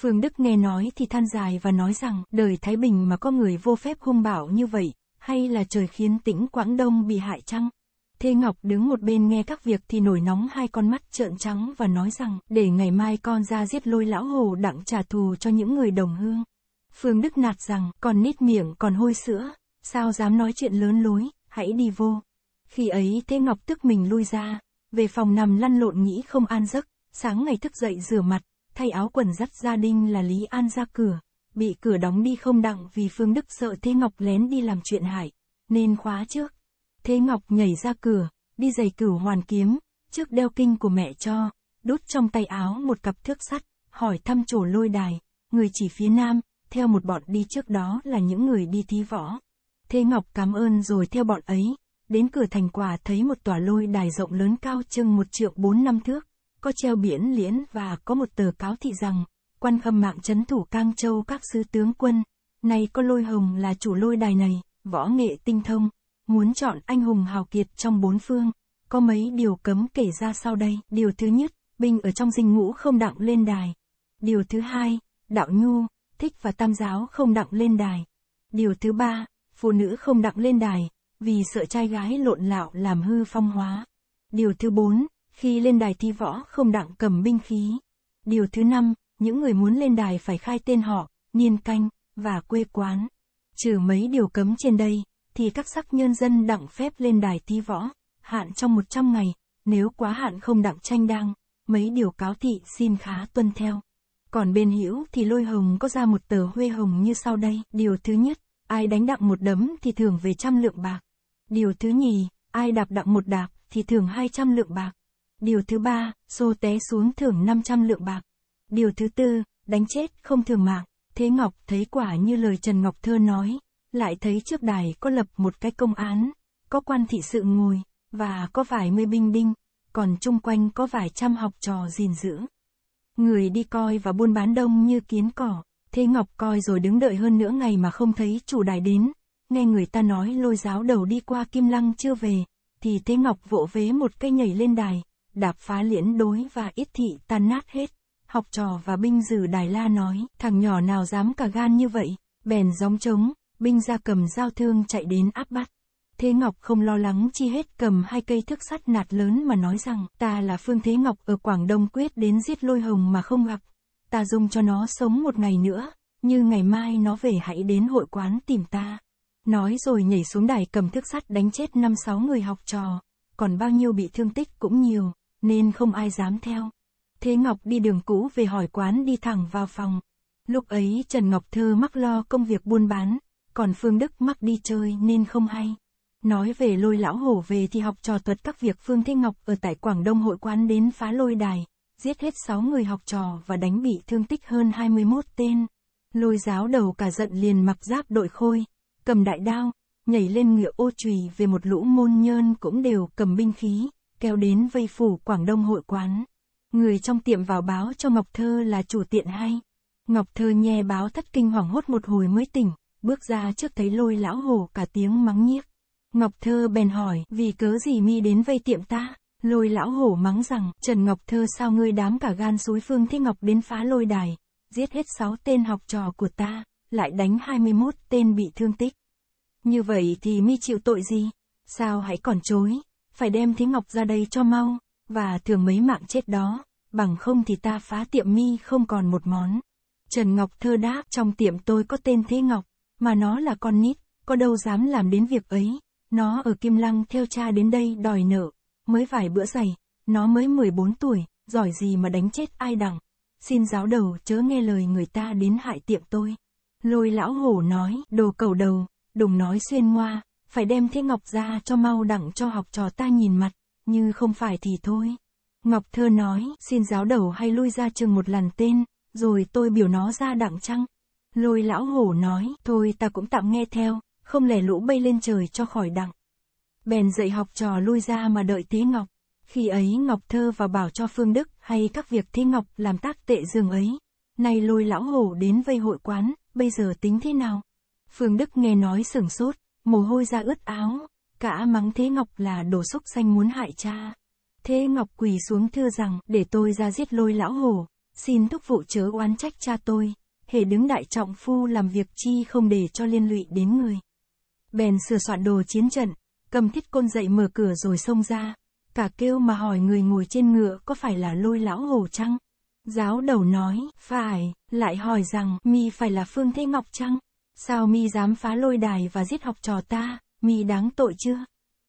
Phương Đức nghe nói thì than dài và nói rằng đời Thái Bình mà có người vô phép hung bảo như vậy, hay là trời khiến tĩnh Quảng Đông bị hại chăng? Thế Ngọc đứng một bên nghe các việc thì nổi nóng hai con mắt trợn trắng và nói rằng để ngày mai con ra giết lôi lão hồ đặng trả thù cho những người đồng hương. Phương Đức nạt rằng còn nít miệng còn hôi sữa, sao dám nói chuyện lớn lối, hãy đi vô. Khi ấy Thế Ngọc tức mình lui ra, về phòng nằm lăn lộn nghĩ không an giấc, sáng ngày thức dậy rửa mặt, thay áo quần dắt gia đình là Lý An ra cửa, bị cửa đóng đi không đặng vì Phương Đức sợ Thế Ngọc lén đi làm chuyện hại, nên khóa trước. Thế Ngọc nhảy ra cửa, đi giày cửu hoàn kiếm, trước đeo kinh của mẹ cho, đút trong tay áo một cặp thước sắt, hỏi thăm chỗ lôi đài, người chỉ phía nam, theo một bọn đi trước đó là những người đi thi võ. Thế Ngọc cảm ơn rồi theo bọn ấy, đến cửa thành quả thấy một tòa lôi đài rộng lớn cao chừng một triệu bốn năm thước, có treo biển liễn và có một tờ cáo thị rằng, quan khâm mạng chấn thủ Cang Châu các sứ tướng quân, nay có lôi hồng là chủ lôi đài này, võ nghệ tinh thông, Muốn chọn anh hùng hào kiệt trong bốn phương, có mấy điều cấm kể ra sau đây. Điều thứ nhất, binh ở trong dinh ngũ không đặng lên đài. Điều thứ hai, đạo nhu, thích và tam giáo không đặng lên đài. Điều thứ ba, phụ nữ không đặng lên đài, vì sợ trai gái lộn lạo làm hư phong hóa. Điều thứ bốn, khi lên đài thi võ không đặng cầm binh khí. Điều thứ năm, những người muốn lên đài phải khai tên họ, niên canh, và quê quán. Trừ mấy điều cấm trên đây, thì các sắc nhân dân đặng phép lên đài thi võ, hạn trong 100 ngày, nếu quá hạn không đặng tranh đăng, mấy điều cáo thị xin khá tuân theo. Còn bên hữu thì lôi hồng có ra một tờ huê hồng như sau đây. Điều thứ nhất, ai đánh đặng một đấm thì thưởng về trăm lượng bạc. Điều thứ nhì, ai đạp đặng một đạp thì thưởng hai trăm lượng bạc. Điều thứ ba, xô té xuống thưởng năm trăm lượng bạc. Điều thứ tư, đánh chết không thường mạng. Thế Ngọc thấy quả như lời Trần Ngọc Thơ nói, lại thấy trước đài có lập một cái công án, có quan thị sự ngồi, và có vài mươi binh binh, còn chung quanh có vài trăm học trò gìn giữ. Người đi coi và buôn bán đông như kiến cỏ, thế Ngọc coi rồi đứng đợi hơn nửa ngày mà không thấy chủ đài đến, nghe người ta nói lôi giáo đầu đi qua Kim Lăng chưa về, thì Thế Ngọc vỗ vế một cây nhảy lên đài, đạp phá liễn đối và ít thị tan nát hết. Học trò và binh dử Đài La nói, thằng nhỏ nào dám cả gan như vậy, bèn gióng trống, binh ra cầm dao thương chạy đến áp bắt. Thế Ngọc không lo lắng chi hết cầm hai cây thước sắt nạt lớn mà nói rằng ta là Phương Thế Ngọc ở Quảng Đông quyết đến giết lôi hồng mà không gặp. Ta dùng cho nó sống một ngày nữa, như ngày mai nó về hãy đến hội quán tìm ta. Nói rồi nhảy xuống đài cầm thước sắt đánh chết năm sáu người học trò, còn bao nhiêu bị thương tích cũng nhiều, nên không ai dám theo. Thế Ngọc đi đường cũ về hỏi quán đi thẳng vào phòng. Lúc ấy Trần Ngọc Thơ mắc lo công việc buôn bán, còn Phương Đức mắc đi chơi nên không hay. Nói về lôi lão hổ về thì học trò thuật các việc Phương thế Ngọc ở tại Quảng Đông hội quán đến phá lôi đài, giết hết 6 người học trò và đánh bị thương tích hơn 21 tên. Lôi giáo đầu cả giận liền mặc giáp đội khôi, cầm đại đao, nhảy lên ngựa ô trùy về một lũ môn nhơn cũng đều cầm binh khí, kéo đến vây phủ Quảng Đông hội quán. Người trong tiệm vào báo cho Ngọc Thơ là chủ tiện hay. Ngọc Thơ nghe báo thất kinh hoảng hốt một hồi mới tỉnh, bước ra trước thấy lôi lão hổ cả tiếng mắng nhiếc. Ngọc Thơ bèn hỏi, vì cớ gì mi đến vây tiệm ta? Lôi lão hổ mắng rằng, Trần Ngọc Thơ sao ngươi đám cả gan suối phương thích ngọc đến phá lôi đài, giết hết 6 tên học trò của ta, lại đánh 21 tên bị thương tích. Như vậy thì mi chịu tội gì? Sao hãy còn chối, phải đem Thí Ngọc ra đây cho mau, và thường mấy mạng chết đó, bằng không thì ta phá tiệm mi không còn một món. Trần Ngọc Thơ đáp, trong tiệm tôi có tên Thế Ngọc, mà nó là con nít, có đâu dám làm đến việc ấy. Nó ở Kim Lăng theo cha đến đây đòi nợ, mới vài bữa giày, nó mới 14 tuổi, giỏi gì mà đánh chết ai đằng. Xin giáo đầu chớ nghe lời người ta đến hại tiệm tôi. Lôi lão hổ nói, đồ cầu đầu, đùng nói xuyên ngoa, phải đem thế ngọc ra cho mau đặng cho học trò ta nhìn mặt, như không phải thì thôi. Ngọc thơ nói, xin giáo đầu hay lui ra trường một lần tên, rồi tôi biểu nó ra đặng chăng? Lôi lão hổ nói, thôi ta cũng tạm nghe theo, không lẻ lũ bay lên trời cho khỏi đặng. Bèn dạy học trò lui ra mà đợi tí Ngọc. Khi ấy Ngọc thơ và bảo cho Phương Đức hay các việc thế Ngọc làm tác tệ giường ấy. Nay lôi lão hổ đến vây hội quán, bây giờ tính thế nào? Phương Đức nghe nói sửng sốt, mồ hôi ra ướt áo, cả mắng Thế Ngọc là đồ xúc xanh muốn hại cha. Thế Ngọc quỳ xuống thưa rằng, để tôi ra giết lôi lão hổ, xin thúc vụ chớ oán trách cha tôi, hễ đứng đại trọng phu làm việc chi không để cho liên lụy đến người. Bèn sửa soạn đồ chiến trận, cầm thiết côn dậy mở cửa rồi xông ra, cả kêu mà hỏi người ngồi trên ngựa có phải là lôi lão hồ chăng? Giáo đầu nói, phải, lại hỏi rằng, mi phải là Phương Thế Ngọc chăng? Sao mi dám phá lôi đài và giết học trò ta, mi đáng tội chưa?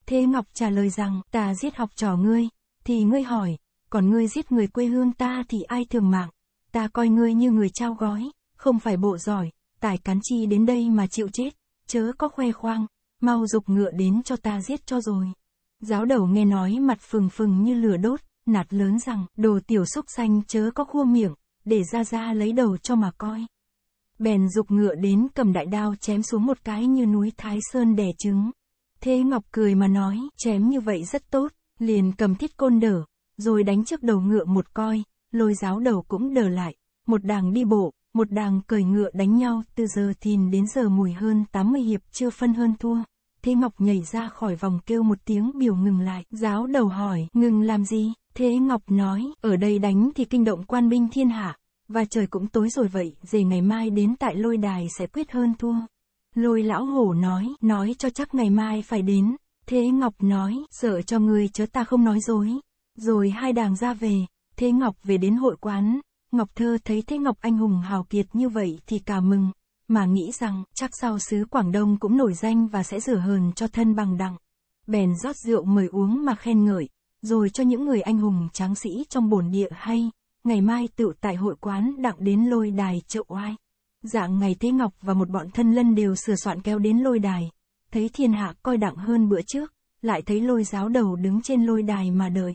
Thế Ngọc trả lời rằng, ta giết học trò ngươi, thì ngươi hỏi, còn ngươi giết người quê hương ta thì ai thường mạng, ta coi ngươi như người trao gói, không phải bộ giỏi, tài cán chi đến đây mà chịu chết, chớ có khoe khoang, mau dục ngựa đến cho ta giết cho rồi. Giáo đầu nghe nói mặt phừng phừng như lửa đốt, nạt lớn rằng, đồ tiểu sốc xanh chớ có khua miệng, để ra ra lấy đầu cho mà coi. Bèn dục ngựa đến cầm đại đao chém xuống một cái như núi Thái Sơn đẻ trứng. Thế Ngọc cười mà nói, chém như vậy rất tốt, liền cầm thiết côn đỡ, rồi đánh trước đầu ngựa một coi, lôi giáo đầu cũng đờ lại, một đàng đi bộ, một đàng cởi ngựa đánh nhau từ giờ thìn đến giờ mùi hơn 80 hiệp chưa phân hơn thua. Thế Ngọc nhảy ra khỏi vòng kêu một tiếng biểu ngừng lại, giáo đầu hỏi, ngừng làm gì? Thế Ngọc nói, ở đây đánh thì kinh động quan binh thiên hạ, và trời cũng tối rồi vậy, về ngày mai đến tại lôi đài sẽ quyết hơn thua. Lôi lão hổ nói, nói cho chắc ngày mai phải đến, Thế Ngọc nói, sợ cho người chớ ta không nói dối. Rồi hai đàng ra về, Thế Ngọc về đến hội quán, Ngọc Thơ thấy thế Ngọc Anh Hùng hào kiệt như vậy thì cả mừng, mà nghĩ rằng chắc sau xứ Quảng Đông cũng nổi danh và sẽ rửa hờn cho thân bằng đặng. Bèn rót rượu mời uống mà khen ngợi, rồi cho những người anh hùng tráng sĩ trong bổn địa hay, ngày mai tự tại hội quán đặng đến lôi đài chậu oai. Dạng ngày Thế Ngọc và một bọn thân lân đều sửa soạn kéo đến lôi đài, thấy thiên hạ coi đặng hơn bữa trước, lại thấy lôi giáo đầu đứng trên lôi đài mà đợi.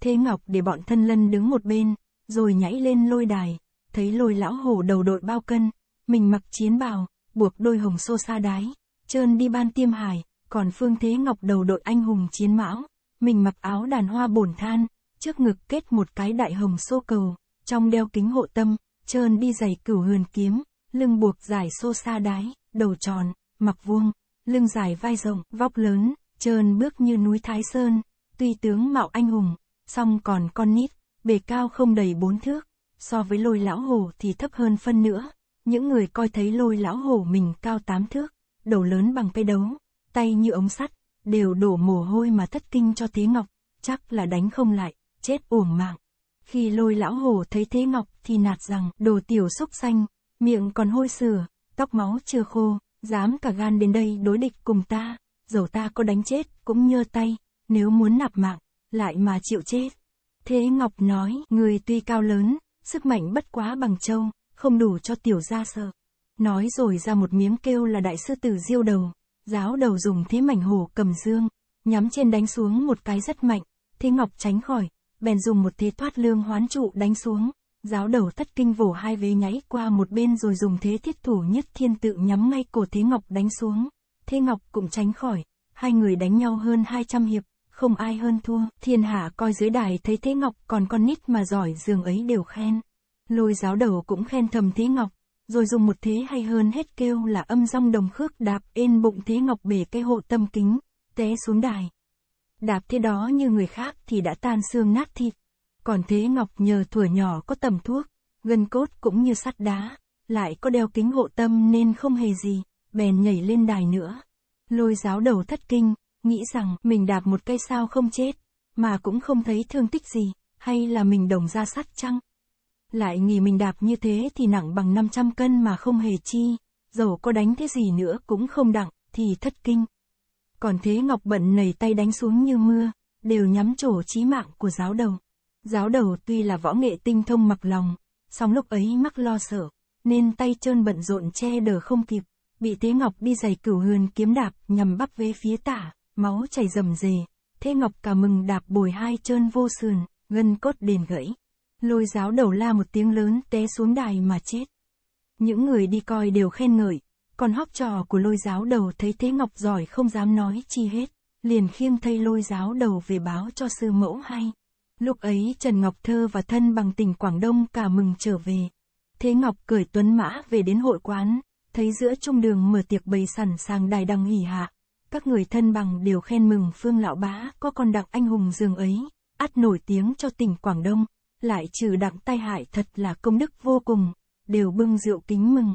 Thế Ngọc để bọn thân lân đứng một bên, rồi nhảy lên lôi đài, thấy lôi lão hổ đầu đội bao cân, mình mặc chiến bào, buộc đôi hồng xô xa đái, trơn đi ban tiêm hải, còn Phương Thế Ngọc đầu đội anh hùng chiến mão, mình mặc áo đàn hoa bổn than, trước ngực kết một cái đại hồng xô cầu, trong đeo kính hộ tâm, trơn đi giày cửu huyền kiếm, lưng buộc dài xô xa đái, đầu tròn, mặc vuông, lưng dài vai rộng, vóc lớn, trơn bước như núi Thái Sơn, tuy tướng mạo anh hùng, song còn con nít bề cao không đầy bốn thước, so với lôi lão hồ thì thấp hơn phân nữa. Những người coi thấy lôi lão hồ mình cao tám thước, đầu lớn bằng cây đấu, tay như ống sắt, đều đổ mồ hôi mà thất kinh cho thế Ngọc, chắc là đánh không lại, chết uổng mạng. Khi lôi lão hồ thấy thế Ngọc thì nạt rằng đồ tiểu xúc xanh, miệng còn hôi sửa, tóc máu chưa khô, dám cả gan đến đây đối địch cùng ta, dầu ta có đánh chết cũng nhơ tay, nếu muốn nạp mạng, lại mà chịu chết. Thế Ngọc nói, người tuy cao lớn, sức mạnh bất quá bằng châu, không đủ cho tiểu gia sợ. Nói rồi ra một miếng kêu là đại sư tử diêu đầu, giáo đầu dùng thế mảnh hổ cầm dương, nhắm trên đánh xuống một cái rất mạnh, thế Ngọc tránh khỏi, bèn dùng một thế thoát lương hoán trụ đánh xuống, giáo đầu thất kinh vổ hai vế nháy qua một bên rồi dùng thế thiết thủ nhất thiên tự nhắm ngay cổ thế Ngọc đánh xuống, thế Ngọc cũng tránh khỏi, hai người đánh nhau hơn 200 hiệp, không ai hơn thua, thiên hạ coi dưới đài thấy Thế Ngọc còn con nít mà giỏi giường ấy đều khen. Lôi giáo đầu cũng khen thầm Thế Ngọc, rồi dùng một thế hay hơn hết kêu là âm rong đồng khước đạp ên bụng Thế Ngọc bể cái hộ tâm kính, té xuống đài. Đạp thế đó như người khác thì đã tan xương nát thịt, còn Thế Ngọc nhờ thuở nhỏ có tầm thuốc, gân cốt cũng như sắt đá, lại có đeo kính hộ tâm nên không hề gì, bèn nhảy lên đài nữa. Lôi giáo đầu thất kinh, nghĩ rằng mình đạp một cây sao không chết, mà cũng không thấy thương tích gì, hay là mình đồng ra sắt chăng? Lại nghĩ mình đạp như thế thì nặng bằng 500 cân mà không hề chi, dầu có đánh thế gì nữa cũng không đặng, thì thất kinh. Còn thế Ngọc Bận nảy tay đánh xuống như mưa, đều nhắm chỗ chí mạng của giáo đầu. Giáo đầu tuy là võ nghệ tinh thông mặc lòng, song lúc ấy mắc lo sợ, nên tay trơn bận rộn che đờ không kịp, bị thế Ngọc đi giày cửu hườn kiếm đạp nhằm bắp về phía tả máu chảy rầm rề, thế ngọc cả mừng đạp bồi hai chân vô sườn, gân cốt đền gãy. Lôi giáo đầu la một tiếng lớn té xuống đài mà chết. Những người đi coi đều khen ngợi, còn hóc trò của lôi giáo đầu thấy thế ngọc giỏi không dám nói chi hết, liền khiêng thây lôi giáo đầu về báo cho sư mẫu hay. Lúc ấy Trần Ngọc Thơ và thân bằng tỉnh Quảng Đông cả mừng trở về. Thế Ngọc cởi tuấn mã về đến hội quán, thấy giữa trung đường mở tiệc bày sẵn sàng đài đằng hỉ hạ, các người thân bằng đều khen mừng Phương Lão Bá có con đặc anh hùng dường ấy, ắt nổi tiếng cho tỉnh Quảng Đông, lại trừ đặng tai hại thật là công đức vô cùng, đều bưng rượu kính mừng.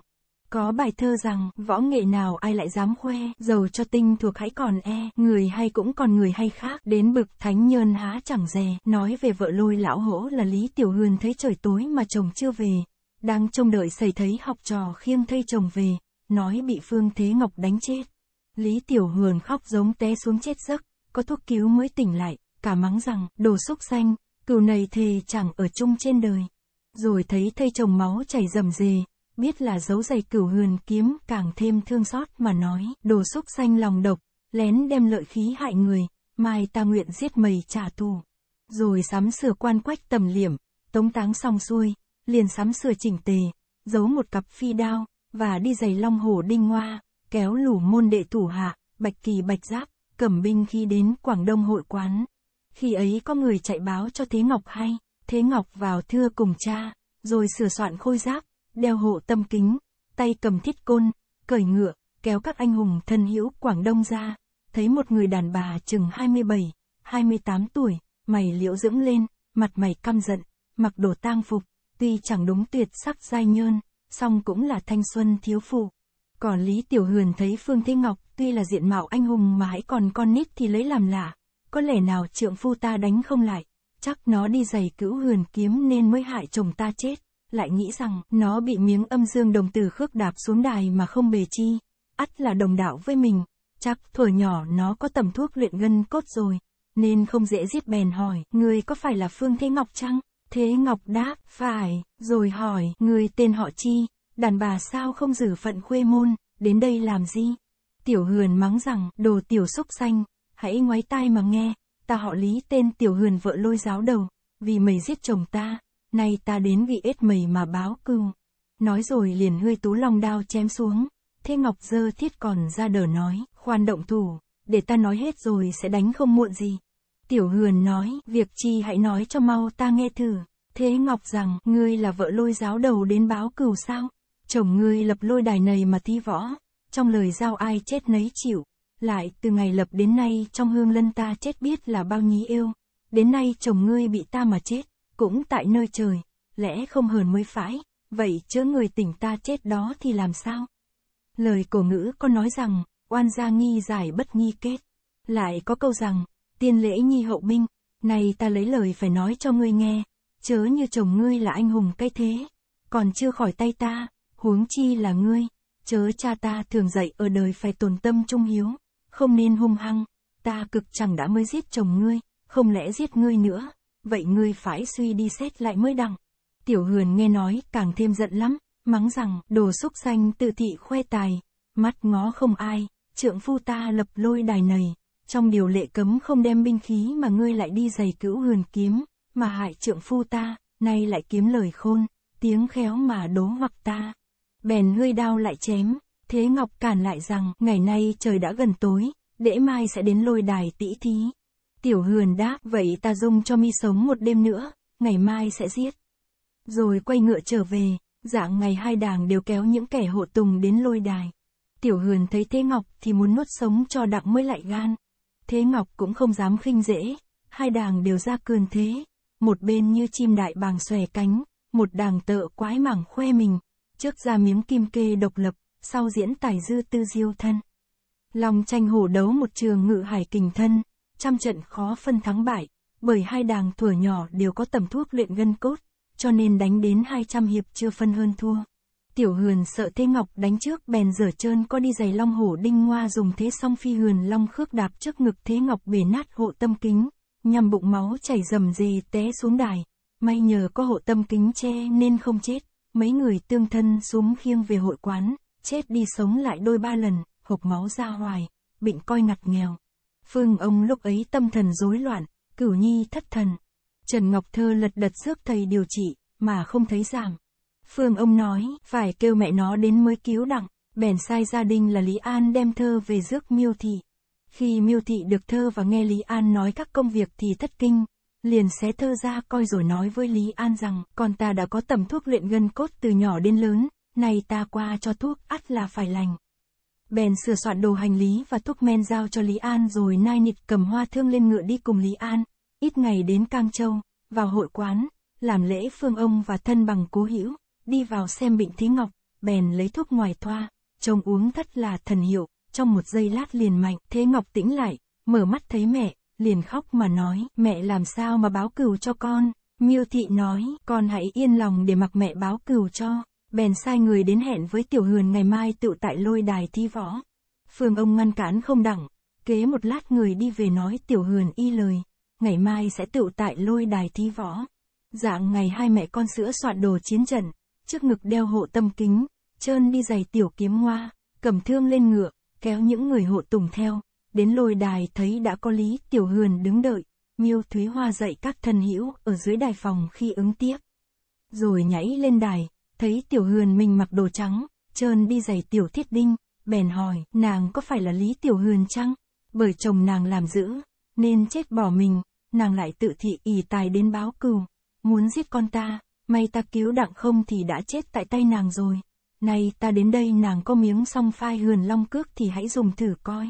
Có bài thơ rằng, võ nghệ nào ai lại dám khoe, dầu cho tinh thuộc hãy còn e, người hay cũng còn người hay khác, đến bực thánh nhơn há chẳng dè, nói về vợ lôi lão hỗ là Lý Tiểu Hương thấy trời tối mà chồng chưa về, đang trông đợi xảy thấy học trò khiêng thây chồng về, nói bị Phương Thế Ngọc đánh chết. Lý Tiểu Hường khóc giống té xuống chết giấc, có thuốc cứu mới tỉnh lại, cả mắng rằng, đồ xúc xanh, cừu này thề chẳng ở chung trên đời. Rồi thấy thây chồng máu chảy rầm rề, biết là dấu giày cửu hườn kiếm càng thêm thương xót mà nói, đồ xúc xanh lòng độc, lén đem lợi khí hại người, mai ta nguyện giết mày trả thù. Rồi sắm sửa quan quách tầm liểm, tống táng xong xuôi, liền sắm sửa chỉnh tề, giấu một cặp phi đao, và đi giày long hổ đinh hoa kéo lủ môn đệ thủ hạ, bạch kỳ bạch giáp, cẩm binh khi đến Quảng Đông hội quán. Khi ấy có người chạy báo cho Thế Ngọc hay, Thế Ngọc vào thưa cùng cha, rồi sửa soạn khôi giáp, đeo hộ tâm kính, tay cầm thiết côn, cởi ngựa, kéo các anh hùng thân hữu Quảng Đông ra, thấy một người đàn bà chừng 27, 28 tuổi, mày liễu dưỡng lên, mặt mày căm giận, mặc đồ tang phục, tuy chẳng đúng tuyệt sắc giai nhơn, song cũng là thanh xuân thiếu phụ. Còn Lý Tiểu Huyền thấy Phương Thế Ngọc tuy là diện mạo anh hùng mà hãy còn con nít thì lấy làm lạ. Có lẽ nào trượng phu ta đánh không lại, chắc nó đi giày cữu huyền kiếm nên mới hại chồng ta chết. Lại nghĩ rằng nó bị miếng âm dương đồng tử khước đạp xuống đài mà không bề chi. ắt là đồng đạo với mình, chắc thuở nhỏ nó có tầm thuốc luyện ngân cốt rồi. Nên không dễ giết bèn hỏi, người có phải là Phương Thế Ngọc chăng? Thế Ngọc đáp, phải, rồi hỏi, người tên họ chi, đàn bà sao không giữ phận khuê môn, đến đây làm gì? Tiểu hườn mắng rằng, đồ tiểu xúc xanh, hãy ngoái tai mà nghe, ta họ lý tên tiểu hườn vợ lôi giáo đầu, vì mày giết chồng ta, nay ta đến vì ết mày mà báo cừu. Nói rồi liền hơi tú lòng đao chém xuống, thế ngọc dơ thiết còn ra đờ nói, khoan động thủ, để ta nói hết rồi sẽ đánh không muộn gì. Tiểu hườn nói, việc chi hãy nói cho mau ta nghe thử. Thế Ngọc rằng, ngươi là vợ lôi giáo đầu đến báo cừu sao? Chồng ngươi lập lôi đài này mà thi võ, trong lời giao ai chết nấy chịu, lại từ ngày lập đến nay trong hương lân ta chết biết là bao nhí yêu, đến nay chồng ngươi bị ta mà chết, cũng tại nơi trời, lẽ không hờn mới phải, vậy chớ người tỉnh ta chết đó thì làm sao? Lời cổ ngữ có nói rằng, oan gia nghi giải bất nghi kết, lại có câu rằng, tiên lễ nhi hậu binh, này ta lấy lời phải nói cho ngươi nghe, chớ như chồng ngươi là anh hùng cái thế, còn chưa khỏi tay ta, huống chi là ngươi, chớ cha ta thường dạy ở đời phải tồn tâm trung hiếu, không nên hung hăng, ta cực chẳng đã mới giết chồng ngươi, không lẽ giết ngươi nữa, vậy ngươi phải suy đi xét lại mới đặng. Tiểu hườn nghe nói càng thêm giận lắm, mắng rằng đồ xúc xanh tự thị khoe tài, mắt ngó không ai, trượng phu ta lập lôi đài này, trong điều lệ cấm không đem binh khí mà ngươi lại đi giày cữu hườn kiếm, mà hại trượng phu ta, nay lại kiếm lời khôn, tiếng khéo mà đố hoặc ta bèn hơi đao lại chém. Thế Ngọc cản lại rằng, ngày nay trời đã gần tối, để mai sẽ đến lôi đài tỷ thí. Tiểu Hườn đáp, vậy ta dung cho mi sống một đêm nữa, ngày mai sẽ giết. Rồi quay ngựa trở về, dạng ngày hai đảng đều kéo những kẻ hộ tùng đến lôi đài. Tiểu Hườn thấy Thế Ngọc thì muốn nuốt sống cho đặng mới lại gan. Thế Ngọc cũng không dám khinh dễ, hai đảng đều ra cường thế, một bên như chim đại bàng xòe cánh, một đảng tợ quái mảng khoe mình, trước ra miếng kim kê độc lập, sau diễn tài dư tư diêu thân. Lòng tranh hổ đấu một trường ngự hải kình thân, trăm trận khó phân thắng bại, bởi hai đàng thuở nhỏ đều có tầm thuốc luyện gân cốt, cho nên đánh đến 200 hiệp chưa phân hơn thua. Tiểu hườn sợ Thế Ngọc đánh trước bèn dở trơn có đi giày long hổ đinh ngoa dùng thế song phi hườn long khước đạp trước ngực Thế Ngọc bể nát hộ tâm kính, nhằm bụng máu chảy rầm rề té xuống đài. May nhờ có hộ tâm kính che nên không chết mấy người tương thân xuống khiêng về hội quán, chết đi sống lại đôi ba lần, hộp máu ra hoài, bệnh coi ngặt nghèo. Phương ông lúc ấy tâm thần rối loạn, cửu nhi thất thần. Trần Ngọc Thơ lật đật rước thầy điều trị, mà không thấy giảm. Phương ông nói, phải kêu mẹ nó đến mới cứu đặng, bèn sai gia đình là Lý An đem thơ về rước miêu thị. Khi miêu thị được thơ và nghe Lý An nói các công việc thì thất kinh, liền xé thơ ra coi rồi nói với Lý An rằng, con ta đã có tầm thuốc luyện gân cốt từ nhỏ đến lớn, nay ta qua cho thuốc ắt là phải lành. Bèn sửa soạn đồ hành lý và thuốc men giao cho Lý An rồi nai nịt cầm hoa thương lên ngựa đi cùng Lý An, ít ngày đến Cam Châu, vào hội quán, làm lễ phương ông và thân bằng cố hữu, đi vào xem bệnh thí ngọc, bèn lấy thuốc ngoài thoa, trông uống thất là thần hiệu, trong một giây lát liền mạnh, thế ngọc tĩnh lại, mở mắt thấy mẹ, liền khóc mà nói, mẹ làm sao mà báo cừu cho con. Miêu thị nói, con hãy yên lòng để mặc mẹ báo cừu cho. Bèn sai người đến hẹn với tiểu hườn ngày mai tự tại lôi đài thi võ. Phương ông ngăn cản không đẳng, kế một lát người đi về nói tiểu hườn y lời, ngày mai sẽ tự tại lôi đài thi võ. Dạng ngày hai mẹ con sữa soạn đồ chiến trận, trước ngực đeo hộ tâm kính, trơn đi giày tiểu kiếm hoa, cầm thương lên ngựa, kéo những người hộ tùng theo đến lôi đài thấy đã có Lý Tiểu Hườn đứng đợi, Miêu Thúy Hoa dạy các thần hữu ở dưới đài phòng khi ứng tiếp. Rồi nhảy lên đài, thấy Tiểu Hườn mình mặc đồ trắng, trơn đi giày Tiểu Thiết Đinh, bèn hỏi nàng có phải là Lý Tiểu Hườn chăng? Bởi chồng nàng làm dữ, nên chết bỏ mình, nàng lại tự thị ỷ tài đến báo cừu, muốn giết con ta, may ta cứu đặng không thì đã chết tại tay nàng rồi. nay ta đến đây nàng có miếng song phai hườn long cước thì hãy dùng thử coi.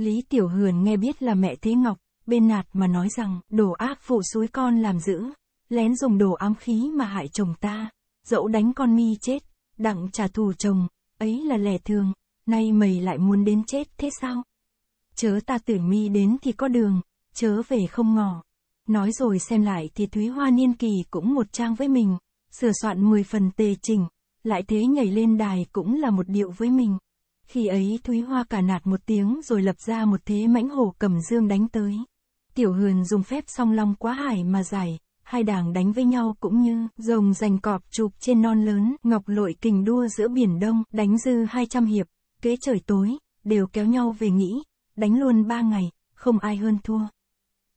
Lý Tiểu Hườn nghe biết là mẹ Thế Ngọc, bên nạt mà nói rằng, đồ ác phụ suối con làm giữ, lén dùng đồ ám khí mà hại chồng ta, dẫu đánh con mi chết, đặng trả thù chồng, ấy là lẻ thường, nay mày lại muốn đến chết thế sao? Chớ ta tử mi đến thì có đường, chớ về không ngỏ. Nói rồi xem lại thì Thúy Hoa Niên Kỳ cũng một trang với mình, sửa soạn 10 phần tề chỉnh, lại thế nhảy lên đài cũng là một điệu với mình. Khi ấy Thúy Hoa cả nạt một tiếng rồi lập ra một thế mãnh hổ cầm dương đánh tới. Tiểu Hườn dùng phép song long quá hải mà giải, hai đảng đánh với nhau cũng như rồng giành cọp chụp trên non lớn, ngọc lội kình đua giữa biển đông, đánh dư 200 hiệp, kế trời tối, đều kéo nhau về nghĩ, đánh luôn ba ngày, không ai hơn thua.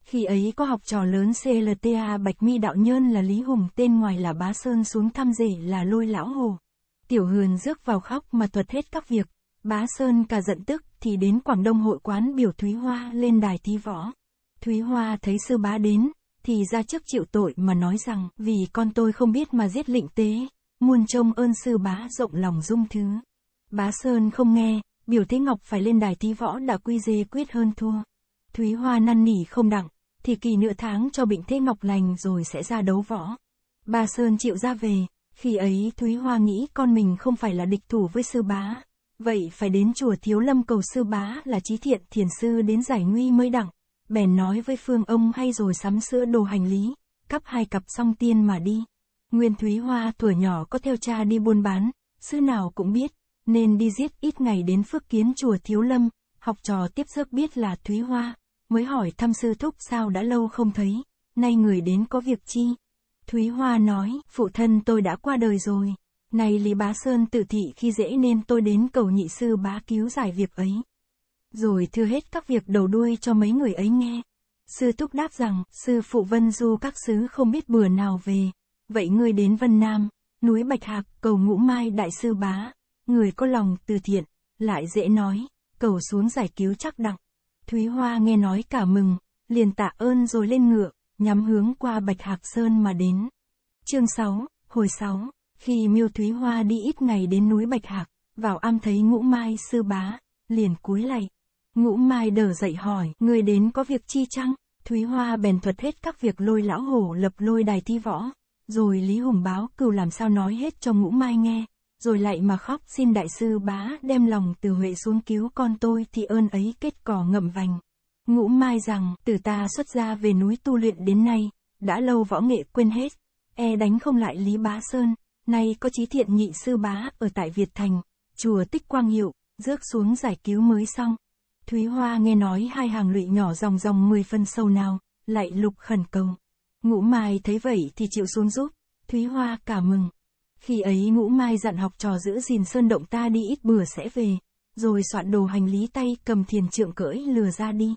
Khi ấy có học trò lớn CLTA Bạch Mi Đạo Nhơn là Lý Hùng tên ngoài là Bá Sơn xuống thăm rể là Lôi Lão Hồ. Tiểu Hườn rước vào khóc mà thuật hết các việc Bá Sơn cả giận tức thì đến Quảng Đông hội quán biểu Thúy Hoa lên đài thi võ. Thúy Hoa thấy sư bá đến, thì ra trước chịu tội mà nói rằng vì con tôi không biết mà giết lịnh tế, muôn trông ơn sư bá rộng lòng dung thứ. Bá Sơn không nghe, biểu thế Ngọc phải lên đài thi võ đã quy dê quyết hơn thua. Thúy Hoa năn nỉ không đặng, thì kỳ nửa tháng cho bệnh thế Ngọc lành rồi sẽ ra đấu võ. Bà Sơn chịu ra về, khi ấy Thúy Hoa nghĩ con mình không phải là địch thủ với sư bá, Vậy phải đến chùa Thiếu Lâm cầu sư bá là trí thiện thiền sư đến giải nguy mới đặng Bèn nói với Phương ông hay rồi sắm sữa đồ hành lý, cắp hai cặp song tiên mà đi. Nguyên Thúy Hoa tuổi nhỏ có theo cha đi buôn bán, sư nào cũng biết, nên đi giết ít ngày đến phước kiến chùa Thiếu Lâm, học trò tiếp rước biết là Thúy Hoa, mới hỏi thăm sư thúc sao đã lâu không thấy, nay người đến có việc chi. Thúy Hoa nói, phụ thân tôi đã qua đời rồi. Này Lý Bá Sơn tử thị khi dễ nên tôi đến cầu nhị sư bá cứu giải việc ấy. Rồi thưa hết các việc đầu đuôi cho mấy người ấy nghe. Sư Túc đáp rằng, sư phụ Vân Du các sứ không biết bừa nào về. Vậy ngươi đến Vân Nam, núi Bạch Hạc, cầu ngũ mai đại sư bá. Người có lòng từ thiện, lại dễ nói, cầu xuống giải cứu chắc đặng. Thúy Hoa nghe nói cả mừng, liền tạ ơn rồi lên ngựa, nhắm hướng qua Bạch Hạc Sơn mà đến. Chương 6, hồi 6 khi Miêu Thúy Hoa đi ít ngày đến núi Bạch Hạc, vào am thấy Ngũ Mai sư bá, liền cúi lạy. Ngũ Mai đờ dậy hỏi, người đến có việc chi chăng? Thúy Hoa bèn thuật hết các việc lôi lão hổ lập lôi đài thi võ, rồi Lý Hùng báo cừu làm sao nói hết cho Ngũ Mai nghe, rồi lại mà khóc xin đại sư bá đem lòng từ huệ xuống cứu con tôi thì ơn ấy kết cỏ ngậm vành. Ngũ Mai rằng, từ ta xuất gia về núi tu luyện đến nay, đã lâu võ nghệ quên hết, e đánh không lại Lý Bá Sơn, Nay có trí thiện nhị sư bá ở tại Việt Thành, chùa Tích Quang Hiệu, rước xuống giải cứu mới xong. Thúy Hoa nghe nói hai hàng lụy nhỏ dòng dòng mười phân sâu nào, lại lục khẩn cầu. Ngũ Mai thấy vậy thì chịu xuống giúp, Thúy Hoa cả mừng. Khi ấy Ngũ Mai dặn học trò giữ gìn sơn động ta đi ít bữa sẽ về, rồi soạn đồ hành lý tay cầm thiền trượng cưỡi lừa ra đi.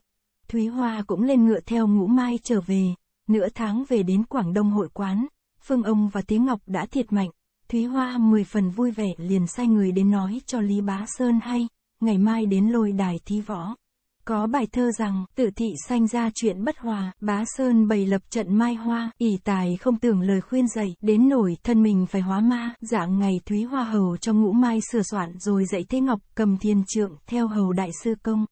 Thúy Hoa cũng lên ngựa theo Ngũ Mai trở về, nửa tháng về đến Quảng Đông hội quán, Phương Ông và Tím Ngọc đã thiệt mạnh, Thúy Hoa mười phần vui vẻ liền sai người đến nói cho Lý Bá Sơn hay, ngày mai đến lôi đài thi võ. Có bài thơ rằng, tự thị sanh ra chuyện bất hòa, bá sơn bày lập trận mai hoa, ỷ tài không tưởng lời khuyên dạy, đến nổi thân mình phải hóa ma, dạng ngày Thúy Hoa Hầu cho ngũ mai sửa soạn rồi dạy Thế Ngọc cầm thiên trượng, theo Hầu Đại Sư Công.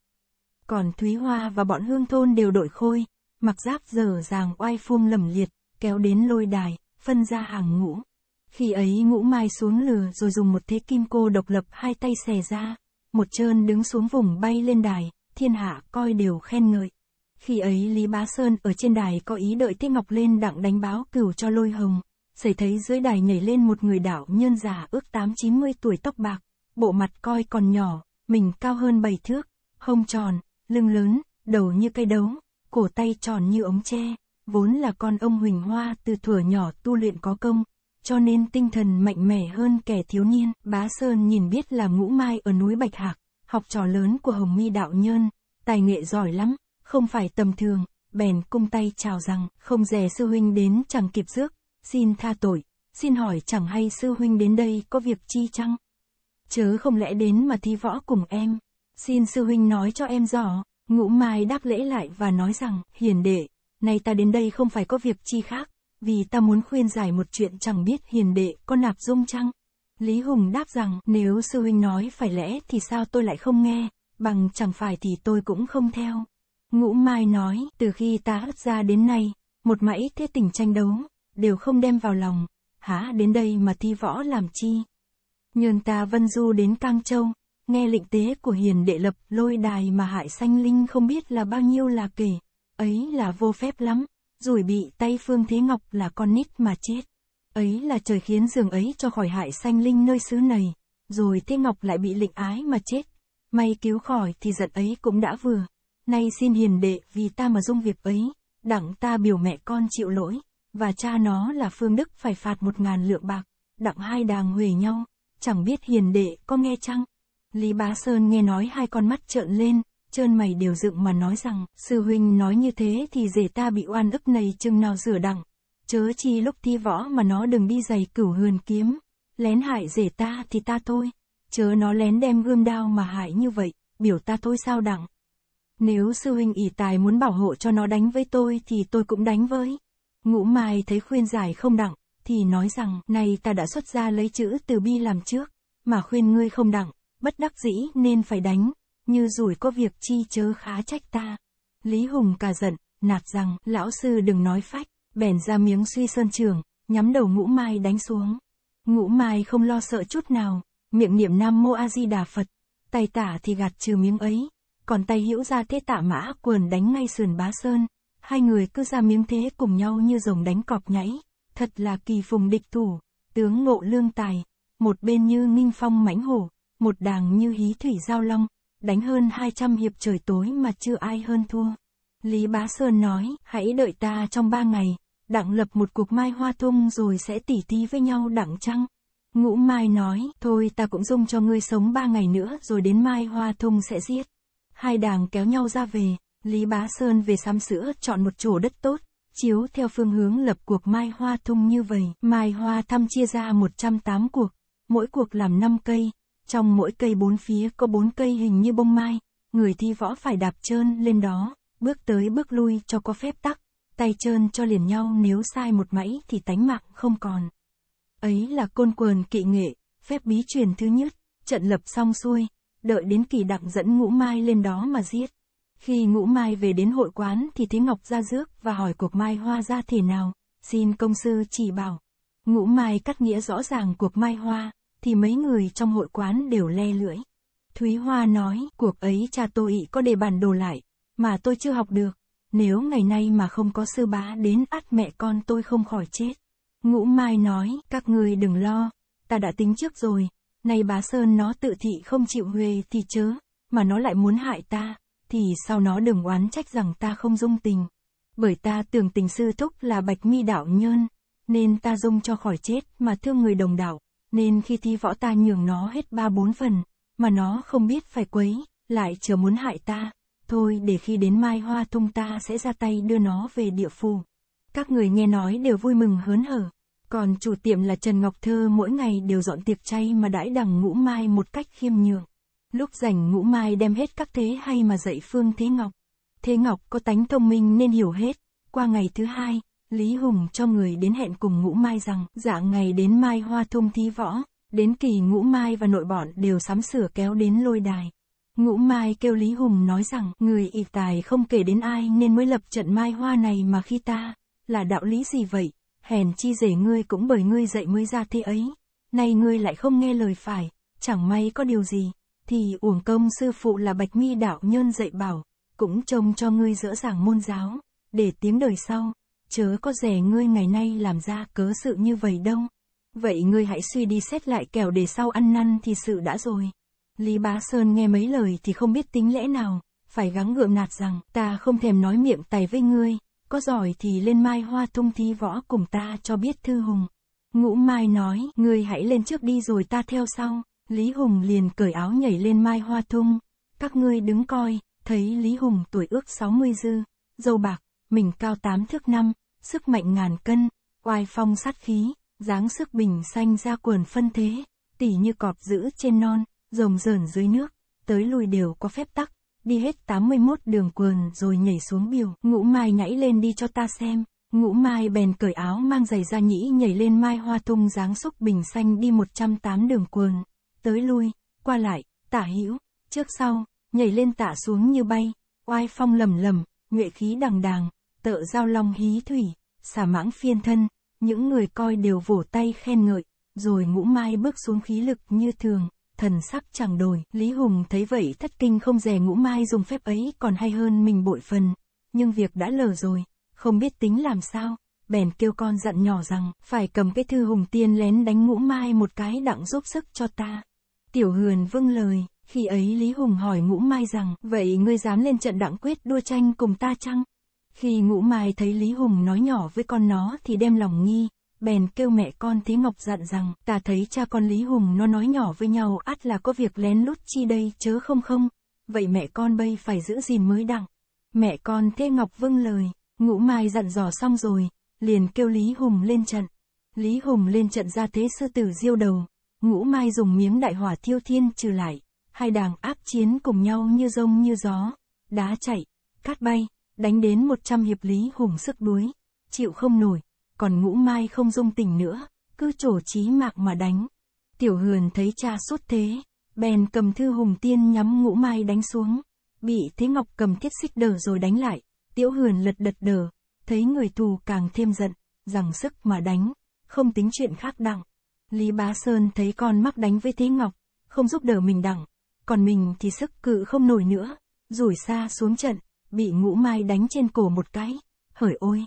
Còn Thúy Hoa và bọn hương thôn đều đội khôi, mặc giáp dở dàng oai phung lầm liệt, kéo đến lôi đài, phân ra hàng ngũ. Khi ấy ngũ mai xuống lừa rồi dùng một thế kim cô độc lập hai tay xè ra, một trơn đứng xuống vùng bay lên đài, thiên hạ coi đều khen ngợi. Khi ấy Lý Bá Sơn ở trên đài có ý đợi Tiết Ngọc lên đặng đánh báo cửu cho lôi hồng, xảy thấy dưới đài nhảy lên một người đảo nhân già ước tám chín mươi tuổi tóc bạc, bộ mặt coi còn nhỏ, mình cao hơn bảy thước, hông tròn, lưng lớn, đầu như cây đấu, cổ tay tròn như ống tre, vốn là con ông Huỳnh Hoa từ thuở nhỏ tu luyện có công, cho nên tinh thần mạnh mẽ hơn kẻ thiếu niên. Bá Sơn nhìn biết là ngũ mai ở núi Bạch Hạc, học trò lớn của Hồng Mi Đạo nhơn tài nghệ giỏi lắm, không phải tầm thường, bèn cung tay chào rằng, không dè sư huynh đến chẳng kịp rước, xin tha tội, xin hỏi chẳng hay sư huynh đến đây có việc chi chăng? Chớ không lẽ đến mà thi võ cùng em, xin sư huynh nói cho em rõ, ngũ mai đáp lễ lại và nói rằng, hiền đệ, nay ta đến đây không phải có việc chi khác, vì ta muốn khuyên giải một chuyện chẳng biết hiền đệ có nạp dung chăng? Lý Hùng đáp rằng, nếu sư huynh nói phải lẽ thì sao tôi lại không nghe, bằng chẳng phải thì tôi cũng không theo. Ngũ Mai nói, từ khi ta hất ra đến nay, một mãi thế tình tranh đấu, đều không đem vào lòng, há đến đây mà thi võ làm chi. Nhường ta vân du đến Cang Châu, nghe lệnh tế của hiền đệ lập lôi đài mà hại sanh linh không biết là bao nhiêu là kể. Ấy là vô phép lắm, rủi bị tay Phương Thế Ngọc là con nít mà chết. Ấy là trời khiến giường ấy cho khỏi hại sanh linh nơi xứ này, rồi Thế Ngọc lại bị lịnh ái mà chết. May cứu khỏi thì giận ấy cũng đã vừa. Nay xin hiền đệ vì ta mà dung việc ấy, đặng ta biểu mẹ con chịu lỗi, và cha nó là Phương Đức phải phạt một ngàn lượng bạc, đặng hai đàng huề nhau, chẳng biết hiền đệ có nghe chăng? Lý Bá Sơn nghe nói hai con mắt trợn lên, trơn mày đều dựng mà nói rằng, sư huynh nói như thế thì rể ta bị oan ức này chừng nào rửa đặng. Chớ chi lúc thi võ mà nó đừng đi giày cửu hườn kiếm, lén hại rể ta thì ta thôi, chớ nó lén đem gươm đao mà hại như vậy, biểu ta thôi sao đặng. Nếu sư huynh ỷ tài muốn bảo hộ cho nó đánh với tôi thì tôi cũng đánh với. Ngũ Mai thấy khuyên giải không đặng, thì nói rằng, này ta đã xuất ra lấy chữ từ bi làm trước, mà khuyên ngươi không đặng, bất đắc dĩ nên phải đánh như rủi có việc chi chớ khá trách ta. Lý Hùng cà giận, nạt rằng, lão sư đừng nói phách, bèn ra miếng suy sơn trường, nhắm đầu ngũ mai đánh xuống. Ngũ mai không lo sợ chút nào, miệng niệm nam mô a di đà Phật, tay tả thì gạt trừ miếng ấy, còn tay hữu ra thế tạ mã quần đánh ngay sườn bá sơn, hai người cứ ra miếng thế cùng nhau như rồng đánh cọp nhảy, thật là kỳ phùng địch thủ, tướng ngộ lương tài, một bên như nghinh phong mãnh hổ, một đàng như hí thủy giao long, đánh hơn 200 hiệp trời tối mà chưa ai hơn thua. Lý Bá Sơn nói, hãy đợi ta trong ba ngày, đặng lập một cuộc mai hoa thung rồi sẽ tỉ thí với nhau đặng chăng? Ngũ Mai nói, thôi ta cũng dung cho ngươi sống ba ngày nữa rồi đến mai hoa thung sẽ giết. Hai đảng kéo nhau ra về, Lý Bá Sơn về sắm sữa chọn một chỗ đất tốt, chiếu theo phương hướng lập cuộc mai hoa thung như vậy. Mai hoa thăm chia ra 108 cuộc, mỗi cuộc làm 5 cây, trong mỗi cây bốn phía có bốn cây hình như bông mai, người thi võ phải đạp trơn lên đó, bước tới bước lui cho có phép tắc, tay trơn cho liền nhau nếu sai một mãy thì tánh mạng không còn. Ấy là côn quần kỵ nghệ, phép bí truyền thứ nhất, trận lập xong xuôi, đợi đến kỳ đặc dẫn ngũ mai lên đó mà giết. Khi ngũ mai về đến hội quán thì thấy Ngọc ra rước và hỏi cuộc mai hoa ra thể nào, xin công sư chỉ bảo. Ngũ mai cắt nghĩa rõ ràng cuộc mai hoa, thì mấy người trong hội quán đều le lưỡi. Thúy Hoa nói, cuộc ấy cha tôi ý có đề bản đồ lại, mà tôi chưa học được. Nếu ngày nay mà không có sư bá đến át mẹ con tôi không khỏi chết. Ngũ Mai nói, các người đừng lo, ta đã tính trước rồi. Nay bá Sơn nó tự thị không chịu huề thì chớ, mà nó lại muốn hại ta, thì sao nó đừng oán trách rằng ta không dung tình. Bởi ta tưởng tình sư thúc là bạch mi đạo nhân, nên ta dung cho khỏi chết mà thương người đồng đạo nên khi thi võ ta nhường nó hết ba bốn phần, mà nó không biết phải quấy, lại chờ muốn hại ta, thôi để khi đến mai hoa thung ta sẽ ra tay đưa nó về địa phủ. Các người nghe nói đều vui mừng hớn hở, còn chủ tiệm là Trần Ngọc Thơ mỗi ngày đều dọn tiệc chay mà đãi đằng ngũ mai một cách khiêm nhường. Lúc rảnh ngũ mai đem hết các thế hay mà dạy Phương Thế Ngọc. Thế Ngọc có tánh thông minh nên hiểu hết, qua ngày thứ hai, Lý Hùng cho người đến hẹn cùng ngũ mai rằng, dạng ngày đến mai hoa thung thi võ, đến kỳ ngũ mai và nội bọn đều sắm sửa kéo đến lôi đài. Ngũ Mai kêu Lý Hùng nói rằng, người ịp tài không kể đến ai nên mới lập trận mai hoa này mà khi ta, là đạo lý gì vậy, hèn chi rể ngươi cũng bởi ngươi dạy mới ra thế ấy, nay ngươi lại không nghe lời phải, chẳng may có điều gì, thì uổng công sư phụ là bạch mi đạo nhân dạy bảo, cũng trông cho ngươi dỡ dàng môn giáo, để tiếng đời sau, chớ có rẻ ngươi ngày nay làm ra cớ sự như vậy đâu. Vậy ngươi hãy suy đi xét lại kẻo để sau ăn năn thì sự đã rồi. Lý Bá Sơn nghe mấy lời thì không biết tính lẽ nào, phải gắng gượng nạt rằng ta không thèm nói miệng tài với ngươi, có giỏi thì lên mai hoa tung thi võ cùng ta cho biết thư hùng. Ngũ Mai nói, ngươi hãy lên trước đi rồi ta theo sau. Lý Hùng liền cởi áo nhảy lên mai hoa thung. Các ngươi đứng coi, thấy Lý Hùng tuổi ước 60 dư, dâu bạc, mình cao tám thước năm, sức mạnh ngàn cân, oai phong sát khí, dáng sức bình xanh ra quần phân thế, tỉ như cọp giữ trên non, rồng rờn dưới nước, tới lui đều có phép tắc, đi hết 81 đường quần rồi nhảy xuống biểu, ngũ mai nhảy lên đi cho ta xem, ngũ mai bèn cởi áo mang giày ra nhĩ nhảy lên mai hoa tung dáng xúc bình xanh đi 108 đường quần, tới lui, qua lại, tả hữu, trước sau, nhảy lên tả xuống như bay, oai phong lầm lầm, nhuệ khí đằng đàng, tợ giao long hí thủy, xả mãng phiên thân, những người coi đều vỗ tay khen ngợi, rồi ngũ mai bước xuống khí lực như thường, thần sắc chẳng đổi. Lý Hùng thấy vậy thất kinh không dè ngũ mai dùng phép ấy còn hay hơn mình bội phần, nhưng việc đã lờ rồi, không biết tính làm sao, bèn kêu con dặn nhỏ rằng, phải cầm cái thư Hùng Tiên lén đánh ngũ mai một cái đặng giúp sức cho ta. Tiểu Hườn vâng lời, khi ấy Lý Hùng hỏi ngũ mai rằng, vậy ngươi dám lên trận đặng quyết đua tranh cùng ta chăng? Khi ngũ mai thấy Lý Hùng nói nhỏ với con nó thì đem lòng nghi, bèn kêu mẹ con Thế Ngọc dặn rằng, ta thấy cha con Lý Hùng nó nói nhỏ với nhau ắt là có việc lén lút chi đây chớ không không, vậy mẹ con bây phải giữ gìn mới đặng. Mẹ con Thế Ngọc vâng lời, ngũ mai dặn dò xong rồi, liền kêu Lý Hùng lên trận. Lý Hùng lên trận ra thế sư tử diêu đầu, ngũ mai dùng miếng đại hỏa thiêu thiên trừ lại, hai đảng áp chiến cùng nhau như rông như gió, đá chạy, cát bay đánh đến 100 hiệp lý hùng sức đuối, chịu không nổi, còn ngũ mai không dung tình nữa, cứ trổ trí mạc mà đánh. Tiểu hườn thấy cha sốt thế, bèn cầm thư hùng tiên nhắm ngũ mai đánh xuống, bị thế ngọc cầm thiết xích đờ rồi đánh lại, tiểu hườn lật đật đờ, thấy người thù càng thêm giận, rằng sức mà đánh, không tính chuyện khác đặng. Lý Bá Sơn thấy con mắc đánh với Thế Ngọc, không giúp đỡ mình đặng, còn mình thì sức cự không nổi nữa, rủi xa xuống trận, bị ngũ mai đánh trên cổ một cái, hỡi ôi.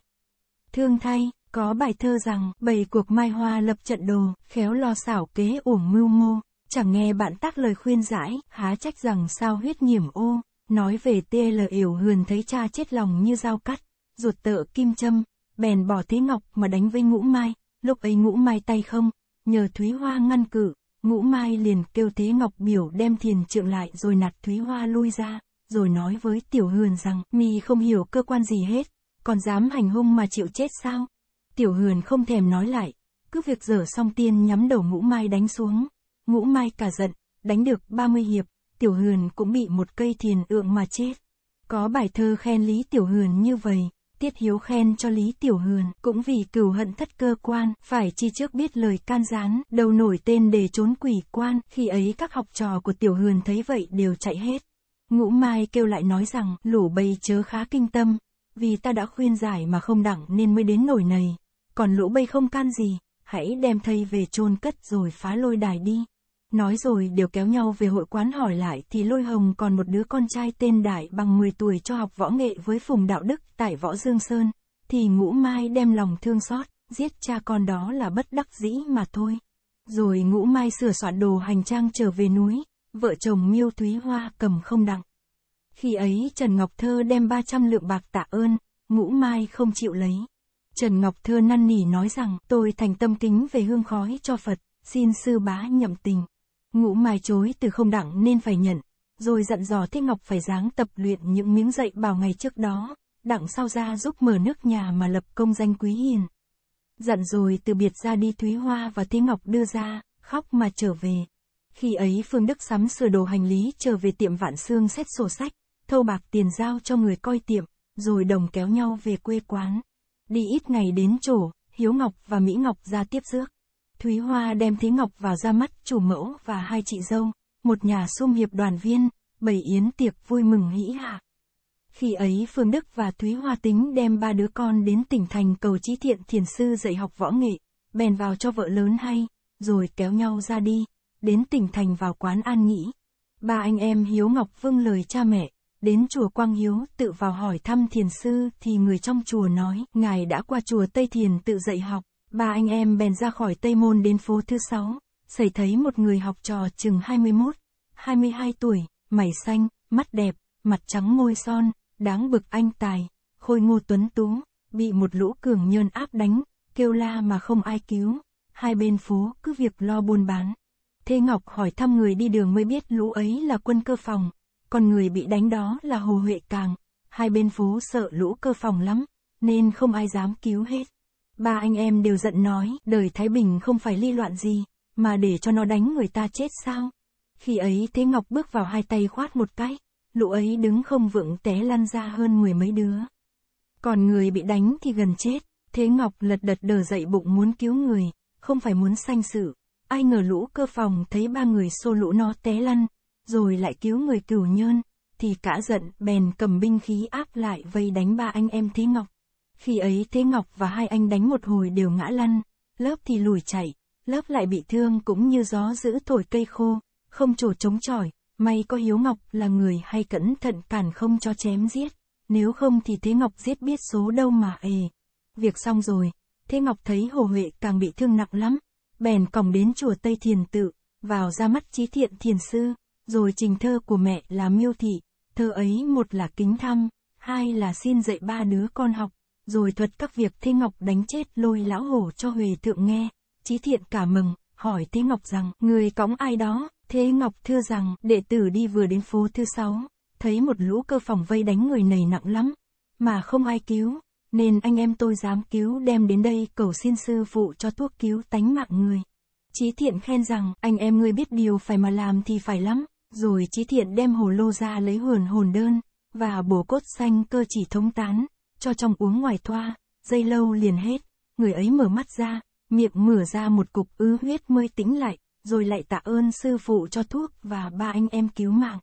Thương thay, có bài thơ rằng, bầy cuộc mai hoa lập trận đồ, khéo lo xảo kế uổng mưu mô, chẳng nghe bạn tác lời khuyên giải, há trách rằng sao huyết nhiễm ô, nói về TL yểu hườn thấy cha chết lòng như dao cắt, ruột tợ kim châm, bèn bỏ thế ngọc mà đánh với ngũ mai, lúc ấy ngũ mai tay không, nhờ Thúy Hoa ngăn cự, ngũ mai liền kêu thế ngọc biểu đem thiền trượng lại rồi nạt Thúy Hoa lui ra rồi nói với Tiểu Hườn rằng, mi không hiểu cơ quan gì hết, còn dám hành hung mà chịu chết sao? Tiểu Hườn không thèm nói lại, cứ việc dở xong tiên nhắm đầu ngũ mai đánh xuống. Ngũ mai cả giận, đánh được 30 hiệp, Tiểu Hườn cũng bị một cây thiền ượng mà chết. Có bài thơ khen Lý Tiểu Hườn như vậy, Tiết Hiếu khen cho Lý Tiểu Hườn, cũng vì cửu hận thất cơ quan, phải chi trước biết lời can gián, đầu nổi tên để trốn quỷ quan, khi ấy các học trò của Tiểu Hườn thấy vậy đều chạy hết. Ngũ Mai kêu lại nói rằng, lũ bây chớ khá kinh tâm, vì ta đã khuyên giải mà không đặng nên mới đến nổi này. Còn lũ bây không can gì, hãy đem thầy về chôn cất rồi phá lôi đài đi. Nói rồi đều kéo nhau về hội quán hỏi lại thì Lôi Hồng còn một đứa con trai tên Đại bằng 10 tuổi cho học võ nghệ với Phùng Đạo Đức tại Võ Dương Sơn, thì Ngũ Mai đem lòng thương xót, giết cha con đó là bất đắc dĩ mà thôi. Rồi Ngũ Mai sửa soạn đồ hành trang trở về núi, vợ chồng Miêu Thúy Hoa cầm không đặng. Khi ấy Trần Ngọc Thơ đem 300 lượng bạc tạ ơn, ngũ mai không chịu lấy. Trần Ngọc Thơ năn nỉ nói rằng tôi thành tâm kính về hương khói cho Phật, xin sư bá nhậm tình. Ngũ mai chối từ không đặng nên phải nhận, rồi dặn dò Thích Ngọc phải dáng tập luyện những miếng dạy bảo ngày trước đó, đặng sau ra giúp mở nước nhà mà lập công danh quý hiền. Dặn rồi từ biệt ra đi Thúy Hoa và Thế Ngọc đưa ra, khóc mà trở về. Khi ấy Phương Đức sắm sửa đồ hành lý trở về tiệm Vạn xương xét sổ sách, thâu bạc tiền giao cho người coi tiệm, rồi đồng kéo nhau về quê quán. Đi ít ngày đến chỗ, Hiếu Ngọc và Mỹ Ngọc ra tiếp rước. Thúy Hoa đem thế Ngọc vào ra mắt chủ mẫu và hai chị dâu, một nhà sum hiệp đoàn viên, bày yến tiệc vui mừng hĩ hạ. Khi ấy Phương Đức và Thúy Hoa tính đem ba đứa con đến tỉnh thành cầu trí thiện thiền sư dạy học võ nghệ, bèn vào cho vợ lớn hay, rồi kéo nhau ra đi đến tỉnh thành vào quán an nghỉ. Ba anh em Hiếu Ngọc vâng lời cha mẹ, đến chùa Quang Hiếu tự vào hỏi thăm thiền sư thì người trong chùa nói, ngài đã qua chùa Tây Thiền tự dạy học, ba anh em bèn ra khỏi Tây Môn đến phố thứ sáu, xảy thấy một người học trò chừng 21, 22 tuổi, mày xanh, mắt đẹp, mặt trắng môi son, đáng bực anh tài, khôi ngô tuấn tú, bị một lũ cường nhơn áp đánh, kêu la mà không ai cứu, hai bên phố cứ việc lo buôn bán. Thế Ngọc hỏi thăm người đi đường mới biết lũ ấy là quân cơ phòng, còn người bị đánh đó là Hồ Huệ Càng. Hai bên phố sợ lũ cơ phòng lắm, nên không ai dám cứu hết. Ba anh em đều giận nói, đời Thái Bình không phải ly loạn gì, mà để cho nó đánh người ta chết sao? Khi ấy Thế Ngọc bước vào hai tay khoát một cái, lũ ấy đứng không vững té lăn ra hơn mười mấy đứa. Còn người bị đánh thì gần chết, Thế Ngọc lật đật đờ dậy bụng muốn cứu người, không phải muốn sanh sự, Ai ngờ lũ cơ phòng thấy ba người xô lũ nó té lăn, rồi lại cứu người cửu nhơn, thì cả giận bèn cầm binh khí áp lại vây đánh ba anh em Thế Ngọc. Khi ấy Thế Ngọc và hai anh đánh một hồi đều ngã lăn, lớp thì lùi chạy, lớp lại bị thương cũng như gió giữ thổi cây khô, không trổ chống chọi, may có Hiếu Ngọc là người hay cẩn thận cản không cho chém giết, nếu không thì Thế Ngọc giết biết số đâu mà ề. Việc xong rồi, Thế Ngọc thấy Hồ Huệ càng bị thương nặng lắm, bèn còng đến chùa Tây Thiền Tự, vào ra mắt trí thiện thiền sư, rồi trình thơ của mẹ là miêu thị, thơ ấy một là kính thăm, hai là xin dạy ba đứa con học, rồi thuật các việc Thế Ngọc đánh chết lôi lão hổ cho Huệ Thượng nghe, trí thiện cả mừng, hỏi Thế Ngọc rằng, người cõng ai đó, Thế Ngọc thưa rằng, đệ tử đi vừa đến phố thứ sáu, thấy một lũ cơ phòng vây đánh người này nặng lắm, mà không ai cứu, nên anh em tôi dám cứu đem đến đây cầu xin sư phụ cho thuốc cứu tánh mạng người. Chí thiện khen rằng, anh em ngươi biết điều phải mà làm thì phải lắm, rồi chí thiện đem hồ lô ra lấy hồn hồn đơn, và bổ cốt xanh cơ chỉ thống tán, cho trong uống ngoài thoa, dây lâu liền hết, người ấy mở mắt ra, miệng mở ra một cục ứ huyết mới tĩnh lại, rồi lại tạ ơn sư phụ cho thuốc và ba anh em cứu mạng.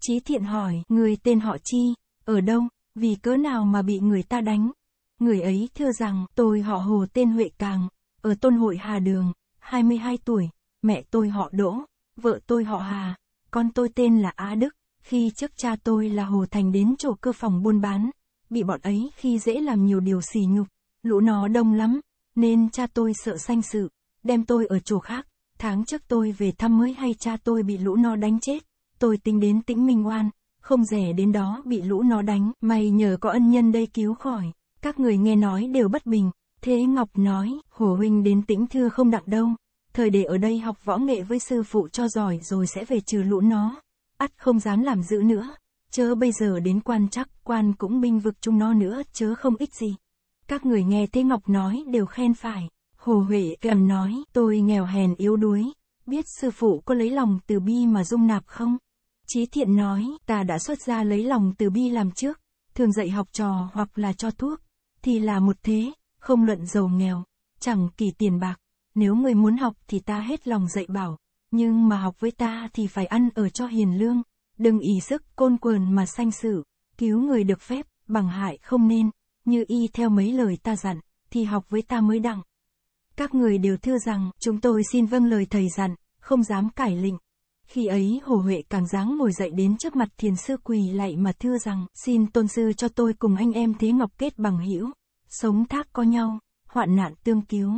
Chí thiện hỏi, người tên họ chi, ở đâu, vì cớ nào mà bị người ta đánh, Người ấy thưa rằng tôi họ Hồ tên Huệ Càng, ở Tôn Hội Hà Đường, 22 tuổi, mẹ tôi họ Đỗ, vợ tôi họ Hà, con tôi tên là Á Đức, khi trước cha tôi là Hồ Thành đến chỗ cơ phòng buôn bán, bị bọn ấy khi dễ làm nhiều điều xỉ nhục, lũ nó đông lắm, nên cha tôi sợ sanh sự, đem tôi ở chỗ khác, tháng trước tôi về thăm mới hay cha tôi bị lũ nó đánh chết, tôi tính đến tĩnh minh oan, không rẻ đến đó bị lũ nó đánh, may nhờ có ân nhân đây cứu khỏi. Các người nghe nói đều bất bình, thế Ngọc nói, Hồ Huynh đến tĩnh thư không đặng đâu, thời để ở đây học võ nghệ với sư phụ cho giỏi rồi sẽ về trừ lũ nó, ắt không dám làm giữ nữa, chớ bây giờ đến quan chắc, quan cũng binh vực chung nó nữa, chớ không ích gì. Các người nghe thế Ngọc nói đều khen phải, Hồ Huệ kèm nói, tôi nghèo hèn yếu đuối, biết sư phụ có lấy lòng từ bi mà dung nạp không? Chí thiện nói, ta đã xuất ra lấy lòng từ bi làm trước, thường dạy học trò hoặc là cho thuốc, thì là một thế, không luận giàu nghèo, chẳng kỳ tiền bạc, nếu người muốn học thì ta hết lòng dạy bảo, nhưng mà học với ta thì phải ăn ở cho hiền lương, đừng ý sức côn quờn mà sanh sự, cứu người được phép, bằng hại không nên, như y theo mấy lời ta dặn, thì học với ta mới đặng. Các người đều thưa rằng, chúng tôi xin vâng lời thầy dặn, không dám cải lịnh. Khi ấy Hồ Huệ càng dáng ngồi dậy đến trước mặt thiền sư quỳ lạy mà thưa rằng, xin tôn sư cho tôi cùng anh em thế ngọc kết bằng hữu sống thác có nhau, hoạn nạn tương cứu.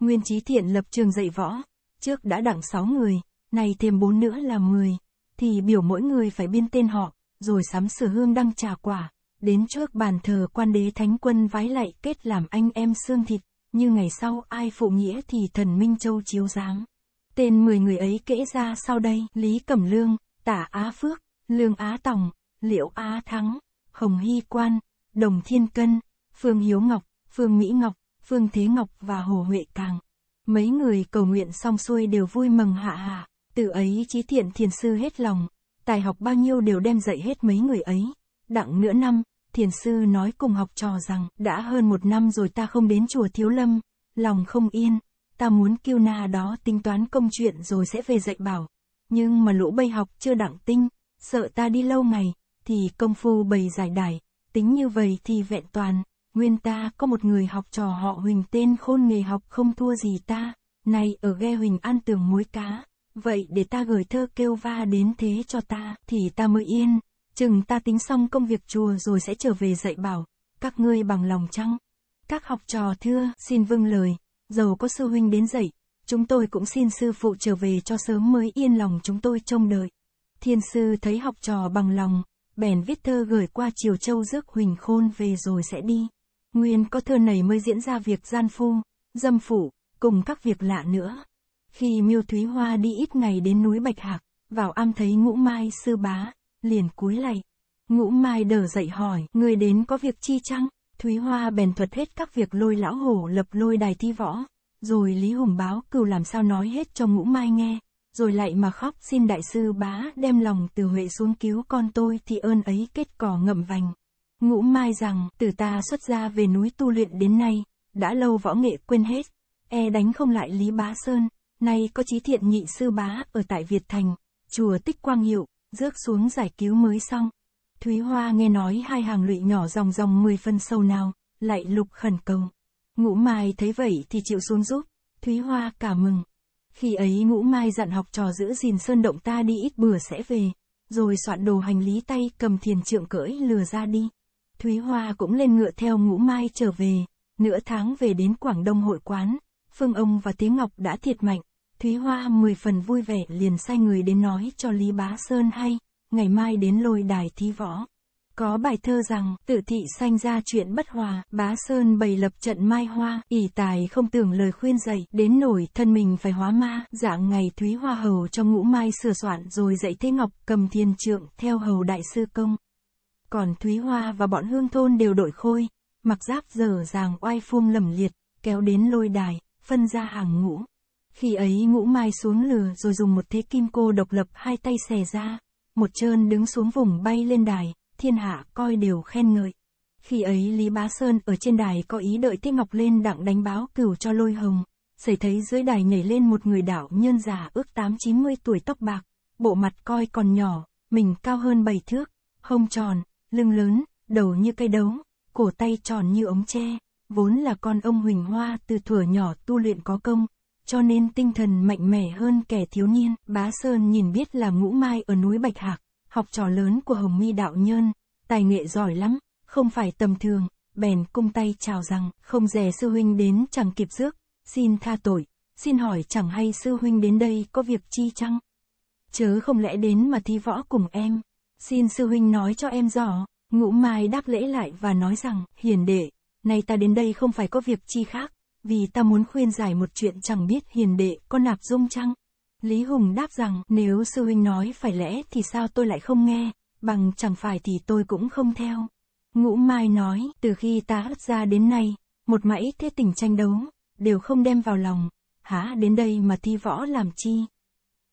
Nguyên trí thiện lập trường dạy võ, trước đã đặng sáu người, nay thêm bốn nữa là mười thì biểu mỗi người phải biên tên họ, rồi sắm sửa hương đăng trà quả, đến trước bàn thờ quan đế thánh quân vái lạy kết làm anh em xương thịt, như ngày sau ai phụ nghĩa thì thần Minh Châu chiếu giáng. Tên 10 người ấy kể ra sau đây, Lý Cẩm Lương, Tả Á Phước, Lương Á Tòng, Liễu Á Thắng, Hồng Hy Quan, Đồng Thiên Cân, Phương Hiếu Ngọc, Phương Mỹ Ngọc, Phương Thế Ngọc và Hồ Huệ Càng. Mấy người cầu nguyện xong xuôi đều vui mừng hạ hạ, từ ấy trí thiện thiền sư hết lòng, tài học bao nhiêu đều đem dạy hết mấy người ấy. Đặng nửa năm, thiền sư nói cùng học trò rằng, đã hơn một năm rồi ta không đến chùa Thiếu Lâm, lòng không yên, ta muốn kêu na đó tính toán công chuyện rồi sẽ về dạy bảo. Nhưng mà lũ bây học chưa đẳng tinh, sợ ta đi lâu ngày, thì công phu bày giải đài, tính như vậy thì vẹn toàn. Nguyên ta có một người học trò họ Huỳnh tên khôn nghề học không thua gì ta, này ở ghe Huỳnh an tường muối cá, vậy để ta gửi thơ kêu va đến thế cho ta, thì ta mới yên, chừng ta tính xong công việc chùa rồi sẽ trở về dạy bảo, các ngươi bằng lòng chăng? Các học trò thưa, xin vâng lời dầu có sư huynh đến dậy, chúng tôi cũng xin sư phụ trở về cho sớm mới yên lòng chúng tôi trông đợi. Thiên sư thấy học trò bằng lòng, bèn viết thơ gửi qua Triều Châu rước Huỳnh Khôn về rồi sẽ đi. Nguyên có thơ này mới diễn ra việc gian phu, dâm phủ, cùng các việc lạ nữa. Khi Miêu Thúy Hoa đi ít ngày đến núi Bạch Hạc, vào am thấy ngũ mai sư bá, liền cúi lạy. Ngũ mai đờ dậy hỏi, người đến có việc chi chăng? Thúy Hoa bèn thuật hết các việc lôi lão hổ lập lôi đài thi võ, rồi Lý Hùng báo cừu làm sao nói hết cho ngũ mai nghe, rồi lại mà khóc xin đại sư bá đem lòng từ Huệ xuống cứu con tôi thì ơn ấy kết cỏ ngậm vành. Ngũ mai rằng, từ ta xuất ra về núi tu luyện đến nay, đã lâu võ nghệ quên hết, e đánh không lại Lý Bá Sơn, nay có chí thiện nhị sư bá ở tại Việt Thành, chùa Tích Quang Hiệu, rước xuống giải cứu mới xong. Thúy Hoa nghe nói hai hàng lụy nhỏ dòng dòng mười phân sâu nào, lại lục khẩn cầu. Ngũ Mai thấy vậy thì chịu xuống giúp, Thúy Hoa cả mừng. Khi ấy Ngũ Mai dặn học trò giữ gìn sơn động ta đi ít bữa sẽ về, rồi soạn đồ hành lý tay cầm thiền trượng cưỡi lừa ra đi. Thúy Hoa cũng lên ngựa theo Ngũ Mai trở về, nửa tháng về đến Quảng Đông hội quán, Phương Ông và Tiếng Ngọc đã thiệt mạnh, Thúy Hoa mười phần vui vẻ liền sai người đến nói cho Lý Bá Sơn hay ngày mai đến lôi đài thi võ. Có bài thơ rằng, tự thị sanh ra chuyện bất hòa, bá sơn bày lập trận mai hoa, ỷ tài không tưởng lời khuyên dạy, đến nổi thân mình phải hóa ma, dạng ngày thúy hoa hầu trong ngũ mai sửa soạn rồi dạy thế ngọc cầm thiên trượng, theo hầu đại sư công. Còn thúy hoa và bọn hương thôn đều đội khôi, mặc giáp dở dàng oai phum lầm liệt, kéo đến lôi đài, phân ra hàng ngũ. Khi ấy ngũ mai xuống lừa rồi dùng một thế kim cô độc lập hai tay xẻ ra, một trơn đứng xuống vùng bay lên đài, thiên hạ coi đều khen ngợi. Khi ấy Lý Bá Sơn ở trên đài có ý đợi Tiết Ngọc lên đặng đánh báo cửu cho lôi hồng, xảy thấy dưới đài nhảy lên một người đảo nhân già ước tám chín mươi tuổi tóc bạc, bộ mặt coi còn nhỏ, mình cao hơn bảy thước, hông tròn, lưng lớn, đầu như cây đấu, cổ tay tròn như ống tre, vốn là con ông Huỳnh Hoa từ thuở nhỏ tu luyện có công, cho nên tinh thần mạnh mẽ hơn kẻ thiếu niên. Bá Sơn nhìn biết là ngũ mai ở núi Bạch Hạc, học trò lớn của Hồng Mi Đạo Nhơn, tài nghệ giỏi lắm, không phải tầm thường, bèn cung tay chào rằng, không dè sư huynh đến chẳng kịp rước, xin tha tội, xin hỏi chẳng hay sư huynh đến đây có việc chi chăng? Chớ không lẽ đến mà thi võ cùng em, xin sư huynh nói cho em rõ, ngũ mai đáp lễ lại và nói rằng, hiền đệ, nay ta đến đây không phải có việc chi khác, vì ta muốn khuyên giải một chuyện chẳng biết hiền đệ có nạp dung chăng? Lý Hùng đáp rằng, nếu sư huynh nói phải lẽ thì sao tôi lại không nghe, bằng chẳng phải thì tôi cũng không theo. Ngũ Mai nói, từ khi ta hất ra đến nay, một mãi thế tình tranh đấu, đều không đem vào lòng, há đến đây mà thi võ làm chi.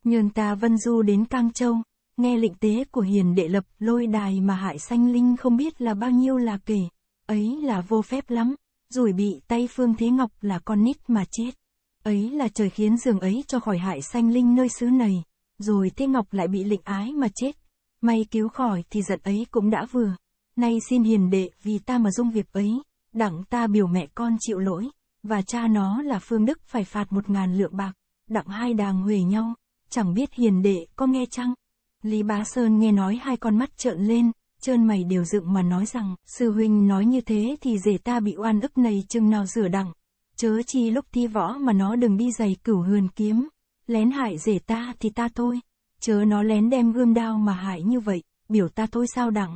Nhường ta vân du đến Cang Châu, nghe lệnh tế của hiền đệ lập lôi đài mà hại sanh linh không biết là bao nhiêu là kể, ấy là vô phép lắm rồi bị tay Phương Thế Ngọc là con nít mà chết. Ấy là trời khiến giường ấy cho khỏi hại sanh linh nơi xứ này. Rồi Thế Ngọc lại bị lịnh ái mà chết. May cứu khỏi thì giận ấy cũng đã vừa. Nay xin hiền đệ vì ta mà dung việc ấy. Đặng ta biểu mẹ con chịu lỗi. Và cha nó là Phương Đức phải phạt một ngàn lượng bạc. Đặng hai đàng huề nhau. Chẳng biết hiền đệ có nghe chăng? Lý Bá Sơn nghe nói hai con mắt trợn lên, trơn mày điều dựng mà nói rằng, sư huynh nói như thế thì rể ta bị oan ức này chừng nào rửa đặng. Chớ chi lúc thi võ mà nó đừng đi giày cửu hườn kiếm, lén hại rể ta thì ta thôi, chớ nó lén đem gươm đao mà hại như vậy, biểu ta thôi sao đặng.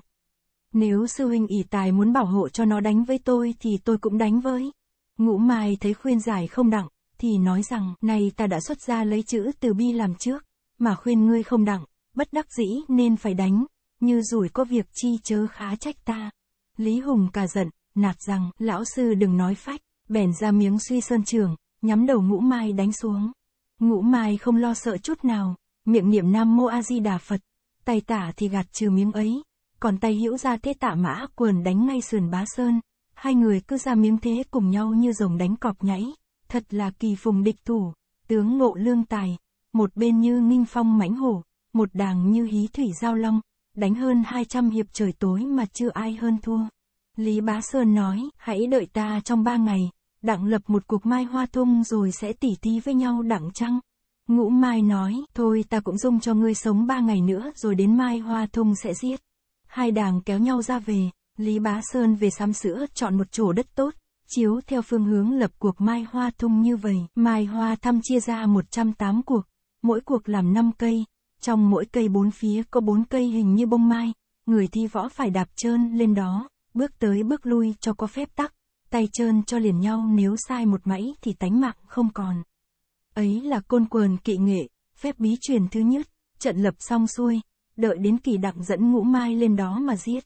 Nếu sư huynh ỷ tài muốn bảo hộ cho nó đánh với tôi thì tôi cũng đánh với. Ngũ Mai thấy khuyên giải không đặng, thì nói rằng, này ta đã xuất ra lấy chữ từ bi làm trước, mà khuyên ngươi không đặng, bất đắc dĩ nên phải đánh, như rủi có việc chi chớ khá trách ta. Lý Hùng cả giận, nạt rằng, lão sư đừng nói phách, bèn ra miếng suy sơn trường, nhắm đầu ngũ mai đánh xuống. Ngũ mai không lo sợ chút nào, miệng niệm nam mô a di đà Phật, tay tả thì gạt trừ miếng ấy, còn tay hữu ra thế tạ mã quần đánh ngay sườn bá sơn, hai người cứ ra miếng thế cùng nhau như rồng đánh cọp nhảy, thật là kỳ phùng địch thủ, tướng ngộ lương tài, một bên như nghinh phong mãnh hổ, một đàng như hí thủy giao long, đánh hơn 200 hiệp trời tối mà chưa ai hơn thua. Lý Bá Sơn nói, hãy đợi ta trong ba ngày, đặng lập một cuộc mai hoa tung rồi sẽ tỉ thí với nhau đặng trăng. Ngũ Mai nói, thôi ta cũng dung cho ngươi sống ba ngày nữa rồi đến mai hoa tung sẽ giết. Hai đảng kéo nhau ra về, Lý Bá Sơn về sắm sữa chọn một chỗ đất tốt, chiếu theo phương hướng lập cuộc mai hoa tung như vậy. Mai hoa thăm chia ra 108 cuộc, mỗi cuộc làm 5 cây, trong mỗi cây bốn phía có bốn cây hình như bông mai, người thi võ phải đạp trơn lên đó, bước tới bước lui cho có phép tắc, tay trơn cho liền nhau nếu sai một mãy thì tánh mạng không còn. Ấy là côn quần kỵ nghệ, phép bí truyền thứ nhất, trận lập xong xuôi, đợi đến kỳ đặng dẫn ngũ mai lên đó mà giết.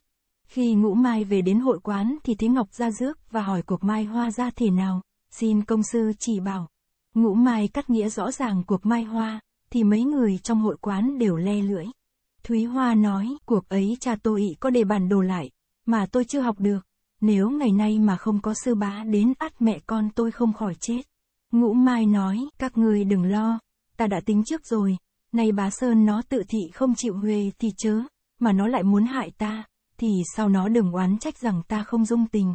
Khi ngũ mai về đến hội quán thì Thế Ngọc ra rước và hỏi cuộc mai hoa ra thể nào, xin công sư chỉ bảo. Ngũ mai cắt nghĩa rõ ràng cuộc mai hoa, thì mấy người trong hội quán đều le lưỡi. Thúy Hoa nói, cuộc ấy cha tôi có để bản đồ lại, mà tôi chưa học được. Nếu ngày nay mà không có sư bá đến ắt mẹ con tôi không khỏi chết. Ngũ Mai nói, các người đừng lo, ta đã tính trước rồi. Nay bá Sơn nó tự thị không chịu huê thì chớ, mà nó lại muốn hại ta, thì sao nó đừng oán trách rằng ta không dung tình.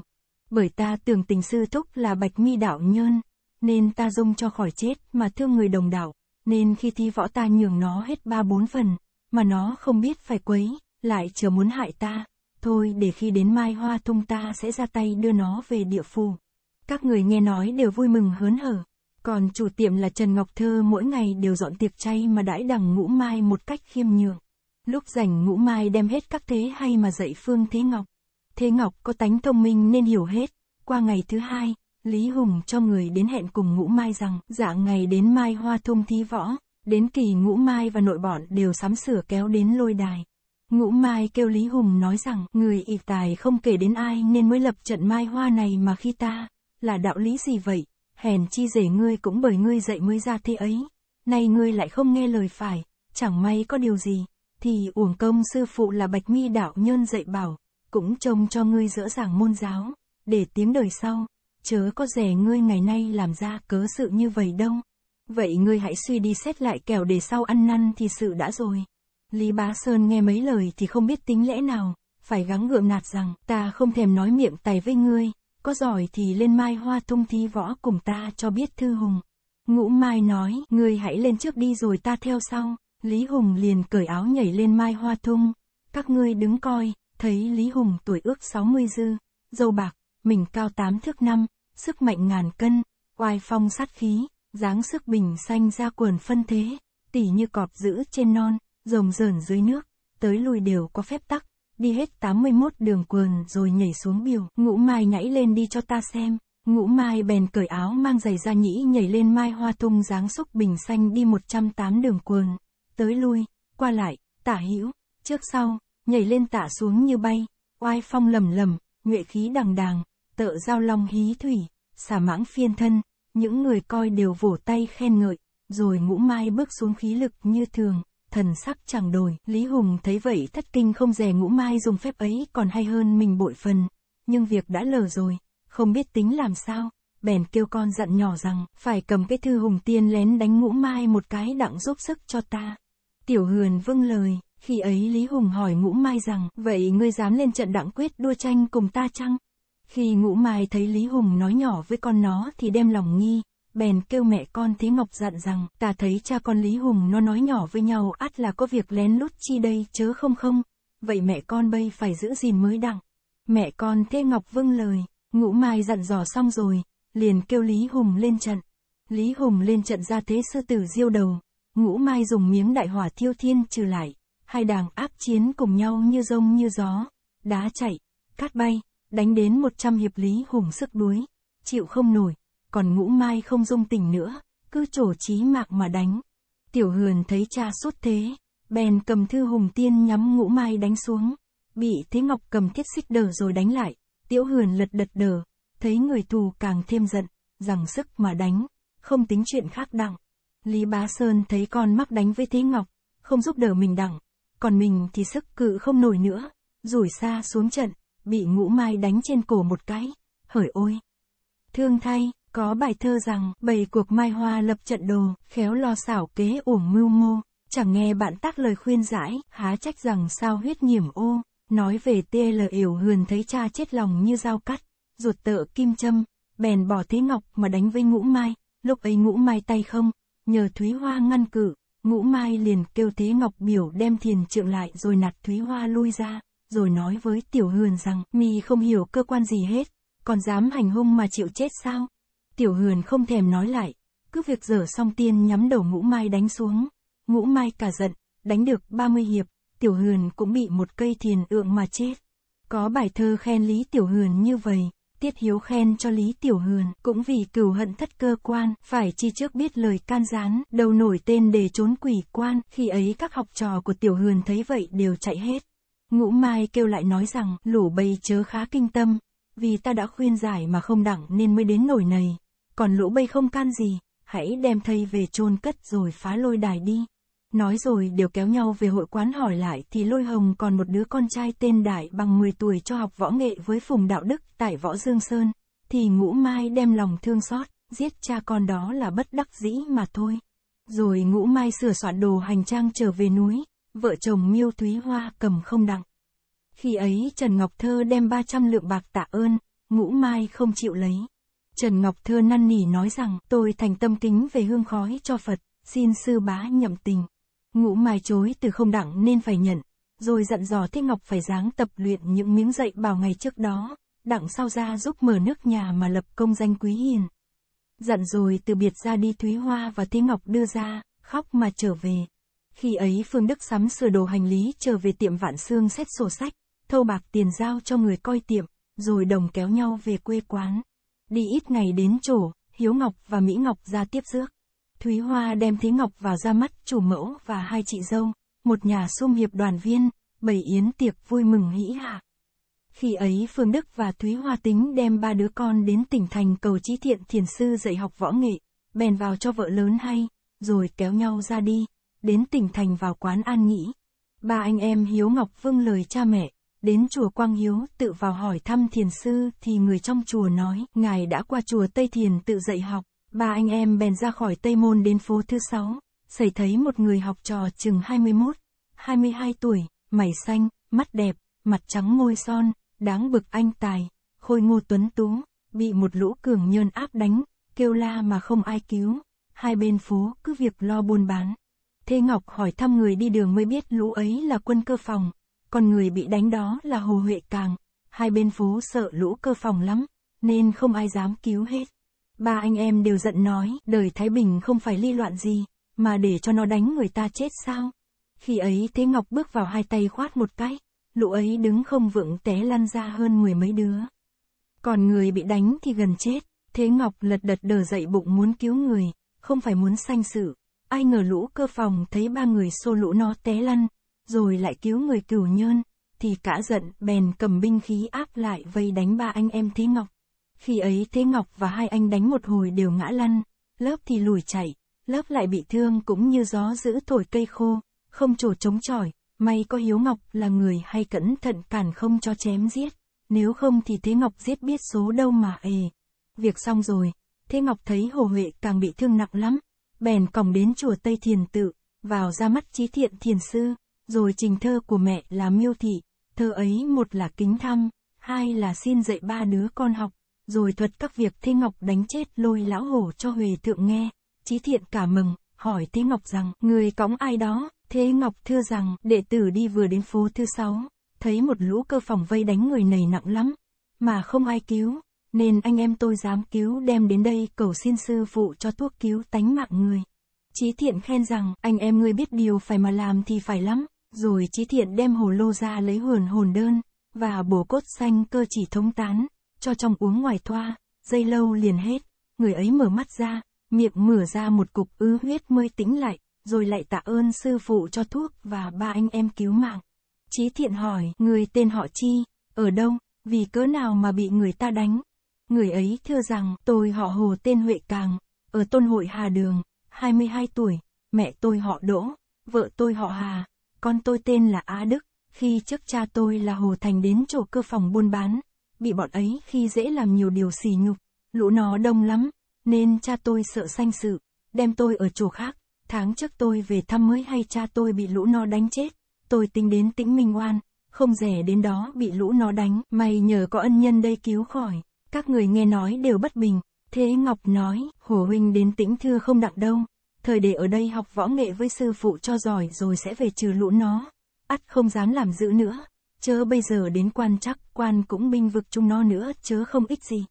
Bởi ta tưởng tình sư thúc là bạch mi đạo nhơn, nên ta dung cho khỏi chết mà thương người đồng đạo nên khi thi võ ta nhường nó hết ba bốn phần, mà nó không biết phải quấy, lại chờ muốn hại ta, thôi để khi đến mai hoa thông ta sẽ ra tay đưa nó về địa phủ. Các người nghe nói đều vui mừng hớn hở, còn chủ tiệm là Trần Ngọc Thơ mỗi ngày đều dọn tiệc chay mà đãi đằng ngũ mai một cách khiêm nhường. Lúc rảnh ngũ mai đem hết các thế hay mà dạy Phương Thế Ngọc. Thế Ngọc có tánh thông minh nên hiểu hết, qua ngày thứ hai, Lý Hùng cho người đến hẹn cùng ngũ mai rằng, dạng ngày đến mai hoa thung thi võ, đến kỳ ngũ mai và nội bọn đều sắm sửa kéo đến lôi đài. Ngũ Mai kêu Lý Hùng nói rằng, người ịp tài không kể đến ai nên mới lập trận Mai Hoa này mà khi ta, là đạo lý gì vậy, hèn chi rể ngươi cũng bởi ngươi dạy mới ra thế ấy, nay ngươi lại không nghe lời phải, chẳng may có điều gì, thì uổng công sư phụ là Bạch Mi đạo nhân dạy bảo, cũng trông cho ngươi dỡ dàng môn giáo, để tiếng đời sau, chớ có rẻ ngươi ngày nay làm ra cớ sự như vậy đâu. Vậy ngươi hãy suy đi xét lại kẻo để sau ăn năn thì sự đã rồi. Lý Bá Sơn nghe mấy lời thì không biết tính lẽ nào, phải gắng ngượng nạt rằng ta không thèm nói miệng tài với ngươi, có giỏi thì lên mai hoa tung thi võ cùng ta cho biết thư hùng. Ngũ Mai nói, ngươi hãy lên trước đi rồi ta theo sau. Lý Hùng liền cởi áo nhảy lên mai hoa thung Các ngươi đứng coi, thấy Lý Hùng tuổi ước 60 dư, dâu bạc, mình cao tám thước năm, sức mạnh ngàn cân, oai phong sát khí, dáng sức bình xanh ra quần phân thế, tỉ như cọp giữ trên non, rồng rờn dưới nước, tới lui đều có phép tắc, đi hết 81 đường quần rồi nhảy xuống biểu, ngũ mai nhảy lên đi cho ta xem. Ngũ Mai bèn cởi áo mang giày ra nhĩ nhảy lên Mai Hoa Tung dáng xúc bình xanh đi 108 đường quần, tới lui, qua lại, tả hữu, trước sau, nhảy lên tả xuống như bay, oai phong lầm lầm, nhuệ khí đằng đàng, tợ giao long hí thủy, xà mãng phiên thân, những người coi đều vỗ tay khen ngợi, rồi ngũ mai bước xuống khí lực như thường, thần sắc chẳng đổi. Lý Hùng thấy vậy thất kinh không dè ngũ mai dùng phép ấy còn hay hơn mình bội phần, nhưng việc đã lờ rồi, không biết tính làm sao, bèn kêu con dặn nhỏ rằng, phải cầm cái thư hùng tiên lén đánh ngũ mai một cái đặng giúp sức cho ta. Tiểu hườn vâng lời, khi ấy Lý Hùng hỏi ngũ mai rằng, vậy ngươi dám lên trận đặng quyết đua tranh cùng ta chăng? Khi ngũ mai thấy Lý Hùng nói nhỏ với con nó thì đem lòng nghi, bèn kêu mẹ con Thế Ngọc dặn rằng, ta thấy cha con Lý Hùng nó nói nhỏ với nhau át là có việc lén lút chi đây chớ không không, vậy mẹ con bây phải giữ gìn mới đặng. Mẹ con Thế Ngọc vâng lời, ngũ mai dặn dò xong rồi, liền kêu Lý Hùng lên trận. Lý Hùng lên trận ra thế sư tử diêu đầu, ngũ mai dùng miếng đại hỏa thiêu thiên trừ lại, hai đảng áp chiến cùng nhau như rông như gió, đá chạy, cát bay đánh đến 100 hiệp lý hùng sức đuối, chịu không nổi, còn ngũ mai không dung tình nữa, cứ trổ trí mạc mà đánh. Tiểu hườn thấy cha sốt thế, bèn cầm thư hùng tiên nhắm ngũ mai đánh xuống, bị thế ngọc cầm thiết xích đờ rồi đánh lại, tiểu hườn lật đật đờ, thấy người thù càng thêm giận, rằng sức mà đánh, không tính chuyện khác đặng. Lý Bá Sơn thấy con mắc đánh với Thế Ngọc, không giúp đỡ mình đặng, còn mình thì sức cự không nổi nữa, rủi xa xuống trận, bị ngũ mai đánh trên cổ một cái, hỡi ôi. Thương thay, có bài thơ rằng, bầy cuộc mai hoa lập trận đồ, khéo lo xảo kế uổng mưu mô, chẳng nghe bạn tác lời khuyên giải, há trách rằng sao huyết nhiễm ô, nói về tia lờ yểu hườn thấy cha chết lòng như dao cắt, ruột tợ kim châm, bèn bỏ thế ngọc mà đánh với ngũ mai, lúc ấy ngũ mai tay không, nhờ Thúy Hoa ngăn cự, ngũ mai liền kêu thế ngọc biểu đem thiền trượng lại rồi nạt Thúy Hoa lui ra rồi nói với Tiểu Hườn rằng, mi không hiểu cơ quan gì hết, còn dám hành hung mà chịu chết sao? Tiểu Hườn không thèm nói lại, cứ việc dở xong tiên nhắm đầu ngũ mai đánh xuống. Ngũ mai cả giận, đánh được 30 hiệp, Tiểu Hườn cũng bị một cây thiền ượng mà chết. Có bài thơ khen Lý Tiểu Hườn như vậy, Tiết Hiếu khen cho Lý Tiểu Hườn, cũng vì cửu hận thất cơ quan, phải chi trước biết lời can gián, đầu nổi tên để trốn quỷ quan, khi ấy các học trò của Tiểu Hườn thấy vậy đều chạy hết. Ngũ Mai kêu lại nói rằng, lũ bầy chớ khá kinh tâm, vì ta đã khuyên giải mà không đặng nên mới đến nổi này. Còn lũ bầy không can gì, hãy đem thầy về chôn cất rồi phá lôi đài đi. Nói rồi đều kéo nhau về hội quán hỏi lại thì Lôi Hồng còn một đứa con trai tên Đại bằng 10 tuổi cho học võ nghệ với Phùng Đạo Đức tại Võ Dương Sơn, thì Ngũ Mai đem lòng thương xót, giết cha con đó là bất đắc dĩ mà thôi. Rồi Ngũ Mai sửa soạn đồ hành trang trở về núi, vợ chồng Miêu Thúy Hoa cầm không đặng. Khi ấy Trần Ngọc Thơ đem 300 lượng bạc tạ ơn, ngũ mai không chịu lấy. Trần Ngọc Thơ năn nỉ nói rằng tôi thành tâm kính về hương khói cho Phật, xin sư bá nhậm tình. Ngũ mai chối từ không đặng nên phải nhận, rồi dặn dò Thích Ngọc phải dáng tập luyện những miếng dạy bảo ngày trước đó, đặng sau ra giúp mở nước nhà mà lập công danh quý hiền. Dặn rồi từ biệt ra đi Thúy Hoa và Thế Ngọc đưa ra, khóc mà trở về. Khi ấy Phương Đức sắm sửa đồ hành lý trở về tiệm Vạn xương xét sổ sách, thâu bạc tiền giao cho người coi tiệm, rồi đồng kéo nhau về quê quán. Đi ít ngày đến chỗ, Hiếu Ngọc và Mỹ Ngọc ra tiếp rước. Thúy Hoa đem Thế Ngọc vào ra mắt chủ mẫu và hai chị dâu, một nhà sum hiệp đoàn viên, bày yến tiệc vui mừng hĩ hạ. Khi ấy Phương Đức và Thúy Hoa tính đem ba đứa con đến tỉnh thành cầu trí thiện thiền sư dạy học võ nghệ, bèn vào cho vợ lớn hay, rồi kéo nhau ra đi đến tỉnh thành vào quán an nghỉ. Ba anh em Hiếu Ngọc Vương lời cha mẹ, đến chùa Quang Hiếu tự vào hỏi thăm thiền sư thì người trong chùa nói, ngài đã qua chùa Tây Thiền tự dạy học, ba anh em bèn ra khỏi Tây Môn đến phố thứ sáu, xảy thấy một người học trò chừng 21, 22 tuổi, mày xanh, mắt đẹp, mặt trắng môi son, đáng bực anh tài, khôi ngô tuấn tú, bị một lũ cường nhơn áp đánh, kêu la mà không ai cứu, hai bên phố cứ việc lo buôn bán. Thế Ngọc hỏi thăm người đi đường mới biết lũ ấy là quân cơ phòng, còn người bị đánh đó là Hồ Huệ Càng. Hai bên phố sợ lũ cơ phòng lắm, nên không ai dám cứu hết. Ba anh em đều giận nói, đời Thái Bình không phải ly loạn gì, mà để cho nó đánh người ta chết sao? Khi ấy Thế Ngọc bước vào hai tay khoát một cái, lũ ấy đứng không vững té lăn ra hơn mười mấy đứa. Còn người bị đánh thì gần chết, Thế Ngọc lật đật đờ dậy bụng muốn cứu người, không phải muốn sanh sự, ai ngờ lũ cơ phòng thấy ba người xô lũ nó té lăn, rồi lại cứu người cửu nhơn, thì cả giận bèn cầm binh khí áp lại vây đánh ba anh em Thế Ngọc. Khi ấy Thế Ngọc và hai anh đánh một hồi đều ngã lăn, lớp thì lùi chạy, lớp lại bị thương cũng như gió giữ thổi cây khô, không trổ chống chọi, may có Hiếu Ngọc là người hay cẩn thận cản không cho chém giết, nếu không thì Thế Ngọc giết biết số đâu mà ề. Việc xong rồi, Thế Ngọc thấy Hồ Huệ càng bị thương nặng lắm, bèn còng đến chùa Tây Thiền Tự, vào ra mắt trí thiện thiền sư, rồi trình thơ của mẹ là miêu thị, thơ ấy một là kính thăm, hai là xin dạy ba đứa con học, rồi thuật các việc Thế Ngọc đánh chết lôi lão hổ cho Huệ Thượng nghe, trí thiện cả mừng, hỏi Thế Ngọc rằng, người cõng ai đó, Thế Ngọc thưa rằng, đệ tử đi vừa đến phố thứ sáu, thấy một lũ cơ phòng vây đánh người này nặng lắm, mà không ai cứu, nên anh em tôi dám cứu đem đến đây cầu xin sư phụ cho thuốc cứu tánh mạng người. Chí thiện khen rằng, anh em ngươi biết điều phải mà làm thì phải lắm, rồi chí thiện đem hồ lô ra lấy hồn hồn đơn, và bổ cốt xanh cơ chỉ thông tán, cho trong uống ngoài thoa, dây lâu liền hết, người ấy mở mắt ra, miệng mở ra một cục ứ huyết mới tĩnh lại, rồi lại tạ ơn sư phụ cho thuốc và ba anh em cứu mạng. Chí thiện hỏi, người tên họ chi, ở đâu, vì cớ nào mà bị người ta đánh? Người ấy thưa rằng tôi họ Hồ tên Huệ Càng, ở Tôn Hội Hà Đường, 22 tuổi, mẹ tôi họ Đỗ, vợ tôi họ Hà, con tôi tên là Á Đức, khi trước cha tôi là Hồ Thành đến chỗ cơ phòng buôn bán, bị bọn ấy khi dễ làm nhiều điều xỉ nhục, lũ nó đông lắm, nên cha tôi sợ sanh sự, đem tôi ở chỗ khác, tháng trước tôi về thăm mới hay cha tôi bị lũ nó đánh chết, tôi tính đến tĩnh minh oan, không rẻ đến đó bị lũ nó đánh, may nhờ có ân nhân đây cứu khỏi. Các người nghe nói đều bất bình, thế Ngọc nói, Hồ Huynh đến tĩnh thư không đặng đâu, thời để ở đây học võ nghệ với sư phụ cho giỏi rồi sẽ về trừ lũ nó, ắt không dám làm giữ nữa, chớ bây giờ đến quan chắc, quan cũng binh vực chung nó nữa, chớ không ích gì.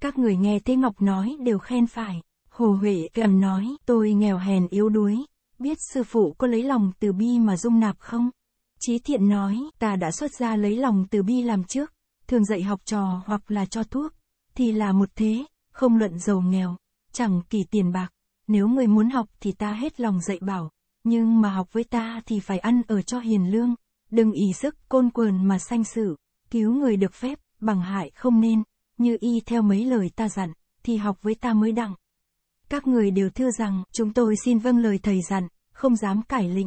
Các người nghe Thế Ngọc nói đều khen phải, Hồ Huệ kèm nói, tôi nghèo hèn yếu đuối, biết sư phụ có lấy lòng từ bi mà dung nạp không? Chí thiện nói, ta đã xuất ra lấy lòng từ bi làm trước, thường dạy học trò hoặc là cho thuốc, thì là một thế, không luận giàu nghèo, chẳng kỳ tiền bạc. Nếu người muốn học thì ta hết lòng dạy bảo, nhưng mà học với ta thì phải ăn ở cho hiền lương, đừng ý sức côn quần mà sanh sự, cứu người được phép, bằng hại không nên, như y theo mấy lời ta dặn, thì học với ta mới đặng. Các người đều thưa rằng, chúng tôi xin vâng lời thầy dặn, không dám cải lệnh.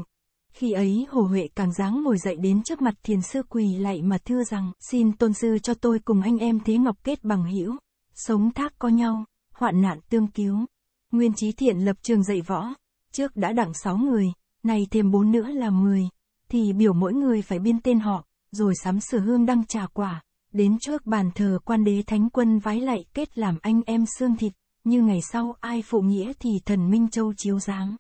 Khi ấy Hồ Huệ càng dáng ngồi dậy đến trước mặt thiền sư quỳ lạy mà thưa rằng, xin tôn sư cho tôi cùng anh em thế ngọc kết bằng hữu sống thác có nhau, hoạn nạn tương cứu. Nguyên trí thiện lập trường dạy võ, trước đã đẳng sáu người, nay thêm bốn nữa là mười thì biểu mỗi người phải biên tên họ, rồi sắm sửa hương đăng trà quả, đến trước bàn thờ quan đế thánh quân vái lạy kết làm anh em xương thịt, như ngày sau ai phụ nghĩa thì thần Minh Châu chiếu dáng.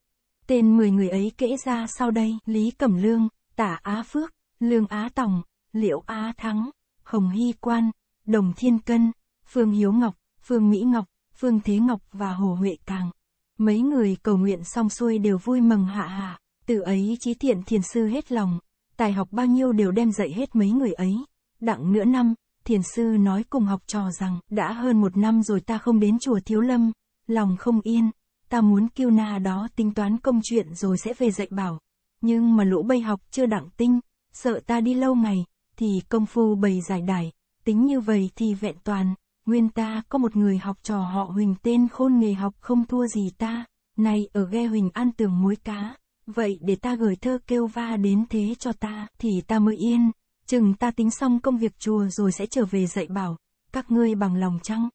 Tên 10 người ấy kể ra sau đây, Lý Cẩm Lương, Tả Á Phước, Lương Á Tòng, liễu Á Thắng, Hồng Hy Quan, Đồng Thiên Cân, Phương Hiếu Ngọc, Phương Mỹ Ngọc, Phương Thế Ngọc và Hồ Huệ Càng. Mấy người cầu nguyện xong xuôi đều vui mừng hạ hạ, từ ấy trí thiện thiền sư hết lòng, tài học bao nhiêu đều đem dạy hết mấy người ấy. Đặng nửa năm, thiền sư nói cùng học trò rằng, đã hơn một năm rồi ta không đến chùa Thiếu Lâm, lòng không yên, ta muốn kêu na đó tính toán công chuyện rồi sẽ về dạy bảo. Nhưng mà lũ bây học chưa đẳng tinh, sợ ta đi lâu ngày, thì công phu bày giải đài, tính như vậy thì vẹn toàn. Nguyên ta có một người học trò họ Huỳnh tên khôn nghề học không thua gì ta, này ở ghe Huỳnh ăn tường muối cá, vậy để ta gửi thơ kêu va đến thế cho ta thì ta mới yên, chừng ta tính xong công việc chùa rồi sẽ trở về dạy bảo, các ngươi bằng lòng chăng?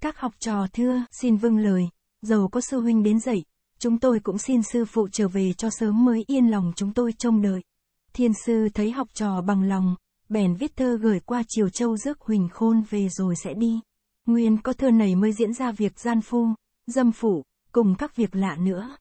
Các học trò thưa, xin vâng lời dầu có sư huynh đến dậy, chúng tôi cũng xin sư phụ trở về cho sớm mới yên lòng chúng tôi trông đợi. Thiên sư thấy học trò bằng lòng, bèn viết thơ gửi qua Triều Châu rước Huỳnh Khôn về rồi sẽ đi. Nguyên có thơ này mới diễn ra việc gian phu, dâm phụ, cùng các việc lạ nữa.